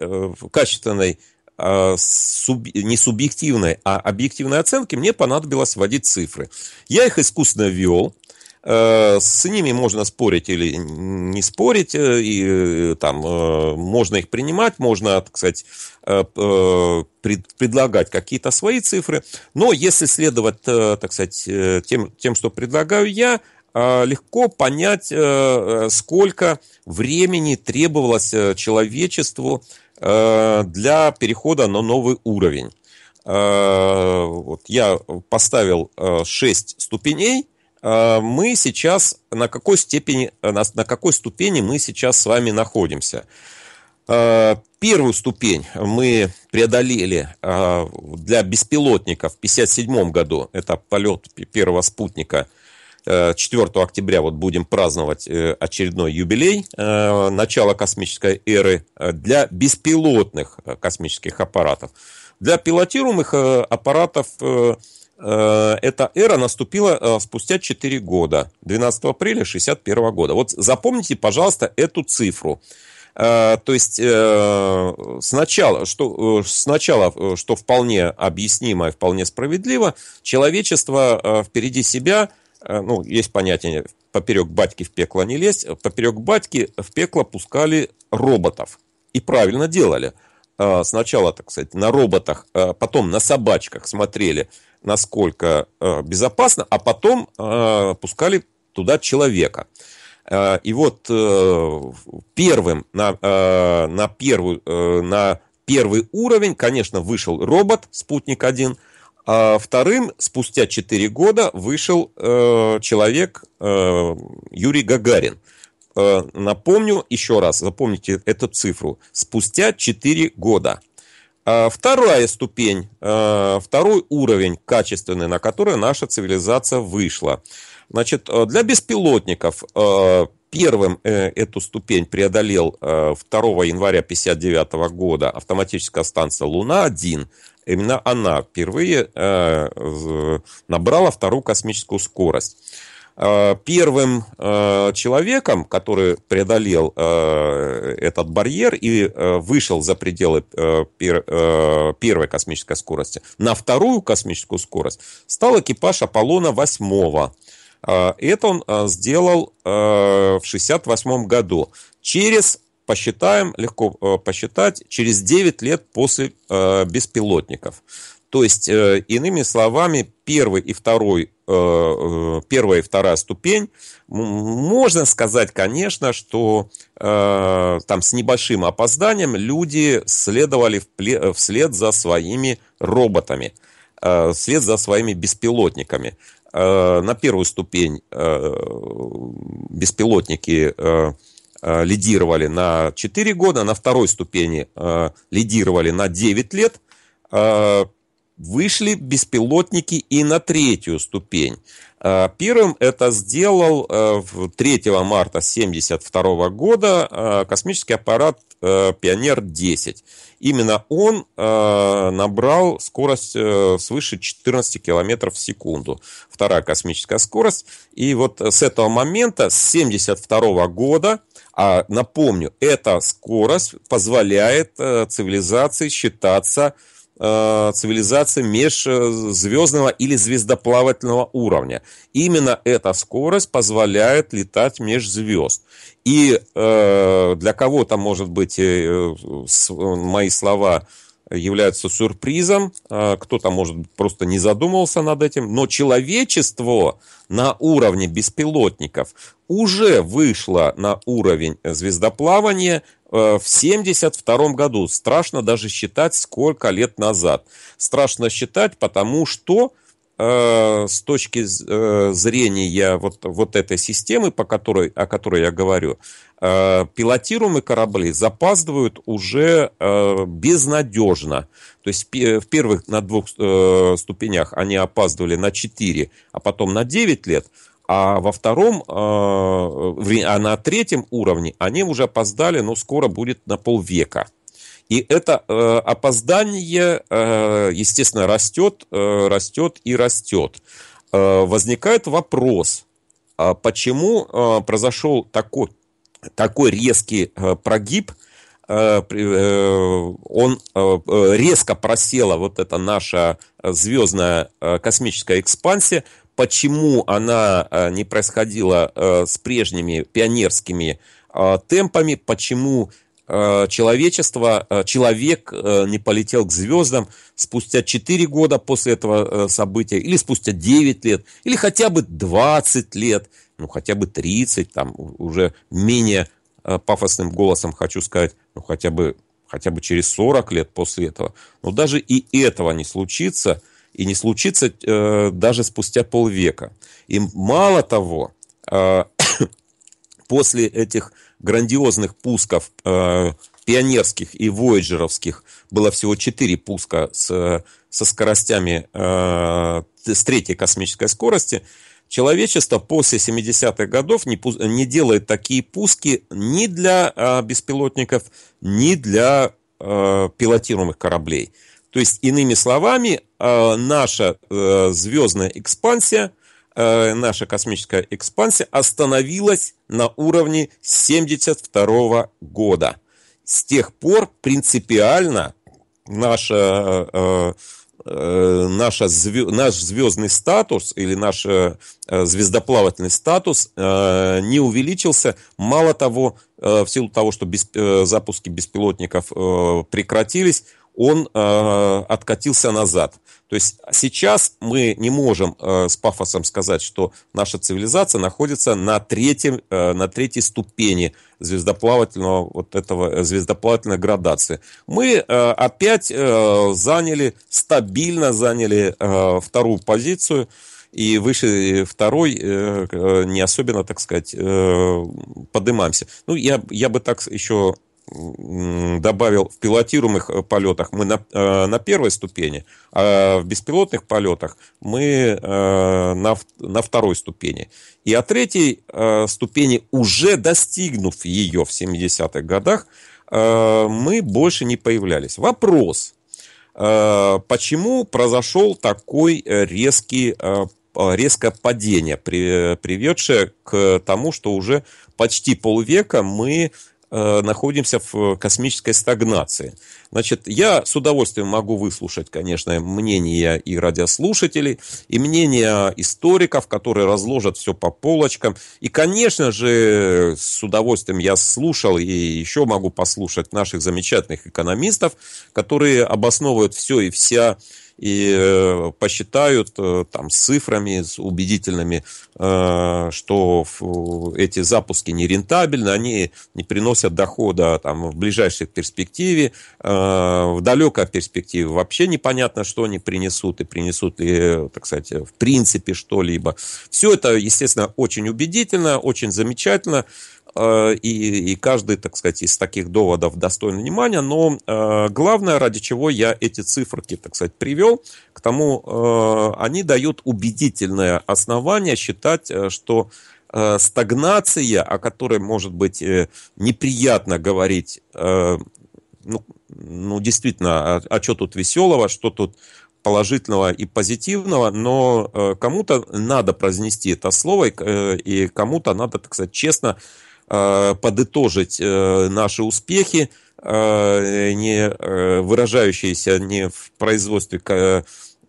качественной а, суб, не субъективной, а объективной оценки, мне понадобилось вводить цифры. Я их искусственно ввел, э, с ними можно спорить или не спорить, э, и э, там можно их принимать, можно, так сказать, предлагать какие-то свои цифры, но если следовать, так сказать, тем, тем что предлагаю я, легко понять, сколько времени требовалось человечеству Э, для перехода на новый уровень. Э, вот я поставил 6 э, ступеней. Мы сейчас на какой степени, на какой ступени мы сейчас с вами находимся? Первую ступень мы преодолели для беспилотников в 1957 году. Это полет первого спутника – 4 э, октября вот будем праздновать э, очередной юбилей э, начала космической эры для беспилотных космических аппаратов. Для пилотируемых аппаратов эта эра наступила спустя 4 года, 12 апреля 1961 года. Вот запомните, пожалуйста, эту цифру. То есть сначала, что, сначала, что вполне объяснимо и вполне справедливо, человечество впереди себя – Э, ну, есть понятие «поперек батьки в пекло не лезть», поперек батьки в пекло пускали роботов. И правильно делали. Э, сначала, так сказать, на роботах, э, потом на собачках смотрели, насколько безопасно, а потом пускали туда человека. И вот первым на, на, первую, на первый уровень, конечно, вышел робот «Спутник-1», а вторым, спустя 4 года, вышел э, человек э, Юрий Гагарин. Э, напомню еще раз, запомните эту цифру. Спустя 4 года. А вторая ступень, э, второй уровень качественный, на который наша цивилизация вышла. Значит, э, для беспилотников э, Первым э, эту ступень преодолел э, 2 января 1959 года автоматическая станция «Луна-1». Именно она впервые э, набрала вторую космическую скорость. Э, первым э, человеком, который преодолел э, этот барьер и вышел за пределы первой космической скорости на вторую космическую скорость, стал экипаж Аполлона 8 а, это он а, сделал а, в 1968 году. Через, посчитаем, легко посчитать, через 9 лет после беспилотников. То есть, э, иными словами, первый и второй, э, э, первая и вторая ступень, можно сказать, конечно, что там с небольшим опозданием люди следовали вслед за своими роботами вслед за своими беспилотниками э, на первую ступень э, беспилотники э, э, лидировали на 4 года, на второй ступени э, лидировали на 9 лет, э, вышли беспилотники и на третью ступень. Э, Первым это сделал 3 э, марта 1972 года э, космический аппарат «Пионер-10». Именно он набрал скорость свыше 14 км в секунду. Вторая космическая скорость. И вот с этого момента, с 1972 года, а напомню, эта скорость позволяет цивилизации считаться э, цивилизация межзвездного э, или звездоплавательного уровня. Именно эта скорость позволяет летать межзвезд. И э, для кого-то, может быть, э, э с, э, мои слова э, является сюрпризом, а, кто-то, может просто не задумывался над этим, но человечество на уровне беспилотников уже вышло на уровень звездоплавания э, в 1972 году. Страшно даже считать, сколько лет назад. Страшно считать, потому что Э, с точки э, зрения вот, вот этой системы, по которой, о которой я говорю, э, пилотируемые корабли запаздывают уже э, безнадежно. То есть в первых на двух э, ступенях они опаздывали на 4, а потом на 9 лет. А во втором, а на третьем уровне они уже опоздали, но скоро будет на полвека. И это э, опоздание, э, естественно, растет, э, растет и растет. Э, возникает вопрос, э, почему э, произошел такой, такой резкий э, прогиб, э, э, он э, резко просела вот эта наша звездная космическая экспансия, почему она не происходила с прежними пионерскими темпами, почему Э, человечество, э, человек э, не полетел к звездам спустя 4 года после этого события, или спустя 9 лет, или хотя бы 20 лет, ну хотя бы 30, там уже менее пафосным голосом хочу сказать, ну хотя бы, хотя бы через 40 лет после этого. Но даже и этого не случится, и не случится э, даже спустя полвека. И мало того, э, после этих грандиозных пусков э, пионерских и вояджеровских было всего 4 пуска с, со скоростями э, с третьей космической скорости, человечество после 70-х годов не, не делает такие пуски ни для э, беспилотников, ни для э, пилотируемых кораблей. То есть, иными словами, э, наша э, звездная экспансия – э, наша космическая экспансия остановилась на уровне 72 года. С тех пор принципиально наша э, э наша, наш звездный статус или наш э, звездоплавательный статус э, не увеличился. Мало того, в силу того, что без, запуски беспилотников прекратились, он э, откатился назад. То есть сейчас мы не можем э, с пафосом сказать, что наша цивилизация находится на, третьем, э, на третьей ступени звездоплавательного, вот этого, э, звездоплавательной градации. Мы э, опять э, заняли, стабильно заняли э, вторую позицию, и выше второй э, э, не особенно, так сказать, э, поднимаемся. Ну, я, я бы так еще добавил в пилотируемых э, полетах мы на, э, на первой ступени, а в беспилотных полетах мы э, на, на второй ступени. И о третьей ступени, уже достигнув ее в 70-х годах, мы больше не появлялись. Вопрос, почему произошел такой резкий резкое падение, приведшее к тому, что уже почти полвека мы Э, находимся в э, космической стагнации. Значит, я с удовольствием могу выслушать, конечно, мнения и радиослушателей, и мнения историков, которые разложат все по полочкам. И, конечно же, с удовольствием я слушал и еще могу послушать наших замечательных экономистов, которые обосновывают все и вся и э, посчитают э, там с цифрами, с убедительными, э, что эти запуски нерентабельны, они не приносят дохода там, в ближайшей перспективе, в далекой перспективе вообще непонятно, что они принесут и принесут ли, так сказать, в принципе что-либо. Все это, естественно, очень убедительно, очень замечательно. Э, и, и каждый, так сказать, из таких доводов достоин внимания, но э, главное, ради чего я эти циферки, так сказать, привел, к тому э, они дают убедительное основание считать, что стагнация, о которой, может быть, неприятно говорить, ну, ну действительно, а, а что тут веселого, что тут положительного и позитивного, но э, кому-то надо произнести это слово, и, э, и кому-то надо, так сказать, честно Э, подытожить э, наши успехи, э, не выражающиеся не в производстве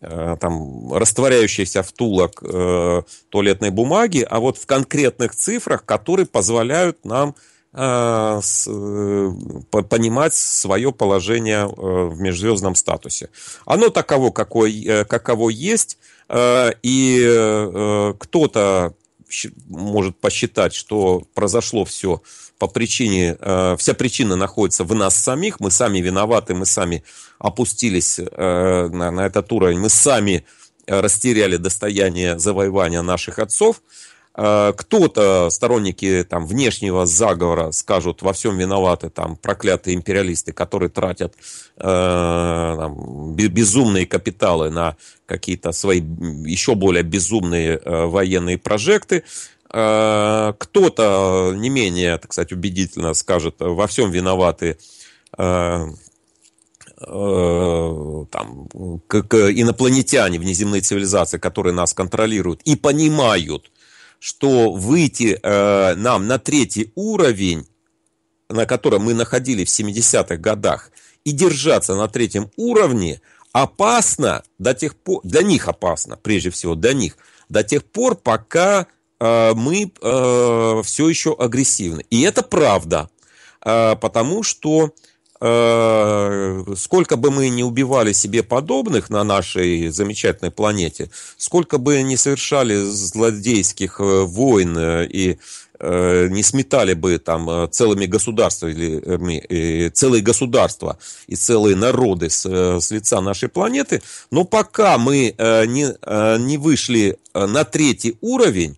там, растворяющихся втулок э, туалетной бумаги, а вот в конкретных цифрах, которые позволяют нам понимать свое положение в межзвездном статусе. Оно таково, какое, каково есть, и кто-то может посчитать, что произошло все по причине, э, вся причина находится в нас самих, мы сами виноваты, мы сами опустились э, на, на этот уровень, мы сами э, растеряли достояние завоевания наших отцов – Э, кто-то, сторонники там, внешнего заговора, скажут, во всем виноваты там, проклятые империалисты, которые тратят э, там, безумные капиталы на какие-то свои еще более безумные э, военные прожекты. Э, кто-то не менее, так сказать, убедительно скажет, во всем виноваты э, э там, как инопланетяне внеземные цивилизации, которые нас контролируют и понимают, что выйти э, нам на третий уровень, на котором мы находились в 70-х годах, и держаться на третьем уровне опасно до тех пор, для них опасно, прежде всего для них, до тех пор, пока э, мы э, все еще агрессивны. И это правда, э, потому что Э, сколько бы мы не убивали себе подобных на нашей замечательной планете, сколько бы не совершали злодейских э, войн э, и не сметали бы там целыми государствами, целые государства и целые народы с, с лица нашей планеты, но пока мы не, не вышли на третий уровень,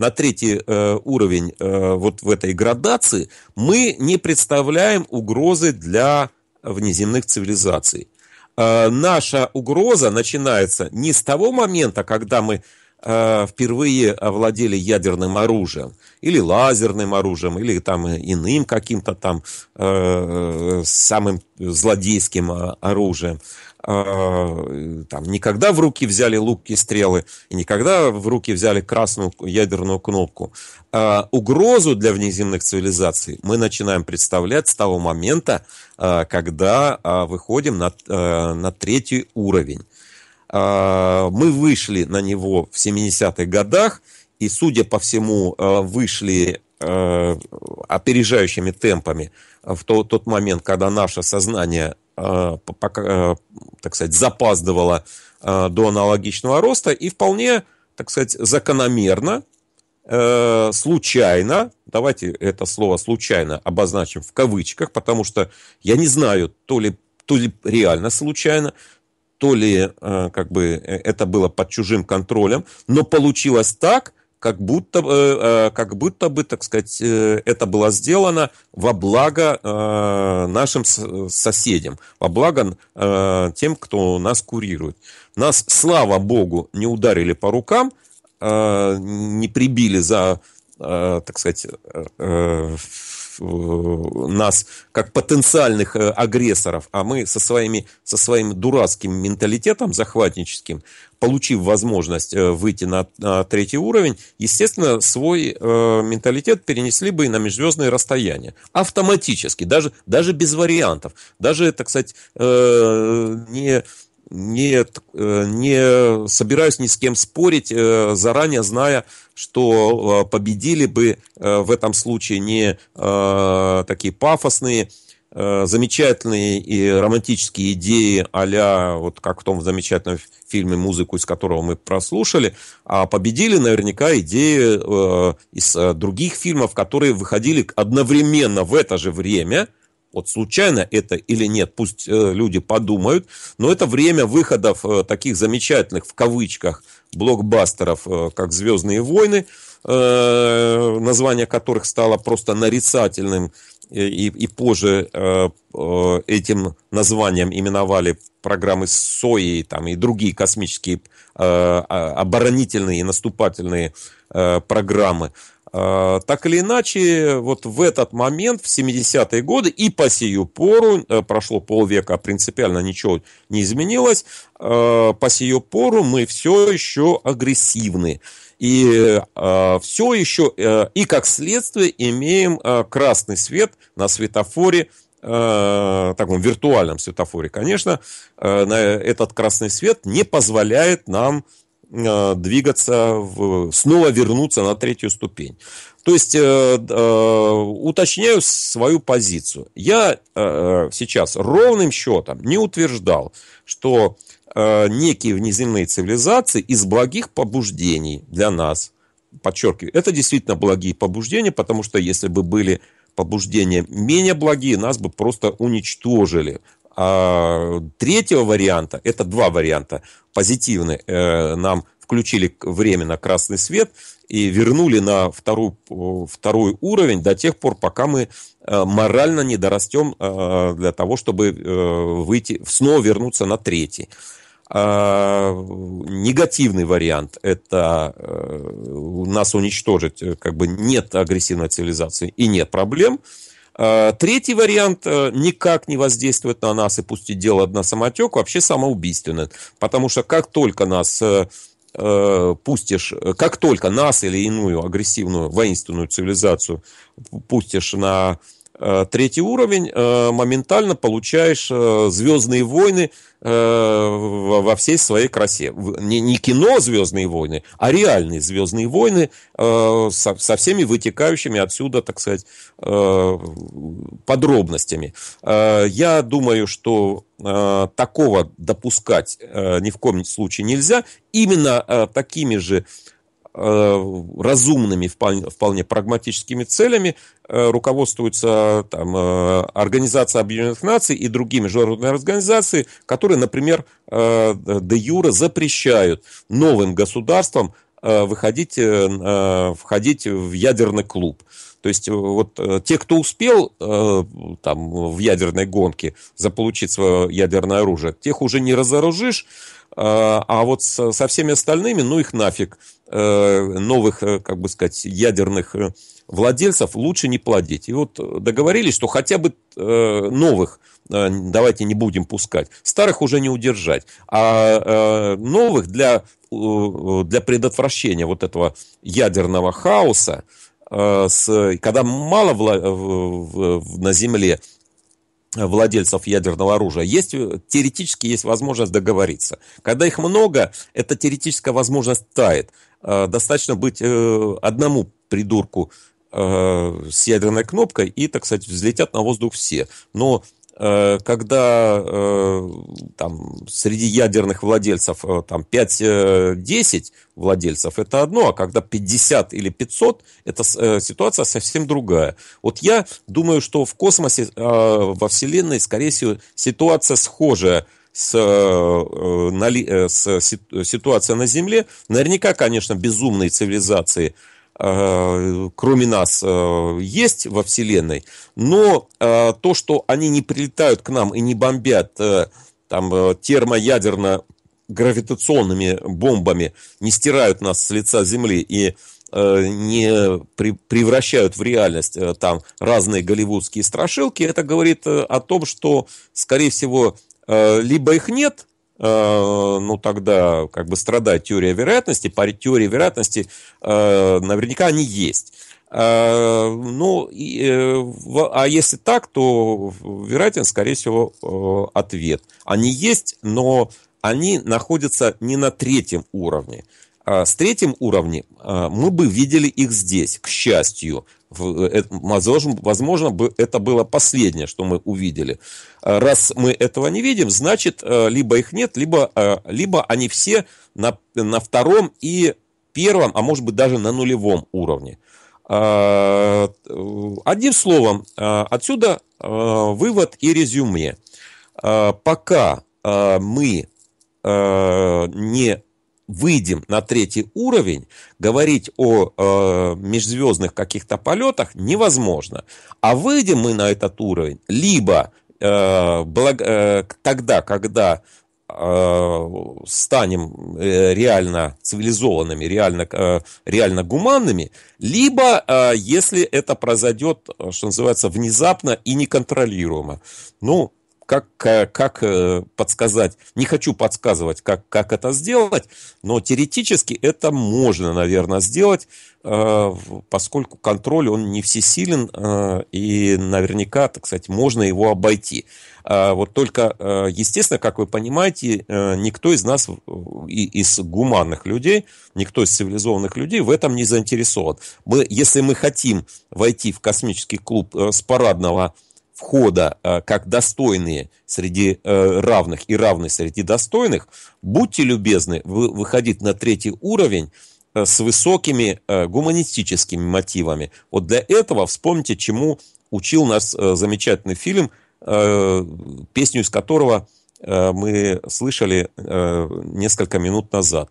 на третий э, уровень э, вот в этой градации, мы не представляем угрозы для внеземных цивилизаций. Э, наша угроза начинается не с того момента, когда мы э, впервые овладели ядерным оружием, или лазерным оружием, или там иным каким-то там э, самым злодейским а, оружием. Э, Э, там, никогда в руки взяли лук и стрелы, никогда в руки взяли красную ядерную кнопку. А угрозу для внеземных цивилизаций мы начинаем представлять с того момента, э, когда э, выходим на, на третий уровень. Мы вышли на него в 70-х годах, и, судя по всему, вышли опережающими темпами в тот момент, когда наше сознание Э, пока, э, так сказать, запаздывала э, до аналогичного роста и вполне, так сказать, закономерно, случайно, давайте это слово случайно обозначим в кавычках, потому что я не знаю, то ли, то ли реально случайно, то ли как бы это было под чужим контролем, но получилось так, как будто, э, э, как будто бы, так сказать, э, это было сделано во благо нашим соседям, во благо тем, кто нас курирует. Нас, слава богу, не ударили по рукам, не прибили за, так сказать, Э, нас как потенциальных э, агрессоров, а мы со, своими, со своим дурацким менталитетом захватническим, получив возможность э, выйти на, на третий уровень, естественно, свой э, менталитет перенесли бы и на межзвездные расстояния. Автоматически, даже, даже без вариантов. Даже, так сказать, э, не не, э, не собираюсь ни с кем спорить, э, заранее зная, что э, победили бы в этом случае не такие пафосные, замечательные и романтические идеи а вот как в том замечательном фильме, музыку из которого мы прослушали, а победили наверняка идеи из других фильмов, которые выходили одновременно в это же время – вот случайно это или нет, пусть э, люди подумают, но это время выходов э, таких замечательных, в кавычках, блокбастеров, э, как «Звездные войны», э, название которых стало просто нарицательным, э, и, и позже э, этим названием именовали программы СОИ там, и другие космические а, оборонительные и наступательные программы. Э, так или иначе, вот в этот момент, в 70-е годы, и по сию пору, э, прошло полвека, а принципиально ничего не изменилось, э, по сию пору мы все еще агрессивны. И все еще, и как следствие, имеем красный свет на светофоре таком виртуальном светофоре, конечно, э, этот красный свет не позволяет нам Э, двигаться, в, снова вернуться на третью ступень. То есть э, э, уточняю свою позицию. Я э, сейчас ровным счетом не утверждал, что э, некие внеземные цивилизации из благих побуждений для нас, подчеркиваю, это действительно благие побуждения, потому что если бы были побуждения менее благие, нас бы просто уничтожили а третьего варианта, это два варианта, позитивные э, нам включили временно красный свет и вернули на вторую, второй уровень до тех пор, пока мы э, морально не дорастем э, для того, чтобы выйти, снова вернуться на третий. А, негативный вариант – это нас уничтожить, как бы нет агрессивной цивилизации и нет проблем – Э, третий вариант э, – никак не воздействует на нас и пустить дело на самотек, вообще самоубийственный. Потому что как только нас э, пустишь, как только нас или иную агрессивную воинственную цивилизацию пустишь на Э, третий уровень, э, моментально получаешь э, «Звездные войны» во всей своей красе. Не кино «Звездные войны», а реальные «Звездные войны» со всеми вытекающими отсюда, так сказать, подробностями. Я думаю, что такого допускать ни в коем случае нельзя. Именно такими же Э, разумными, вполне вполне прагматическими целями э, руководствуется там, э, Организация Объединенных Наций и другие международные организации, которые, например, де юра запрещают новым государствам выходить, входить в ядерный клуб. То есть вот те, кто успел там в ядерной гонке заполучить свое ядерное оружие, тех уже не разоружишь, а вот со всеми остальными, ну их нафиг. Э, новых, э, как бы сказать, ядерных э, владельцев лучше не плодить. И вот договорились, что хотя бы новых давайте не будем пускать. Старых уже не удержать. А новых для, для предотвращения вот этого ядерного хаоса, с, когда мало вла, в, на Земле владельцев ядерного оружия, есть, теоретически есть возможность договориться. Когда их много, эта теоретическая возможность тает. Э, достаточно быть э, одному придурку э, с ядерной кнопкой, и, так сказать, взлетят на воздух все. Но когда там, среди ядерных владельцев там, 5-10 владельцев, это одно, а когда 50 или 500, это ситуация совсем другая. Вот я думаю, что в космосе, во Вселенной, скорее всего, ситуация схожая – с, э, э, э, с ситуацией на Земле, наверняка, конечно, безумные цивилизации кроме нас, есть во Вселенной, но то, что они не прилетают к нам и не бомбят там термоядерно гравитационными бомбами, не стирают нас с лица Земли и не превращают в реальность там разные голливудские страшилки, это говорит о том, что, скорее всего, Э, либо их нет, э, ну тогда как бы страдает теория вероятности, по теории вероятности э, наверняка они есть. Ну, и, а если так, то вероятен, скорее всего, ответ. Они есть, но они находятся не на третьем уровне. А, с третьим уровнем а, мы бы видели их здесь, к счастью. Э, возможно, это было последнее, что мы увидели. А, раз мы этого не видим, значит, э, либо их нет, либо, э, либо они все на, на втором и первом, а может быть даже на нулевом уровне. Одним словом, отсюда вывод и резюме. Пока мы не выйдем на третий уровень, говорить о э, межзвездных каких-то полетах невозможно. А выйдем мы на этот уровень либо э, благ, э, тогда, когда э, станем э, реально цивилизованными, реально, э, реально гуманными, либо если это произойдет, что называется, внезапно и неконтролируемо. Ну, как, э, как э, подсказать. Не хочу подсказывать, как, как это сделать, но теоретически это можно, наверное, сделать, э, поскольку контроль, он не всесилен, и наверняка, так сказать, можно его обойти. А вот только, естественно, как вы понимаете, никто из нас, из гуманных людей, никто из цивилизованных людей в этом не заинтересован. Мы, если мы хотим войти в космический клуб с парадного входа э, как достойные среди э, равных и равные среди достойных, будьте любезны выходить на третий уровень э, с высокими гуманистическими мотивами. Вот для этого вспомните, чему учил нас замечательный фильм, песню из которого мы слышали несколько минут назад.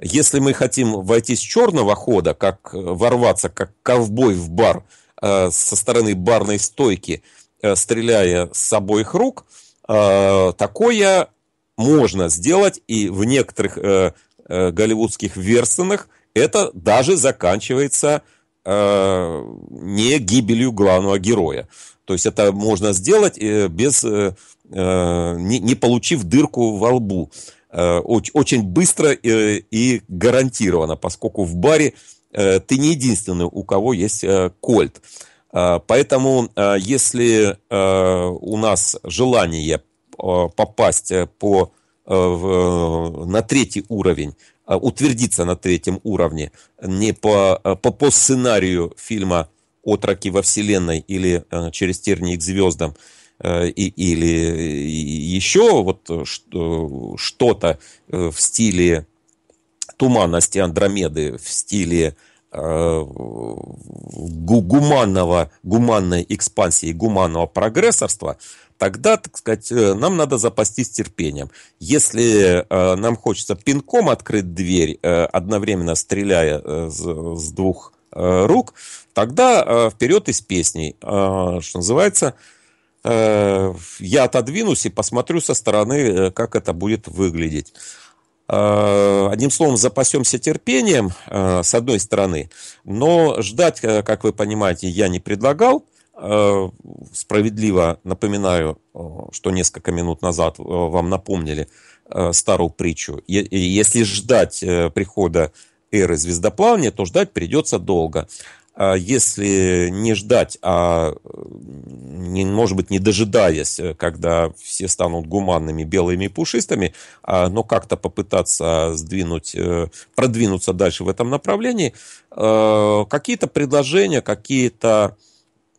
Если мы хотим войти с черного хода, как ворваться, как ковбой в бар со стороны барной стойки – Э, стреляя с обоих рук, э, такое можно сделать, и в некоторых э, голливудских версиях это даже заканчивается не гибелью главного героя. То есть это можно сделать без, не, не получив дырку во лбу. Очень быстро и гарантированно, поскольку в баре ты не единственный, у кого есть кольт. А, поэтому, а, если а, у нас желание попасть э, по, э, на третий уровень, утвердиться на третьем уровне, не по, по, по сценарию фильма «Отроки во Вселенной» или э, «Через тернии к звездам», и, или еще вот что-то в стиле туманности Андромеды, в стиле э, Э, гуманного, гуманной экспансии, гуманного прогрессорства, тогда, так сказать, э, нам надо запастись терпением. Если э, нам хочется пинком открыть дверь, э, одновременно стреляя э, с, с двух э, рук, тогда э, вперед из песней, э, что называется, э, я отодвинусь и посмотрю со стороны, э, как это будет выглядеть. Э, одним словом, запасемся терпением, э, с одной стороны, но ждать, э, как вы понимаете, я не предлагал. Справедливо напоминаю, что несколько минут назад вам напомнили старую притчу. Если ждать прихода эры звездоплавания, то ждать придется долго. А если не ждать, а, не, может быть, не дожидаясь, э, когда все станут гуманными, белыми и пушистыми, а, но как-то попытаться сдвинуть, э, продвинуться дальше в этом направлении, э, какие-то предложения, какие-то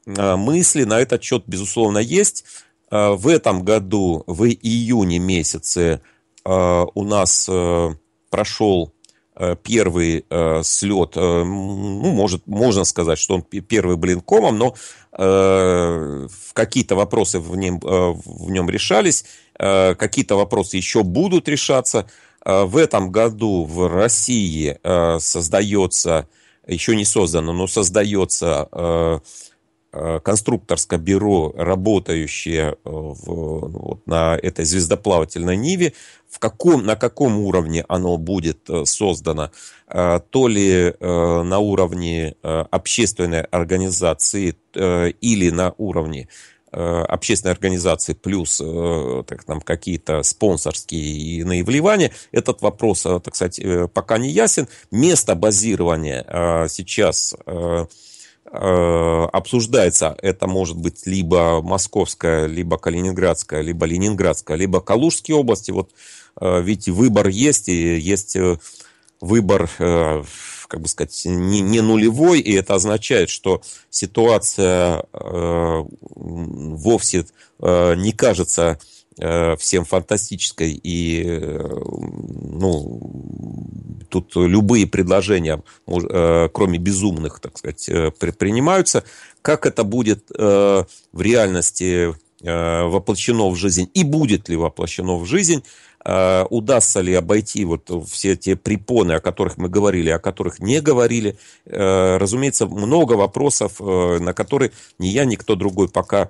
мысли на этот счет, безусловно, есть. В этом году, в июне месяце, у нас прошел Э, первый э, слет, э, ну, может, можно сказать, что он первый блинкомом, но э, какие-то вопросы в нем, э, в нем решались, э, какие-то вопросы еще будут решаться. Э, в этом году в России э, создается, еще не создано, но создается э, Э, конструкторское бюро, работающее э, в, ну, вот на этой звездоплавательной Ниве, в каком, на каком уровне оно будет э, создано, то ли на уровне общественной организации или на уровне общественной организации плюс так, там, какие-то спонсорские и иные вливания. Этот вопрос, так сказать, пока не ясен. Место базирования сейчас Э, обсуждается. Это может быть либо Московская, либо Калининградская, либо Ленинградская, либо Калужские области. Вот э, ведь выбор есть, и есть э, выбор, как бы сказать, не, не нулевой, и это означает, что ситуация вовсе не кажется Э, всем фантастической. И э, ну, тут любые предложения, э, кроме безумных, так сказать, предпринимаются. Как это будет в реальности воплощено в жизнь и будет ли воплощено в жизнь, удастся ли обойти вот все те препоны, о которых мы говорили, о которых не говорили. Разумеется, много вопросов, на которые ни я, никто другой пока не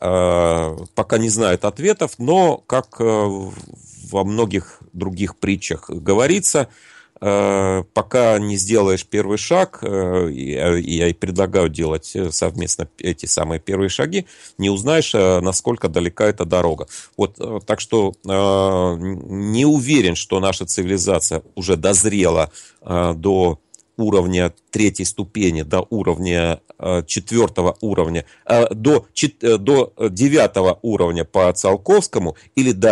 Э, пока не знает ответов, но, как э, во многих других притчах говорится, э, пока не сделаешь первый шаг, и я и предлагаю делать совместно эти самые первые шаги, не узнаешь, насколько далека эта дорога. Вот, так что не уверен, что наша цивилизация уже дозрела до уровня третьей ступени до уровня э, четвертого уровня, э, до, э, до девятого уровня по Циолковскому или до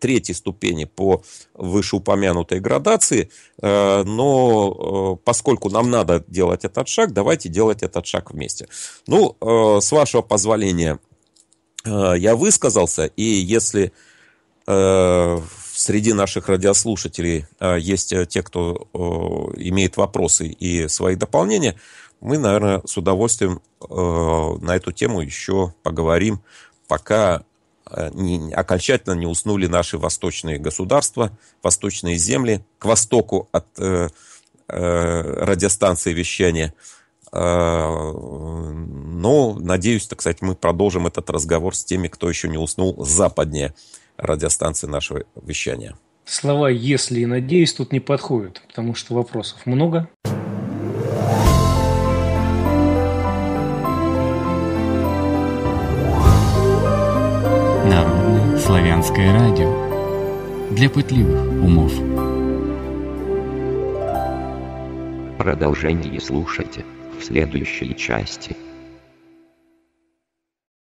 третьей ступени по вышеупомянутой градации, но поскольку нам надо делать этот шаг, давайте делать этот шаг вместе. Ну, с вашего позволения, я высказался, и если среди наших радиослушателей э, есть э, те, кто имеет вопросы и свои дополнения, мы, наверное, с удовольствием э, на эту тему еще поговорим, пока не, окончательно не уснули наши восточные государства, восточные земли к востоку от радиостанции вещания. но, надеюсь, так сказать, мы продолжим этот разговор с теми, кто еще не уснул западнее радиостанции нашего вещания. Слова «если» и «надеюсь» тут не подходят, потому что вопросов много. Народное славянское радио для пытливых умов. Продолжение слушайте в следующей части –